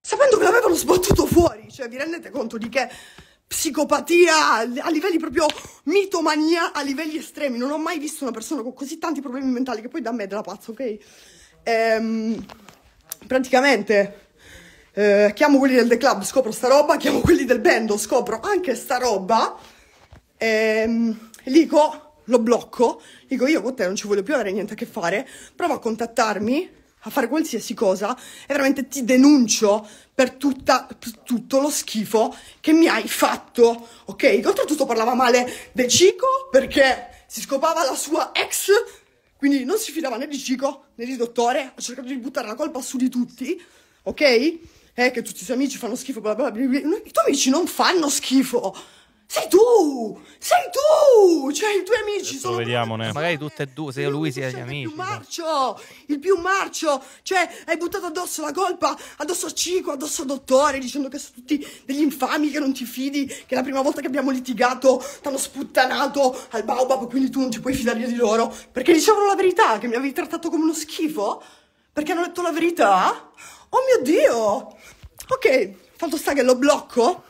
Sapendo che l'avevano sbattuto fuori, cioè vi rendete conto di che psicopatia a livelli proprio mitomania, a livelli estremi. Non ho mai visto una persona con così tanti problemi mentali che poi da me è della pazza, ok? Ehm, praticamente eh, chiamo quelli del The Club, scopro sta roba, chiamo quelli del Bendo, scopro anche sta roba. Ehm, dico, lo blocco, dico io con te non ci voglio più avere niente a che fare, prova a contattarmi a fare qualsiasi cosa e veramente ti denuncio per, tutta, per tutto lo schifo che mi hai fatto, ok? Oltretutto parlava male del Cico perché si scopava la sua ex, quindi non si fidava né di Cico né di dottore, ha cercato di buttare la colpa su di tutti, ok? Eh, che tutti i suoi amici fanno schifo, bla bla bla, bla. i tuoi amici non fanno schifo, sei tu! Sei tu! Cioè, i tuoi amici Adesso sono. vediamo, ne. Magari tutte e due, se lui sia gli amici. Il più marcio! Il più marcio! Cioè, hai buttato addosso la colpa, addosso a Cico, addosso al dottore, dicendo che sono tutti degli infami, che non ti fidi, che la prima volta che abbiamo litigato ti hanno sputtanato al baobab, quindi tu non ti puoi fidare di loro. Perché dicevano la verità, che mi avevi trattato come uno schifo? Perché hanno detto la verità? Oh mio Dio! Ok, fatto sta che lo blocco.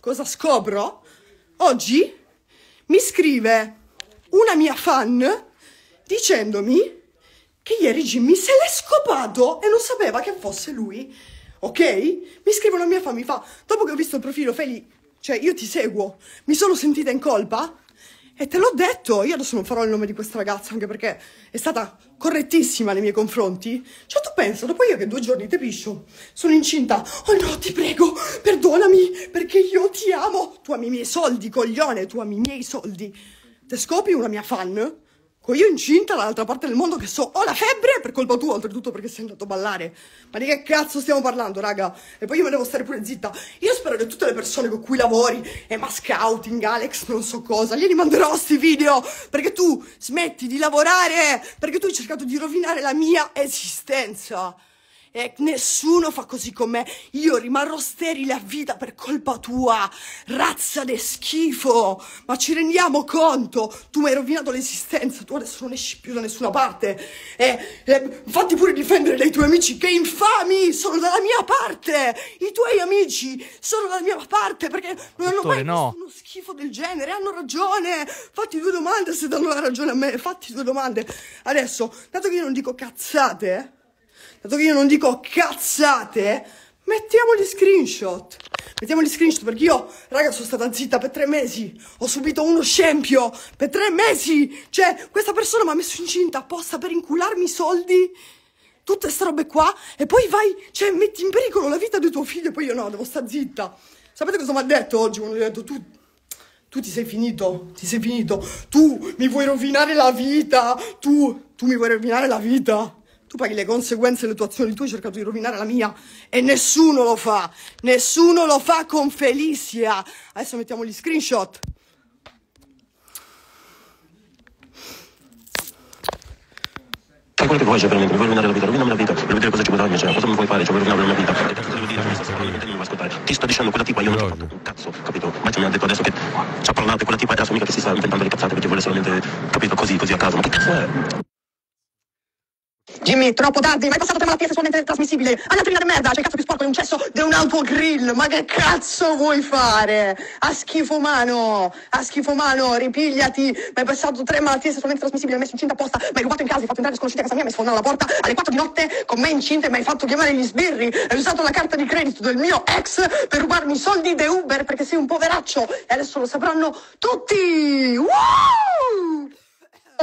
Cosa scopro? oggi mi scrive una mia fan dicendomi che ieri Jimmy se l'è scopato e non sapeva che fosse lui. Ok? Mi scrive una mia fan, mi fa, dopo che ho visto il profilo, Feli, cioè io ti seguo, mi sono sentita in colpa e te l'ho detto, io adesso non farò il nome di questa ragazza, anche perché è stata correttissima nei miei confronti. Cioè, tu pensa, dopo io che due giorni te piscio, sono incinta. Oh no, ti prego, perdonami, perché io ti amo. Tu ami i miei soldi, coglione, tu ami i miei soldi. Te scopri una mia fan? io incinta dall'altra parte del mondo che so ho la febbre per colpa tua oltretutto perché sei andato a ballare ma di che cazzo stiamo parlando raga e poi io me devo stare pure zitta io spero che tutte le persone con cui lavori Emma Scouting, Alex non so cosa glieli manderò sti video perché tu smetti di lavorare perché tu hai cercato di rovinare la mia esistenza e nessuno fa così con me. Io rimarrò sterile a vita per colpa tua. Razza de schifo. Ma ci rendiamo conto? Tu mi hai rovinato l'esistenza. Tu adesso non esci più da nessuna parte. E, e fatti pure difendere dai tuoi amici che infami sono dalla mia parte. I tuoi amici sono dalla mia parte perché non hanno mai no. uno schifo del genere. Hanno ragione. Fatti due domande se danno la ragione a me. Fatti due domande. Adesso, dato che io non dico cazzate, eh dato che io non dico cazzate, mettiamo gli screenshot. Mettiamo gli screenshot perché io, raga, sono stata zitta per tre mesi. Ho subito uno scempio per tre mesi. Cioè, questa persona mi ha messo incinta apposta per incularmi i soldi. Tutte queste robe qua. E poi vai, cioè, metti in pericolo la vita di tuo figlio. E poi io no, devo stare zitta. Sapete cosa mi ha detto oggi? Quando gli ho detto tu tu ti sei finito, ti sei finito, tu mi vuoi rovinare la vita, tu, tu mi vuoi rovinare la vita tu paghi le conseguenze delle tue azioni, tu hai cercato di rovinare la mia e nessuno lo fa, nessuno lo fa con Felicia. Adesso mettiamo gli screenshot. Fai quello che vuoi, cioè, veramente, mi vuoi rovinare la vita, rovinami la vita, voglio vedere cosa ci guadagni, cioè, cosa mi vuoi fare, cioè, vuoi rovinare la mia vita, e devo dire, non mi vuoi ascoltare, ti sto dicendo quella tipa, io non ti ho fatto un cazzo, capito, ma mi ha detto adesso che ci ha parlato quella tipa, adesso mica che si sta inventando le cazzate perché vuole solamente, capito, così, così a caso, ma che cazzo è? Jimmy, troppo tardi, ma è passato tre malattie sessualmente trasmissibile. Alla prima di merda, c'è il cazzo più sporco di un cesso di un autogrill. Ma che cazzo vuoi fare? A schifo umano, a schifo umano, ripigliati. Ma è passato tre malattie sessualmente trasmissibili, hai messo incinta apposta, mi hai rubato in casa, hai fatto entrare sconosciuta a casa mia, mi hai sfondato la porta alle 4 di notte con me incinta e mi hai fatto chiamare gli sbirri. Hai usato la carta di credito del mio ex per rubarmi i soldi di Uber perché sei un poveraccio e adesso lo sapranno tutti. Woo!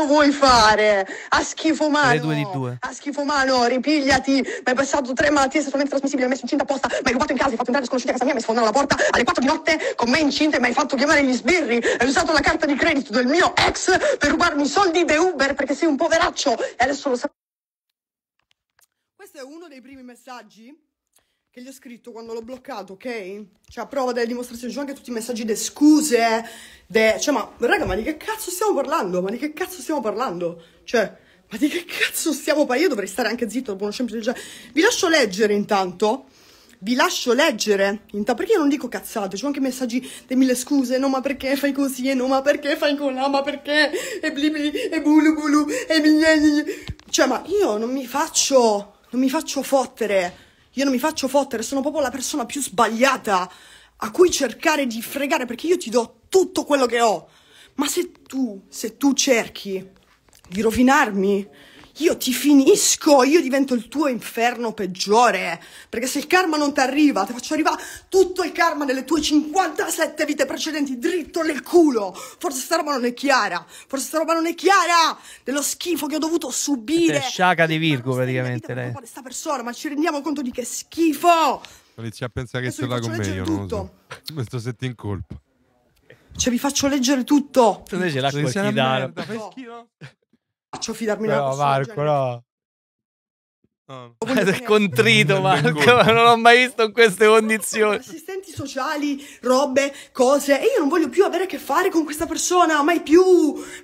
vuoi fare? A schifo umano. Le due di due. A schifo umano, ripigliati. Mi hai passato tre malattie sessualmente trasmissibili, mi hai messo incinta apposta, mi hai rubato in casa, hai fatto entrare sconosciuti a casa mia, mi hai sfondato la porta alle 4 di notte con me incinta e mi hai fatto chiamare gli sbirri. Hai usato la carta di credito del mio ex per rubarmi i soldi di Uber perché sei un poveraccio e adesso lo sai. Questo è uno dei primi messaggi che gli ho scritto quando l'ho bloccato, ok? Cioè, a prova delle dimostrazioni, c'ho anche tutti i messaggi de scuse, de... Cioè, ma, raga, ma di che cazzo stiamo parlando? Ma di che cazzo stiamo parlando? Cioè, ma di che cazzo stiamo parlando? Io dovrei stare anche zitto, buono semplice. Cioè, vi lascio leggere intanto. Vi lascio leggere, intanto, perché io non dico cazzate, c'ho anche messaggi de mille scuse, no ma perché fai così, e no ma perché fai con la, ma perché, e bli bli, e bulu bulu, e bli, bli, bli Cioè, ma io non mi faccio, non mi faccio fottere io non mi faccio fottere, sono proprio la persona più sbagliata a cui cercare di fregare perché io ti do tutto quello che ho. Ma se tu, se tu cerchi di rovinarmi, io ti finisco, io divento il tuo inferno peggiore. Perché se il karma non ti arriva, ti faccio arrivare tutto il karma delle tue 57 vite precedenti dritto nel culo. Forse sta roba non è chiara. Forse sta roba non è chiara. Dello schifo che ho dovuto subire. È sciaca di Virgo, praticamente. Lei. Questa persona, ma ci rendiamo conto di che schifo. Inizi a pensare che ce l'ha con me, io tutto. non so. Questo sette in colpa. Cioè, vi faccio leggere tutto. Invece l'acqua è faccio fidarmi però, Marco, no. No. È contrito Marco, non l'ho mai visto in queste condizioni. Assistenti sociali, robe, cose e io non voglio più avere a che fare con questa persona, mai più,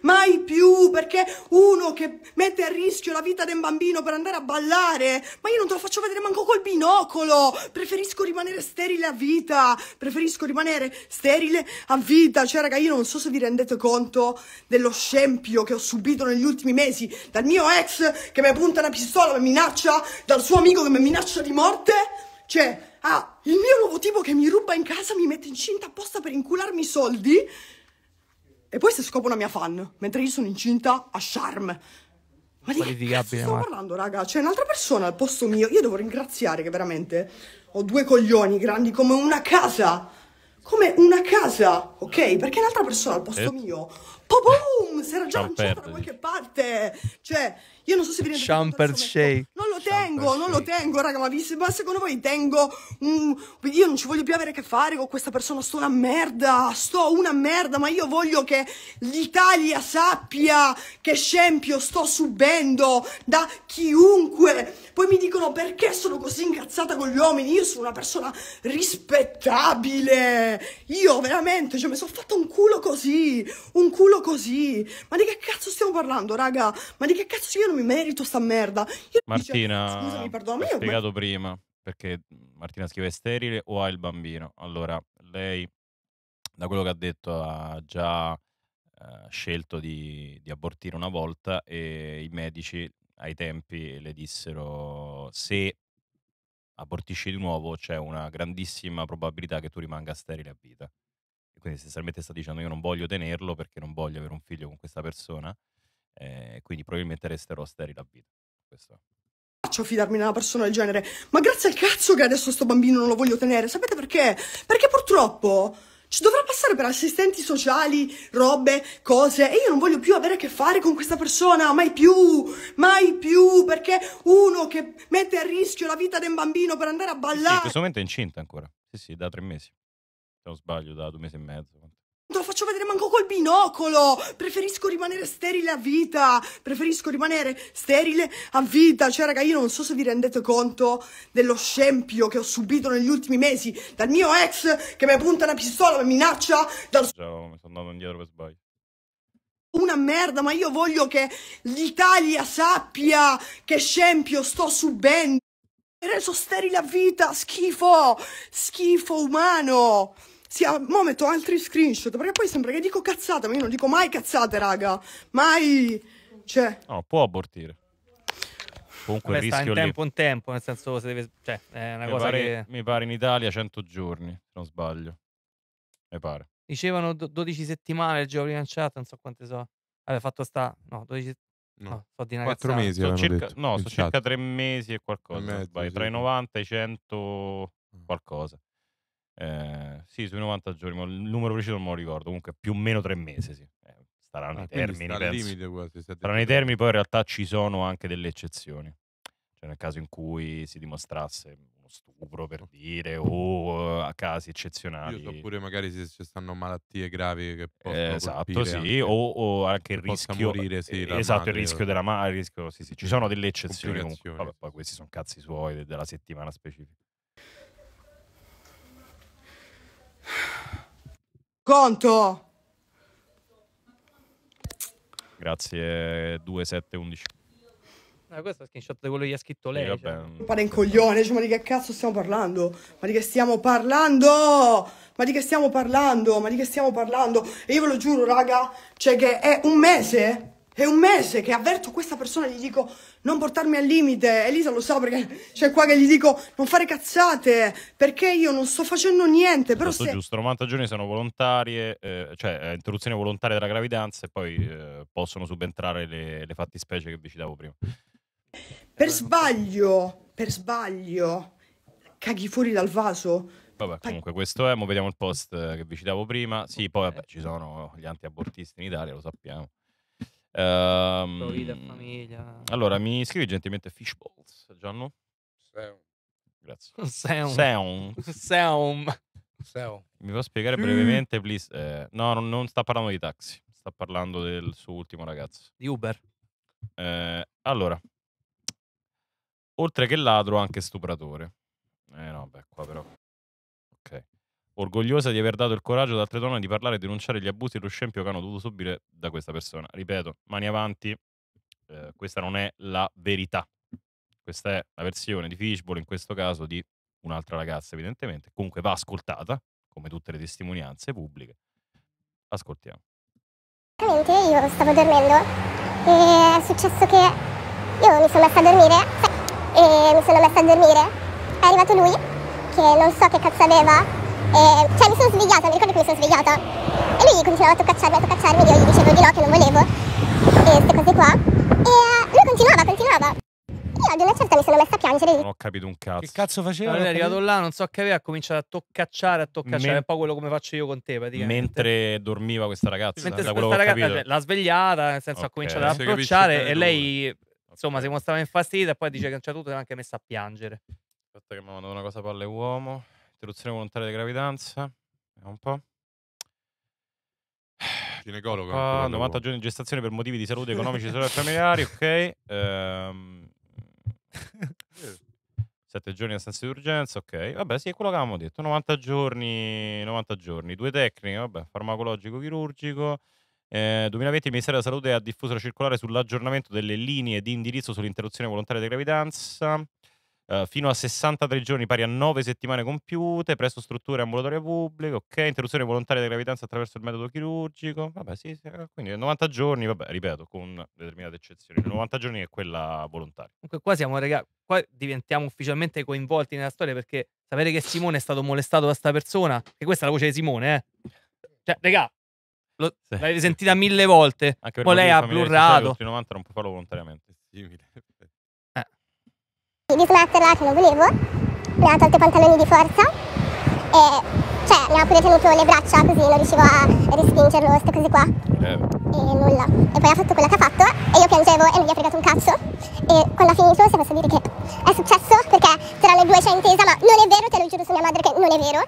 mai più, perché uno che mette a rischio la vita di un bambino per andare a ballare, ma io non te lo faccio vedere manco col binocolo, preferisco rimanere sterile a vita, preferisco rimanere sterile a vita, cioè raga io non so se vi rendete conto dello scempio che ho subito negli ultimi mesi dal mio ex che mi punta una pistola, e mi minaccia vita dal suo amico che mi minaccia di morte? Cioè, ah, il mio nuovo tipo che mi ruba in casa, mi mette incinta apposta per incularmi i soldi. E poi si scopa una mia fan, mentre io sono incinta a Charm. Ma di che cazzo stiamo Marco. parlando, raga? C'è un'altra persona al posto mio. Io devo ringraziare che veramente ho due coglioni grandi come una casa. Come una casa, ok? Perché un'altra persona al posto eh. mio, po boom, si era già lanciata da qualche parte. Cioè, io non so se vi rendete Shumper Shake. Non lo tengo, Shumper non lo tengo, raga, ma, vi, ma secondo voi tengo un... Io non ci voglio più avere a che fare con questa persona, sto una merda, sto una merda, ma io voglio che l'Italia sappia che scempio sto subendo da chiunque. Poi mi dicono perché sono così incazzata con gli uomini, io sono una persona rispettabile. Io veramente, cioè mi sono fatta un culo così, un culo così. Ma di che cazzo stiamo parlando, raga? Ma di che cazzo io non mi merito sta merda. Io Martina, dice, scusami, perdono, ma spiegato ma... prima perché Martina scrive sterile o ha il bambino. Allora, lei, da quello che ha detto, ha già eh, scelto di, di, abortire una volta e i medici ai tempi le dissero se abortisci di nuovo c'è una grandissima probabilità che tu rimanga sterile a vita. quindi essenzialmente sta dicendo io non voglio tenerlo perché non voglio avere un figlio con questa persona eh, quindi probabilmente resterò sterile a vita. Questo faccio fidarmi di una persona del genere. Ma grazie al cazzo che adesso sto bambino non lo voglio tenere. Sapete perché? Perché purtroppo ci dovrà passare per assistenti sociali, robe, cose. E io non voglio più avere a che fare con questa persona. Mai più. Mai più. Perché uno che mette a rischio la vita di un bambino per andare a ballare. Sì, in questo momento è incinta ancora. Sì, sì, da tre mesi. Se non sbaglio, da due mesi e mezzo. Non lo faccio vedere manco col binocolo! Preferisco rimanere sterile a vita! Preferisco rimanere sterile a vita! Cioè, raga, io non so se vi rendete conto dello scempio che ho subito negli ultimi mesi dal mio ex che mi punta una pistola, mi minaccia dal... Già, mi sono andato indietro per sbaglio una merda, ma io voglio che l'Italia sappia che scempio sto subendo. È reso sterile a vita, schifo, schifo umano sia, mo metto altri screenshot, perché poi sembra che dico cazzate, ma io non dico mai cazzate, raga, mai, cioè... No, può abortire. Comunque Vabbè, il rischio in tempo un tempo, nel senso se deve... cioè, è una mi cosa pare, che... Mi pare in Italia 100 giorni, se non sbaglio, mi pare. Dicevano 12 settimane il gioco rilanciato, non so quante so. Vabbè, fatto sta, no, 12 settimane. No, so di una 4 mesi sono circa, detto, no, sono circa 3 mesi e qualcosa. E mezzo, sì. Tra i 90 e i 100 mm. qualcosa. Eh, sì, sui 90 giorni, ma il numero preciso non me lo ricordo. Comunque, più o meno tre mesi, sì. Eh, staranno Ah, i termini, sta limite quasi. Staranno i termini, poi in realtà ci sono anche delle eccezioni. Cioè, nel caso in cui si dimostrasse uno stupro, per dire, o a eh, casi Io so eccezionali. pure magari se ci stanno malattie gravi che Eh, possono Esatto, colpire sì, o, anche o anche il che possa rischio, morire, sì, eh, la esatto, il madre. rischio della madre, sì, sì, ci sono delle eccezioni comunque, vabbè, poi questi sono cazzi suoi della settimana specifica. Conto. Grazie, 2 7 11. Ma questo è screenshot di quello che ha scritto lei. Sì, cioè. Non pare un coglione, cioè, ma di che cazzo stiamo parlando? Ma di che stiamo parlando? Ma di che stiamo parlando? Ma di che stiamo parlando? E io ve lo giuro, raga, cioè che è un mese è un mese che avverto questa persona, e gli dico non portarmi al limite. Elisa lo sa perché c'è qua che gli dico non fare cazzate perché io non sto facendo niente. Però Tutto se... giusto, 90 giorni sono volontarie, eh, eh, cioè eh, interruzione volontaria della gravidanza e poi eh, possono subentrare le, le fattispecie che vi citavo prima. Per sbaglio, per sbaglio, caghi fuori dal vaso. Vabbè, comunque questo è, mo vediamo il post eh, che vi citavo prima. Sì, poi vabbè, ci sono gli antiabortisti in Italia, lo sappiamo. Um, allora, mi scrivi gentilmente Fishballs, Gianno? Seum. Grazie. Seum. Seum. Seum. Seum. Mi può spiegare mm. brevemente, please? Eh, no, non, non, sta parlando di taxi, sta parlando del suo ultimo ragazzo. Di Uber. Eh, allora, oltre che ladro, anche stupratore. Eh no, beh, qua però. Ok orgogliosa di aver dato il coraggio ad altre donne di parlare e denunciare gli abusi e lo scempio che hanno dovuto subire da questa persona. Ripeto, mani avanti, eh, questa non è la verità. Questa è la versione di Fishbowl, in questo caso di un'altra ragazza, evidentemente. Comunque va ascoltata, come tutte le testimonianze pubbliche. Ascoltiamo. io stavo dormendo e è successo che io mi sono messa a dormire e mi sono messa a dormire. È arrivato lui, che non so che cazzo aveva, e, eh, cioè mi sono svegliata, mi ricordo che mi sono svegliata. E lui continuava a toccacciarmi, a toccacciarmi, io gli dicevo di no, che non volevo. E queste cose qua. E eh, lui continuava, continuava. Io ad una certa mi sono messa a piangere. Non ho capito un cazzo. Che cazzo faceva? Allora, è arrivato là, non so che aveva, ha cominciato a toccacciare, a toccacciare. Men- un po' quello come faccio io con te, praticamente. Mentre dormiva questa ragazza. Mentre questa ragazza cioè, l'ha svegliata, nel senso okay. ha cominciato ad approcciare eh, e lei, okay. insomma, si mostrava infastidita e poi dice che non c'è tutto, si è anche messa a piangere. Aspetta che mi mando una cosa per le uomo. Interruzione volontaria di gravidanza. Vediamo un po'. Ginecologo. Ah, 90 giorni di gestazione per motivi di salute economici e familiari, ok. Ehm... 7 giorni a stanza di urgenza, ok. Vabbè, sì, è quello che avevamo detto. 90 giorni, 90 giorni. Due tecniche, vabbè, farmacologico-chirurgico. Eh, 2020 il Ministero della Salute ha diffuso la circolare sull'aggiornamento delle linee di indirizzo sull'interruzione volontaria di gravidanza. Eh, fino a 63 giorni pari a 9 settimane compiute, presso strutture ambulatorie pubbliche, ok, interruzione volontaria della gravidanza attraverso il metodo chirurgico, vabbè sì, sì eh, quindi 90 giorni, vabbè, ripeto, con determinate eccezioni, 90 giorni è quella volontaria. Comunque qua siamo, raga, qua diventiamo ufficialmente coinvolti nella storia perché sapere che Simone è stato molestato da questa persona, e questa è la voce di Simone, eh. Cioè, raga, lo, sì. l'avete sentita mille volte, Anche poi lei ha blurrato. 90 non può farlo volontariamente. Simile di smetterla che non volevo, mi ha tolto i pantaloni di forza e cioè mi ha pure tenuto le braccia così non riuscivo a respingerlo, queste cose qua eh. e nulla e poi ha fatto quella che ha fatto e io piangevo e non gli ha fregato un cazzo e quando ha finito si se posso dire che è successo perché c'erano le due c'è intesa ma non è vero, te lo giuro su mia madre che non è vero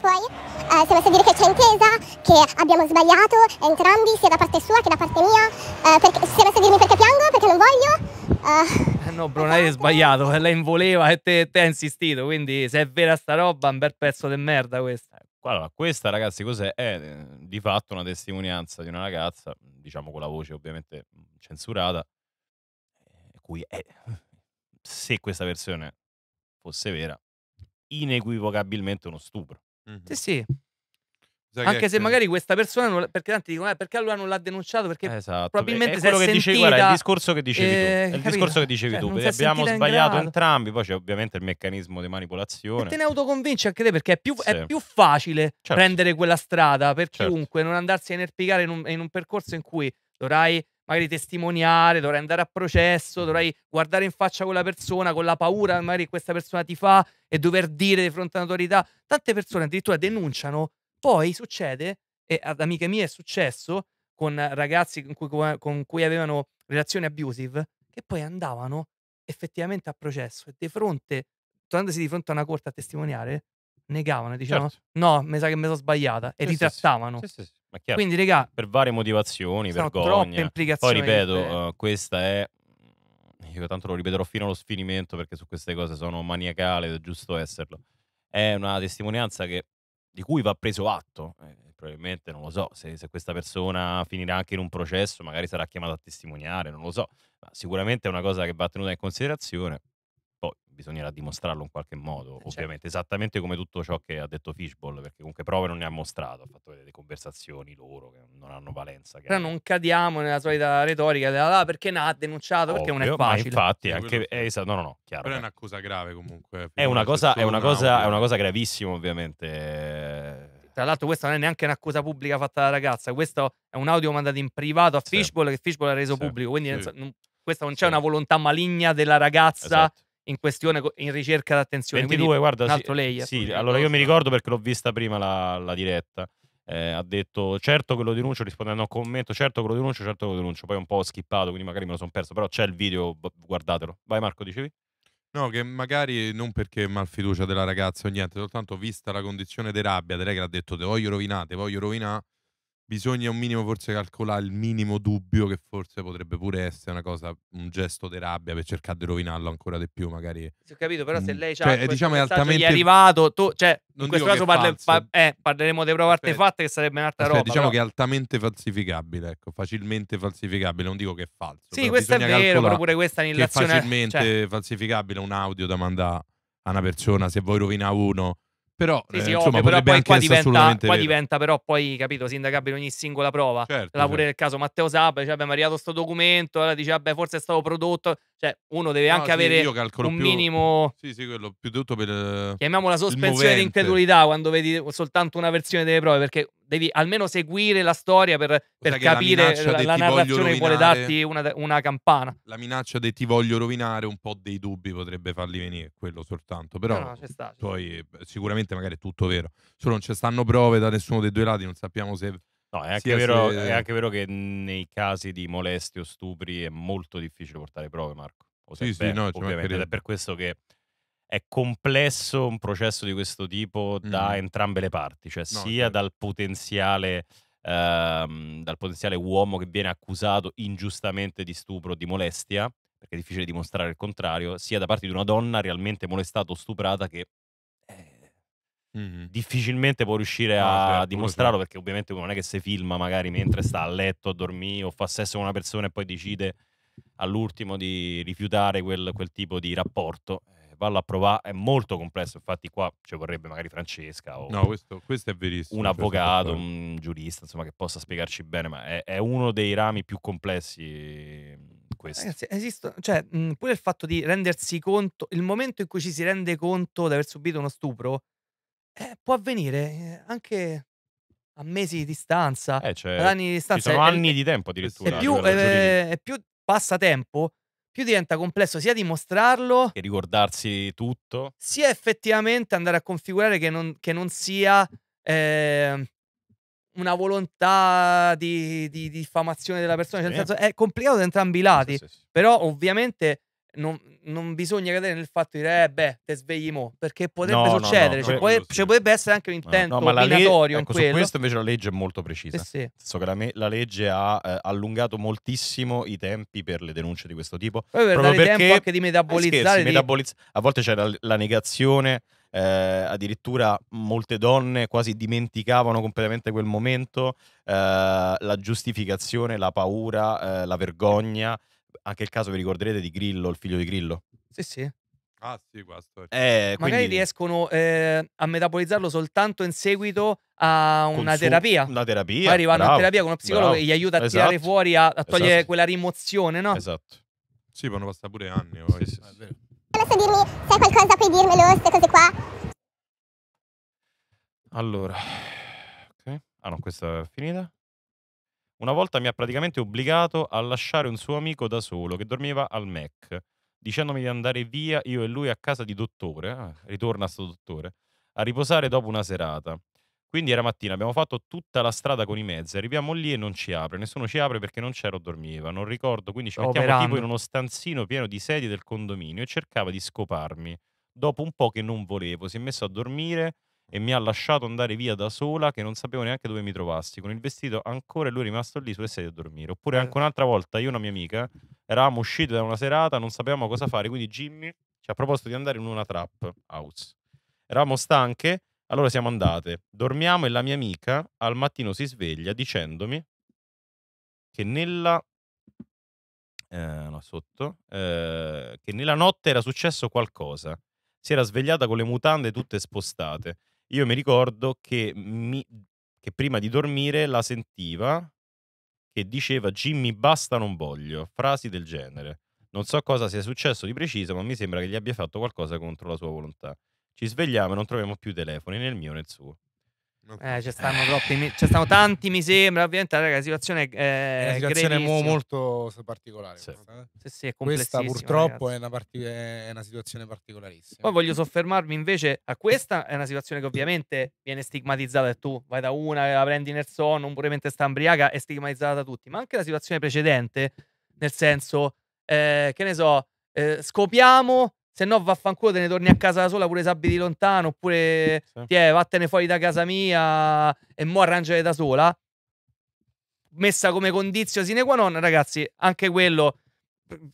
poi eh, se avesse dire che c'è intesa, che abbiamo sbagliato entrambi, sia da parte sua che da parte mia, eh, perché, se avesse dirmi perché piango, perché non voglio... Eh, eh no, Bruno, hai sbagliato, eh, lei voleva e te, te hai insistito, quindi se è vera sta roba, un bel pezzo di merda questa. Allora, questa ragazzi cos'è? È eh, di fatto una testimonianza di una ragazza, diciamo con la voce ovviamente censurata, cui è, se questa versione fosse vera, inequivocabilmente uno stupro. Mm-hmm. Sì, sì. Sai Anche se magari questa persona, non, perché tanti dicono, eh, perché allora non l'ha denunciato? Perché esatto. probabilmente è quello che sentita, dicevi, guarda, è il discorso che dicevi eh, tu. È il discorso che dicevi cioè, tu. Abbiamo sbagliato entrambi. Poi c'è ovviamente il meccanismo di manipolazione. E te ne autoconvinci anche te perché è più, sì. è più facile certo. prendere quella strada per certo. chiunque, non andarsi a inerpicare in un, in un percorso in cui dovrai magari testimoniare, dovrai andare a processo, mm. dovrai guardare in faccia quella persona con la paura magari che questa persona ti fa e dover dire di fronte all'autorità. Tante persone addirittura denunciano, poi succede, e ad amiche mie è successo, con ragazzi con cui, con cui avevano relazioni abusive, che poi andavano effettivamente a processo e di fronte, trovandosi di fronte a una corte a testimoniare, negavano e dicevano certo. no, mi sa che mi sono sbagliata e sì, ritrattavano. Sì, sì, quindi, regà, per varie motivazioni, vergogna. Poi ripeto, uh, questa è io tanto lo ripeterò fino allo sfinimento perché su queste cose sono maniacale ed è giusto esserlo. È una testimonianza che, di cui va preso atto. Eh, probabilmente non lo so se, se, questa persona finirà anche in un processo, magari sarà chiamata a testimoniare, non lo so. Ma sicuramente è una cosa che va tenuta in considerazione. Poi bisognerà dimostrarlo in qualche modo, eh, certo. ovviamente, esattamente come tutto ciò che ha detto Fishball, perché comunque prove non ne ha mostrato, ha fatto delle conversazioni loro che non hanno valenza. Però non cadiamo nella solita retorica della là ah, perché ha denunciato, Ovvio, perché non è facile. infatti, anche... è esatto, no, no, chiaro. Però è eh. una cosa grave comunque. È una cosa, è una cosa, è una cosa gravissima ovviamente eh. tra l'altro questa non è neanche un'accusa pubblica fatta alla ragazza, questo è un audio mandato in privato a Fishbowl sì. che Fishball ha reso sì. pubblico, quindi sì. non, questa non c'è una volontà maligna della ragazza esatto in questione in ricerca d'attenzione. 22, Quindi, guarda, un altro sì, layer. Sì, allora io mi ricordo perché l'ho vista prima la, la diretta. Eh, ha detto certo che lo denuncio rispondendo a un commento certo che lo denuncio certo che lo denuncio poi un po' ho skippato quindi magari me lo sono perso però c'è il video guardatelo vai Marco dicevi No, che magari non perché malfiducia della ragazza o niente, soltanto vista la condizione di rabbia di lei che l'ha detto te voglio rovinare te voglio rovinare, bisogna un minimo forse calcolare il minimo dubbio che forse potrebbe pure essere una cosa, un gesto di rabbia per cercare di rovinarlo ancora di più magari. si ho capito, però se mm. lei c'ha cioè, diciamo è altamente... è arrivato, tu, cioè, non in questo caso parle, pa- eh, parleremo delle prove Aspetta. artefatte che sarebbe un'altra Aspetta, roba. Diciamo però. che è altamente falsificabile, ecco, facilmente falsificabile, non dico che è falso. Sì, questo è vero, però pure questa è un'illazione. È cioè facilmente cioè... falsificabile un audio da mandare a una persona, se vuoi rovinare uno però, sì, sì, eh, insomma, ovvio, però poi qua diventa, qua diventa, però poi capito sindacabile ogni singola prova certo, la pure certo. nel caso Matteo Sab cioè abbiamo arrivato questo documento allora dice vabbè forse è stato prodotto cioè, uno deve anche sì, avere un più, minimo. Sì, sì, quello più tutto per. Eh, Chiamiamola sospensione di incredulità quando vedi soltanto una versione delle prove, perché devi almeno seguire la storia per, per capire la, la, la narrazione che vuole darti una, una, campana. La minaccia di ti voglio rovinare, un po' dei dubbi potrebbe farli venire, quello soltanto. Però no, no, c'è sta, c'è. poi sicuramente magari è tutto vero. Solo non ci stanno prove da nessuno dei due lati, non sappiamo se No, è anche, vero, se... è anche, vero, che nei casi di molestie o stupri è molto difficile portare prove, Marco. O sì, sì, no, ovviamente. Ed è per questo che è complesso un processo di questo tipo da mm. entrambe le parti, cioè no, sia certo. dal potenziale... Ehm, dal potenziale uomo che viene accusato ingiustamente di stupro o di molestia, perché è difficile dimostrare il contrario, sia da parte di una donna realmente molestata o stuprata che Mm-hmm. difficilmente può riuscire no, a certo, dimostrarlo certo. perché ovviamente non è che se filma magari mentre sta a letto a dormire o fa sesso con una persona e poi decide all'ultimo di rifiutare quel, quel tipo di rapporto eh, vallo a provare è molto complesso infatti qua ci vorrebbe magari Francesca o no, questo, questo un cioè, avvocato un giurista insomma che possa spiegarci bene ma è, è uno dei rami più complessi questo. Ragazzi, esisto, cioè, mh, pure il fatto di rendersi conto, il momento in cui ci si rende conto di aver subito uno stupro, eh, può avvenire eh, anche a mesi di distanza, eh, cioè, ad anni di distanza. Ci sono è, anni è, di tempo eh, addirittura. E più, eh, più passa tempo, più diventa complesso sia dimostrarlo che ricordarsi tutto, sia effettivamente andare a configurare che non, che non sia eh, una volontà di, di, diffamazione della eh, persona. Cioè, sì. nel senso, è complicato da entrambi i lati, sì, sì, però ovviamente non, non, bisogna cadere nel fatto di dire, eh beh, te svegli mo, perché potrebbe no, succedere, no, no, cioè, può, sì. cioè, potrebbe essere anche un intento eh, no, ma leg- ecco, su questo invece la legge è molto precisa. Eh sì. so che la, me- la, legge ha eh, allungato moltissimo i tempi per le denunce di questo tipo. Poi per proprio perché tempo anche di metabolizzare. Eh, Scherzi, di... Metabolizz- a volte c'era la, la negazione, eh, addirittura molte donne quasi dimenticavano completamente quel momento, eh, la giustificazione, la paura, la vergogna anche il caso, vi ricorderete, di Grillo, il figlio di Grillo? Sì, sì. Ah sì, questo eh, Magari quindi... riescono eh, a metabolizzarlo soltanto in seguito a una Consu- terapia. Una terapia. Poi arrivano bravo, a terapia con uno psicologo bravo. che gli aiuta a esatto. tirare fuori, a, a togliere esatto. quella rimozione, no? Esatto. Sì, vanno passare pure anni. Poi. Sì, sì, sì. Ah, Adesso dirmi, sai qualcosa puoi dirmelo, queste cose qua? Allora... Ok. Ah no, questa è finita. Una volta mi ha praticamente obbligato a lasciare un suo amico da solo che dormiva al Mac, dicendomi di andare via io e lui a casa di dottore, ah, ritorna sto dottore, a riposare dopo una serata. Quindi era mattina, abbiamo fatto tutta la strada con i mezzi, arriviamo lì e non ci apre, nessuno ci apre perché non c'era o dormiva, non ricordo, quindi ci oh, mettiamo Operando. tipo in uno stanzino pieno di sedie del condominio e cercava di scoparmi. Dopo un po' che non volevo, si è messo a dormire, e mi ha lasciato andare via da sola che non sapevo neanche dove mi trovassi. Con il vestito ancora e lui è rimasto lì sulle sedie a dormire. Oppure eh. anche un'altra volta io e una mia amica eravamo usciti da una serata, non sapevamo cosa fare, quindi Jimmy ci ha proposto di andare in una trap house. Eravamo stanche, allora siamo andate. Dormiamo e la mia amica al mattino si sveglia dicendomi che nella eh, no, sotto, eh, che nella notte era successo qualcosa. Si era svegliata con le mutande tutte spostate. Io mi ricordo che, mi, che prima di dormire la sentiva che diceva Jimmy basta non voglio, frasi del genere. Non so cosa sia successo di preciso, ma mi sembra che gli abbia fatto qualcosa contro la sua volontà. Ci svegliamo e non troviamo più telefoni, nel mio né nel suo. Okay. Eh, ci stanno troppi, ci stanno tanti, mi sembra. Ovviamente, raga, la situazione è, una eh, situazione mo- molto particolare. Sì. Questa, eh. sì, sì, è questa purtroppo è una, part- è una, situazione particolarissima. Poi voglio soffermarmi invece a questa. È una situazione che ovviamente viene stigmatizzata. E tu vai da una, la prendi nel sonno, pure mentre sta ambriaca, è stigmatizzata da tutti. Ma anche la situazione precedente, nel senso, eh, che ne so, eh, scopiamo se no vaffanculo te ne torni a casa da sola pure se abiti lontano oppure sì. ti eh, vattene fuori da casa mia e mo arrangiare da sola messa come condizio sine qua non ragazzi anche quello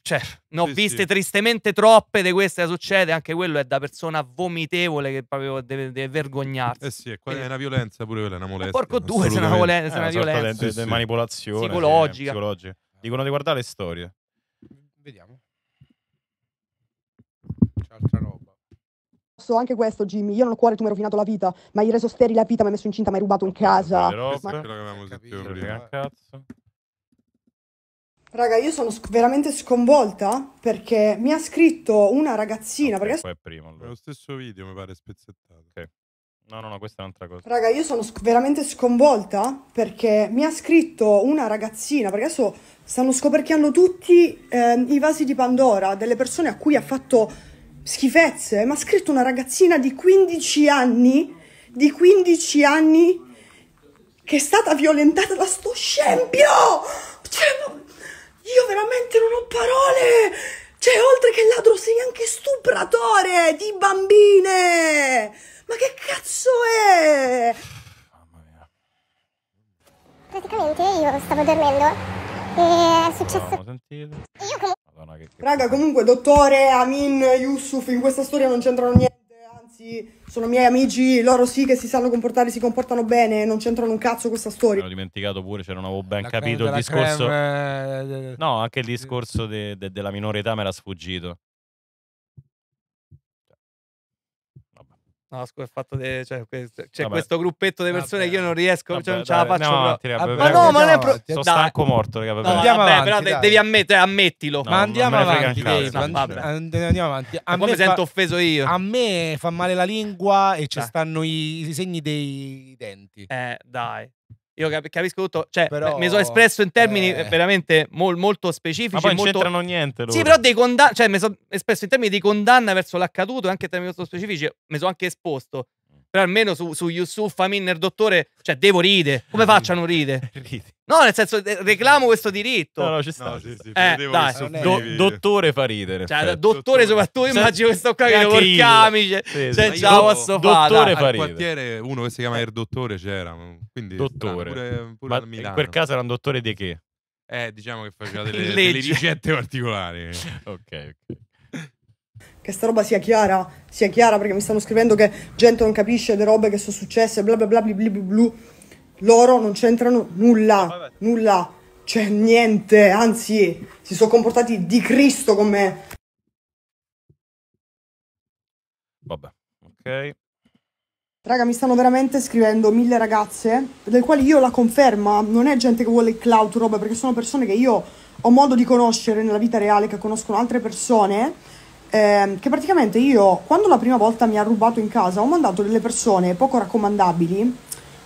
cioè ne ho sì, viste sì. tristemente troppe di queste che succede anche quello è da persona vomitevole che proprio deve, deve vergognarsi eh sì è, eh. è una violenza pure quella è una molestia porco due se è una, violenza, è una, una eh, violenza. Di, di manipolazione psicologica. psicologica dicono di guardare le storie altra roba. Posso anche questo, Jimmy. Io non ho cuore, tu mi hai rovinato la vita. Ma hai reso sterile la vita, mi hai messo incinta, mi hai rubato in casa. ma... Cazzo. Raga, io sono sc- veramente sconvolta perché mi ha scritto una ragazzina. Okay, perché... è primo. Allora. Lo stesso video mi pare spezzettato. Ok. No, no, no, questa è un'altra cosa. Raga, io sono sc- veramente sconvolta perché mi ha scritto una ragazzina, perché adesso stanno scoperchiando tutti eh, i vasi di Pandora delle persone a cui ha fatto schifezze, eh? ma ha scritto una ragazzina di 15 anni, di 15 anni, che è stata violentata da sto scempio! Cioè, io veramente non ho parole! Cioè, oltre che ladro sei anche stupratore di bambine! Ma che cazzo è? Praticamente io stavo dormendo e è successo... Io comunque... Che, che Raga, comunque, dottore, Amin, Yusuf, in questa storia non c'entrano niente. Anzi, sono miei amici, loro sì che si sanno comportare, si comportano bene, non c'entrano un cazzo questa storia. L'ho dimenticato pure, cioè non avevo ben la capito il discorso. Creme... Eh, no, anche il discorso de, de, della minorità età me era sfuggito. No, scusa, fatto de... Cioè, cioè, c'è vabbè. questo gruppetto di persone vabbè. che io non riesco, vabbè, cioè, non ce la faccio. Avanti, raga, ma no, ma non è proprio. Sono stanco morto, raga. No, andiamo vabbè, avanti, però dai. devi ammettere, ammettilo. No, ma cioè. andiamo avanti, dai, no, avanti. A me mi fa... sento offeso io. A me fa male la lingua e ci stanno i... i segni dei denti. Eh, dai. Io capisco tutto, cioè, però, mi sono espresso in termini eh. veramente mol, molto specifici. Ma poi molto... non c'entrano niente. Loro. Sì, però dei condanna, cioè, mi sono espresso in termini di condanna verso l'accaduto, e anche in termini molto specifici, mi sono anche esposto. Mm. Però almeno su, su Yusuf, il dottore, cioè, devo ride. Come faccio a non ride? Ridi. No, nel senso, reclamo questo diritto. No, no, ci sta. No, sì, sì, eh, Do, dottore fa ridere. Cioè, dottore, dottore, soprattutto, cioè, immagino questo qua che col camice. Sì, cioè, sì. Cioè, già posso fare. Dottore fa ridere. Al quartiere, uno che si chiama Il eh. er Dottore c'era. Quindi dottore. pure, pure Ma per caso era un dottore di che? Eh, diciamo che faceva delle, delle ricette particolari. ok, ok che sta roba sia chiara, sia chiara perché mi stanno scrivendo che gente non capisce le robe che sono successe, bla bla bla bla bla bla. Loro non c'entrano nulla, Vabbè. nulla, c'è cioè, niente, anzi si sono comportati di Cristo con me. Vabbè, ok. Raga, mi stanno veramente scrivendo mille ragazze, del quale io la conferma, non è gente che vuole il clout roba, perché sono persone che io ho modo di conoscere nella vita reale, che conoscono altre persone, ehm, che praticamente io, quando la prima volta mi ha rubato in casa, ho mandato delle persone poco raccomandabili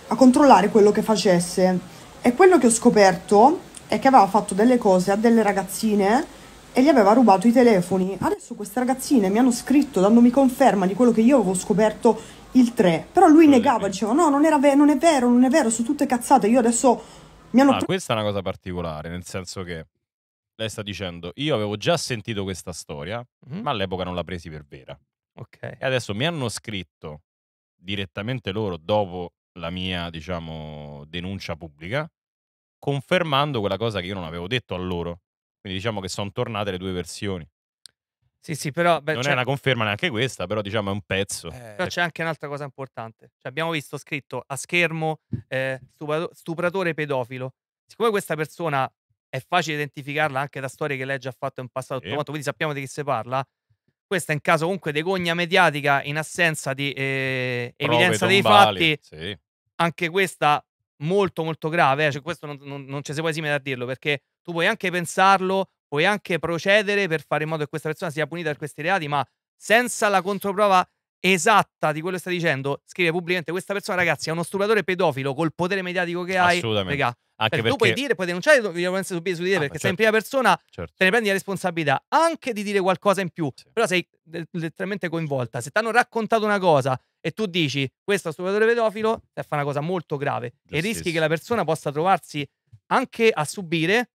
a controllare quello che facesse. E quello che ho scoperto è che aveva fatto delle cose a delle ragazzine e gli aveva rubato i telefoni. Adesso queste ragazzine mi hanno scritto dandomi conferma di quello che io avevo scoperto il 3. Però lui negava, diceva no, non, ve- non, è vero, non è vero, sono tutte cazzate, io adesso mi hanno... Ah, pre- questa è una cosa particolare, nel senso che lei sta dicendo, io avevo già sentito questa storia, mm-hmm. ma all'epoca non la presi per vera. Ok. E adesso mi hanno scritto direttamente loro dopo la mia, diciamo, denuncia pubblica, confermando quella cosa che io non avevo detto a loro. Quindi diciamo che sono tornate le due versioni. Sì, sì, però... Beh, non cioè... è una conferma neanche questa, però diciamo è un pezzo. Eh, eh, però c'è anche un'altra cosa importante. Cioè, abbiamo visto scritto a schermo eh, stuprato- stupratore pedofilo. Siccome questa persona è facile identificarla anche da storie che lei già ha fatto in passato, sì. Modo, quindi sappiamo di chi si parla, questa è in caso comunque di gogna mediatica in assenza di eh, evidenza dei fatti. Sì. Anche questa molto molto grave, eh, cioè questo non, non, non ci si può esimere a dirlo perché tu puoi anche pensarlo, puoi anche procedere per fare in modo che questa persona sia punita per questi reati, ma senza la controprova esatta di quello che sta dicendo, scrive pubblicamente questa persona, ragazzi, è uno stupratore pedofilo col potere mediatico che hai. Assolutamente. Regà, anche perché, cioè, tu puoi dire, puoi denunciare le violenze subite su di te, ah, perché certo. sei in certo. prima persona, certo. te ne prendi la responsabilità anche di dire qualcosa in più, sì. però sei letteralmente coinvolta. Se ti hanno raccontato una cosa e tu dici questo è un stupratore pedofilo, è una cosa molto grave Giustizia. e rischi che la persona possa trovarsi anche a subire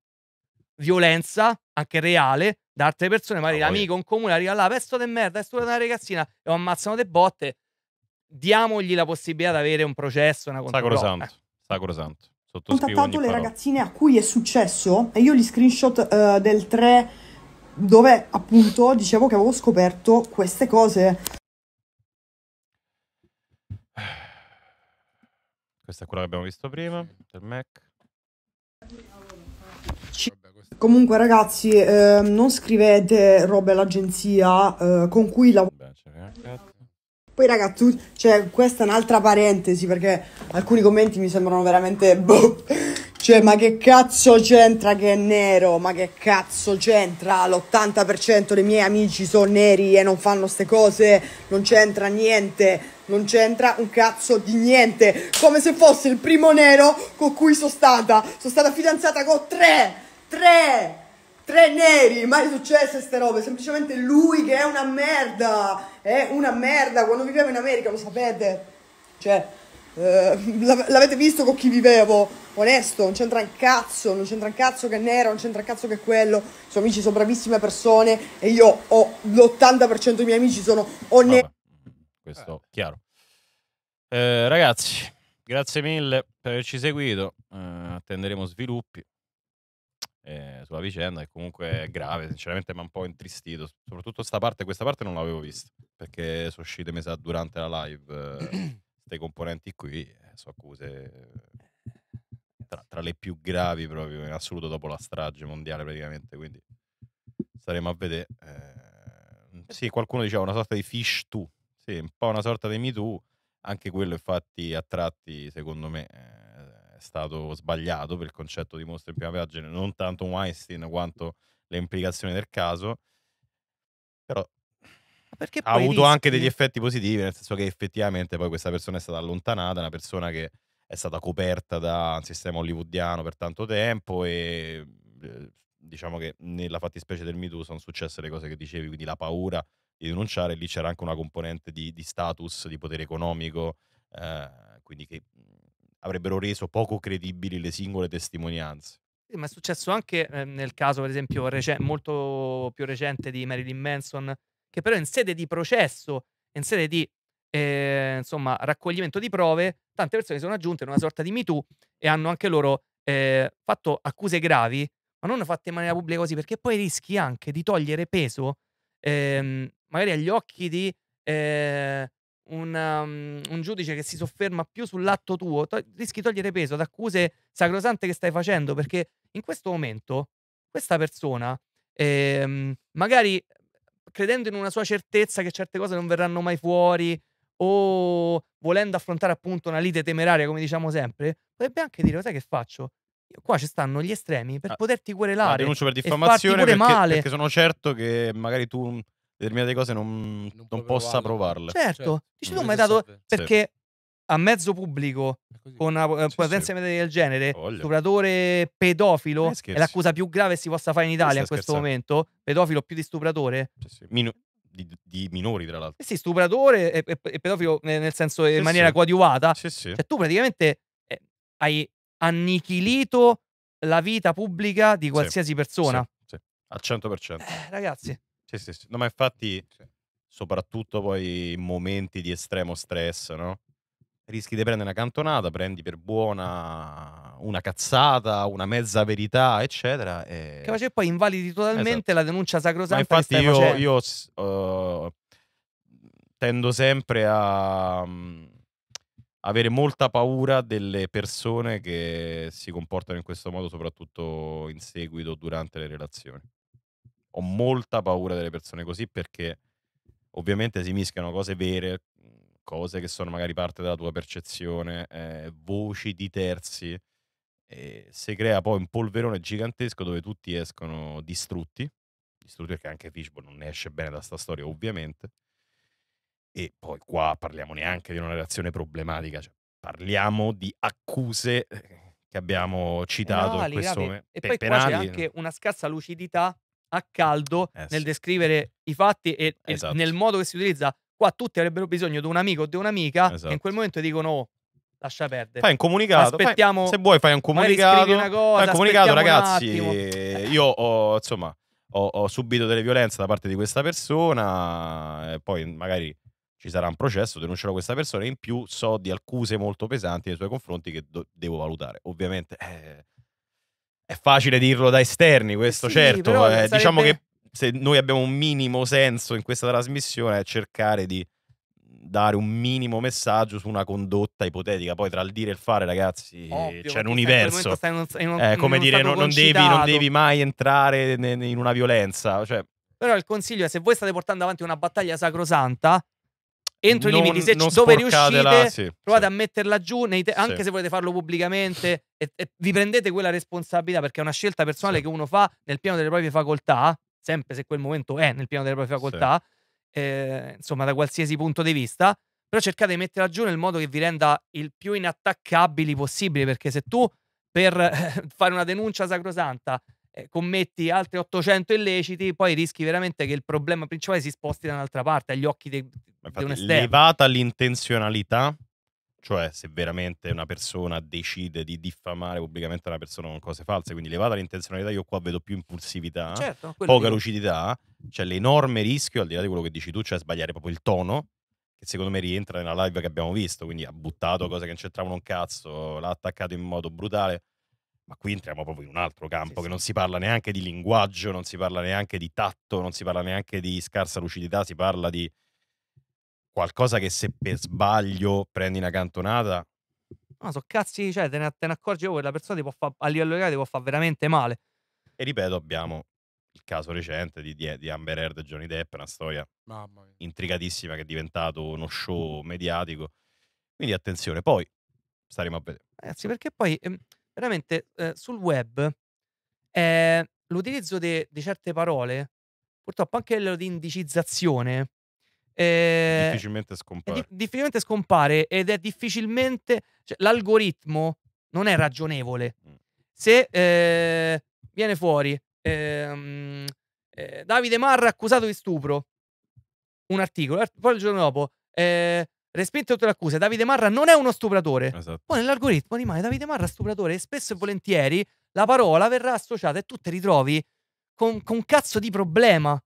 violenza, anche reale, da altre persone, ah, magari l'amico in comune arriva là, pesto di merda, è stata una ragazzina e lo ammazzano le botte, diamogli la possibilità di avere un processo, una controprova. Sacrosanto, eh. sacrosanto. Contattato le ragazzine a cui è successo e io gli screenshot uh, del 3 dove appunto dicevo che avevo scoperto queste cose. Questa è quella che abbiamo visto prima, del Mac. Comunque, ragazzi, eh, non scrivete robe all'agenzia eh, con cui lavorate. Poi, ragazzi, cioè, questa è un'altra parentesi perché alcuni commenti mi sembrano veramente. Boh. Cioè, ma che cazzo c'entra che è nero? Ma che cazzo c'entra? L'80% dei miei amici sono neri e non fanno queste cose. Non c'entra niente. Non c'entra un cazzo di niente. Come se fosse il primo nero con cui sono stata. Sono stata fidanzata con tre tre, tre neri, mai successe queste robe, semplicemente lui che è una merda, è una merda, quando vivevo in America lo sapete, cioè, eh, l'avete visto con chi vivevo, onesto, non c'entra un cazzo, non c'entra un cazzo che è nero, non c'entra un cazzo che è quello, sono amici sono bravissime persone e io ho l'80% dei miei amici sono o neri. Questo eh. chiaro. Eh, ragazzi, grazie mille per averci seguito. Eh, attenderemo sviluppi eh, sulla vicenda e comunque è grave, sinceramente mi ha un po' intristito, soprattutto questa parte, questa parte non l'avevo vista, perché sono uscite mi sa durante la live queste eh, componenti qui, eh, sono accuse tra, tra, le più gravi proprio in assoluto dopo la strage mondiale praticamente, quindi staremo a vedere. Eh, eh. sì, qualcuno diceva una sorta di fish too, sì, un po' una sorta di me too, anche quello infatti a tratti secondo me eh, stato sbagliato per il concetto di mostra in prima pagina, non tanto Weinstein quanto le implicazioni del caso, però ha avuto rischi... anche degli effetti positivi, nel senso che effettivamente poi questa persona è stata allontanata, una persona che è stata coperta da un sistema hollywoodiano per tanto tempo e eh, diciamo che nella fattispecie del MeToo sono successe le cose che dicevi, quindi la paura di denunciare, lì c'era anche una componente di, di status, di potere economico, eh, quindi che avrebbero reso poco credibili le singole testimonianze. Sì, ma è successo anche eh, nel caso, per esempio, rec- molto più recente di Marilyn Manson, che però in sede di processo, in sede di eh, insomma, raccoglimento di prove, tante persone sono aggiunte in una sorta di MeToo e hanno anche loro eh, fatto accuse gravi, ma non fatte in maniera pubblica così, perché poi rischi anche di togliere peso, ehm, magari agli occhi di eh, un, um, un, giudice che si sofferma più sull'atto tuo, to- rischi di togliere peso ad accuse sacrosante che stai facendo, perché in questo momento questa persona, ehm, magari credendo in una sua certezza che certe cose non verranno mai fuori, o volendo affrontare appunto una lite temeraria, come diciamo sempre, potrebbe anche dire, sai che faccio? Qua ci stanno gli estremi per ah, poterti querelare. La denuncio per diffamazione perché, perché, sono certo che magari tu determinate cose non, non, non possa provarle. Certo, cioè, dici tu cioè, mi hai dato perché a mezzo pubblico con una potenza eh, sì, sì. del genere, stupratore pedofilo eh, è l'accusa più grave che si possa fare in Italia in questo momento. Pedofilo più di stupratore. Sì, Minu- di, di, minori, tra l'altro. Eh sì, stupratore e, e, e pedofilo nel senso in maniera coadiuvata. Cioè, tu praticamente eh, hai annichilito la vita pubblica di qualsiasi persona. Al 100%. Eh, ragazzi. Sì, sì, sì. No, ma infatti, Sì. soprattutto poi in momenti di estremo stress, no? Rischi di prendere una cantonata, prendi per buona una cazzata, una mezza verità, eccetera. Che E... poi invalidi esatto. totalmente la denuncia Ma sacrosanta che infatti stai io, io s- uhm, tendo sempre a mm, avere molta paura delle persone che si comportano in questo modo, soprattutto in seguito durante le relazioni ho molta paura delle persone così perché ovviamente si mischiano cose vere, cose che sono magari parte della tua percezione, eh, voci di terzi. E si crea poi un polverone gigantesco dove tutti escono distrutti, distrutti perché anche Fishbowl non ne esce bene da sta storia ovviamente, e poi qua parliamo neanche di una relazione problematica, cioè parliamo di accuse eh, che abbiamo eh citato no, in questo momento. E poi penali. c'è anche una scarsa lucidità a caldo eh, nel descrivere i fatti e, esatto. e, nel modo che si utilizza. Qua tutti avrebbero bisogno di un amico o di un'amica esatto. e in quel esatto. momento dicono oh, lascia perdere. Fai un comunicato. Aspettiamo, fai, se vuoi fai un comunicato. Cosa, fai un comunicato ragazzi. Un eh. io ho, insomma, ho, ho, subito delle violenze da parte di questa persona e poi magari ci sarà un processo, denuncerò questa persona e in più so di accuse molto pesanti nei suoi confronti che do, devo valutare. Ovviamente... Eh, è facile dirlo da esterni, questo sì, certo. Eh, diciamo sarebbe... Diciamo che se noi abbiamo un minimo senso in questa trasmissione è cercare di dare un minimo messaggio su una condotta ipotetica. Poi tra il dire e il fare, ragazzi, Ovvio, c'è un universo. in un, in un, eh, come dire, non, non, devi, non, devi, mai entrare in una violenza. Cioè... Però il consiglio è se voi state portando avanti una battaglia sacrosanta, entro non, i limiti, se dove riuscite, sì, provate sì. a metterla giù, te- anche sì. se volete farlo pubblicamente, e, e vi prendete quella responsabilità perché è una scelta personale che uno fa nel piano delle proprie facoltà, sempre se quel momento è nel piano delle proprie facoltà, eh, insomma da qualsiasi punto di vista, però cercate di metterla giù nel modo che vi renda il più inattaccabili possibile perché se tu per fare una denuncia sacrosanta commetti altri 800 illeciti, poi rischi veramente che il problema principale si sposti da un'altra parte, agli occhi de- infatti, di un esterno. Levata l'intenzionalità, cioè se veramente una persona decide di diffamare pubblicamente una persona con cose false, quindi levata l'intenzionalità, io qua vedo più impulsività, certo, poca lucidità, c'è cioè l'enorme rischio, al di là di quello che dici tu, cioè sbagliare proprio il tono, che secondo me rientra nella live che abbiamo visto, quindi ha buttato cose che non c'entravano un cazzo, l'ha attaccato in modo brutale ma qui entriamo proprio in un altro campo sì, che sì. non si parla neanche di linguaggio, non si parla neanche di tatto, non si parla neanche di scarsa lucidità, si parla di qualcosa che se per sbaglio prendi una cantonata... No, so cazzi, cioè te ne, te ne accorgi, oh, quella persona fa, a livello legale ti può fare veramente male. E ripeto, abbiamo il caso recente di, di, Amber Heard e Johnny Depp, una storia intricatissima che è diventato uno show mediatico. Quindi attenzione, poi staremo a vedere. Ragazzi, eh perché poi ehm, veramente eh, sul web eh, l'utilizzo di certe parole, purtroppo anche quello di indicizzazione, eh, difficilmente scompare. Di- difficilmente scompare ed è difficilmente... Cioè, l'algoritmo non è ragionevole. Se eh, viene fuori ehm, eh, Davide Marra accusato di stupro, un articolo, poi il giorno dopo eh, Respinto tutte le accuse, Davide Marra non è uno stupratore. Esatto. Poi nell'algoritmo rimane Davide Marra stupratore e spesso e volentieri la parola verrà associata e tu ti ritrovi con, con un cazzo di problema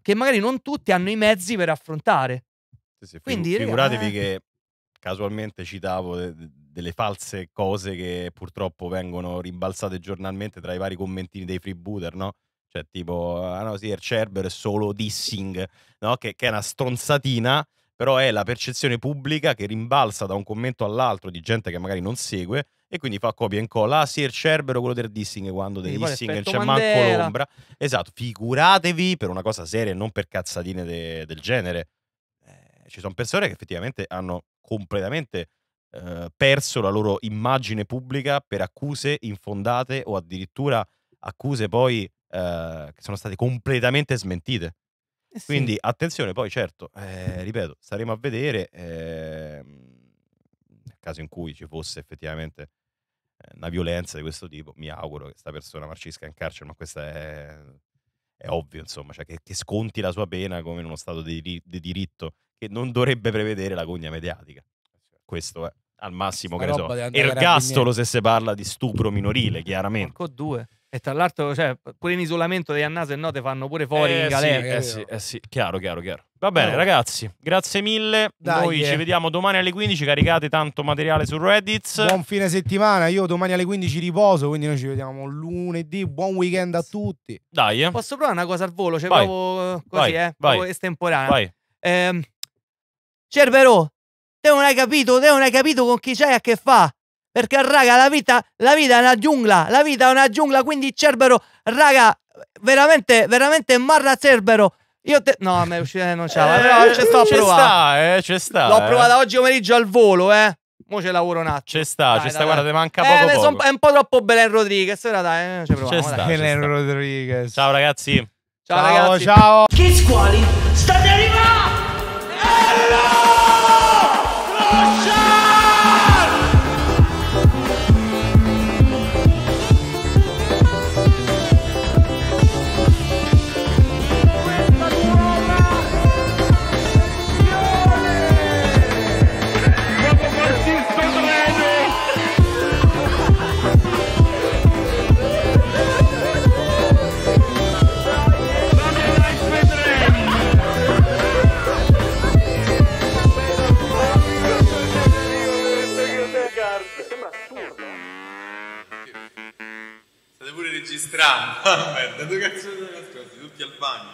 che magari non tutti hanno i mezzi per affrontare. Sì, sì, Quindi, figuratevi eh... che casualmente citavo de- delle false cose che purtroppo vengono rimbalzate giornalmente tra i vari commentini dei freebooter, no? Cioè tipo, ah no sì, il Cerber è solo dissing, no? Che, che è una stronzatina però è la percezione pubblica che rimbalza da un commento all'altro di gente che magari non segue e quindi fa copia e incolla. Ah sì, il Cerbero, quello del dissing, quando del dissing c'è Mandela. manco l'ombra. Esatto, figuratevi per una cosa seria e non per cazzatine de del genere. Eh, ci sono persone che effettivamente hanno completamente eh, perso la loro immagine pubblica per accuse infondate o addirittura accuse poi eh, che sono state completamente smentite. Eh sì. Quindi attenzione, poi certo, eh, ripeto, staremo a vedere eh, nel caso in cui ci fosse effettivamente eh, una violenza di questo tipo, mi auguro che questa persona marcisca in carcere, ma questo è, è ovvio, insomma, cioè che, che, sconti la sua pena come in uno stato di, di diritto che non dovrebbe prevedere la gogna mediatica. Eh, certo. Questo è al massimo, che ne so, ergastolo se si parla di stupro minorile, chiaramente. Manco due. E tra l'altro, cioè, pure in isolamento dei annase no, te fanno pure fuori eh, in galera. Sì, eh, sì, eh sì, chiaro, chiaro, chiaro. Va bene, allora. ragazzi, grazie mille. Dai, Noi eh. ci vediamo domani alle 15. Caricate tanto materiale su Reddit. Buon fine settimana. Io domani alle 15 riposo, quindi noi ci vediamo lunedì. Buon weekend a tutti. Dai, eh. Posso provare una cosa al volo? Cioè, vai. così, vai. eh? Vai. Proprio estemporanea. Vai. Ehm, Cerbero, te non hai capito, te non hai capito con chi c'hai a che fa. Perché, raga, la vita, la vita è una giungla, la vita è una giungla, quindi Cerbero, raga, veramente, veramente Marra Cerbero. Io te... No, a me uscire non c'è, eh, però ci sto a provare. sta, eh, ci sta. L'ho eh. provata oggi pomeriggio al volo, eh. Mo ce lavoro un attimo. Ci sta, ci sta, guarda, te manca eh, poco, Son, È un po' troppo Belen Rodriguez, ora dai, eh, ci proviamo. Ci sta, Belen Rodriguez. Ciao ragazzi. Ciao, ciao ragazzi. Ciao. Che scuoli state arrivando? Lasciate! strano, ah, merda, dove cazzo sono nascosti? Tutti al bagno.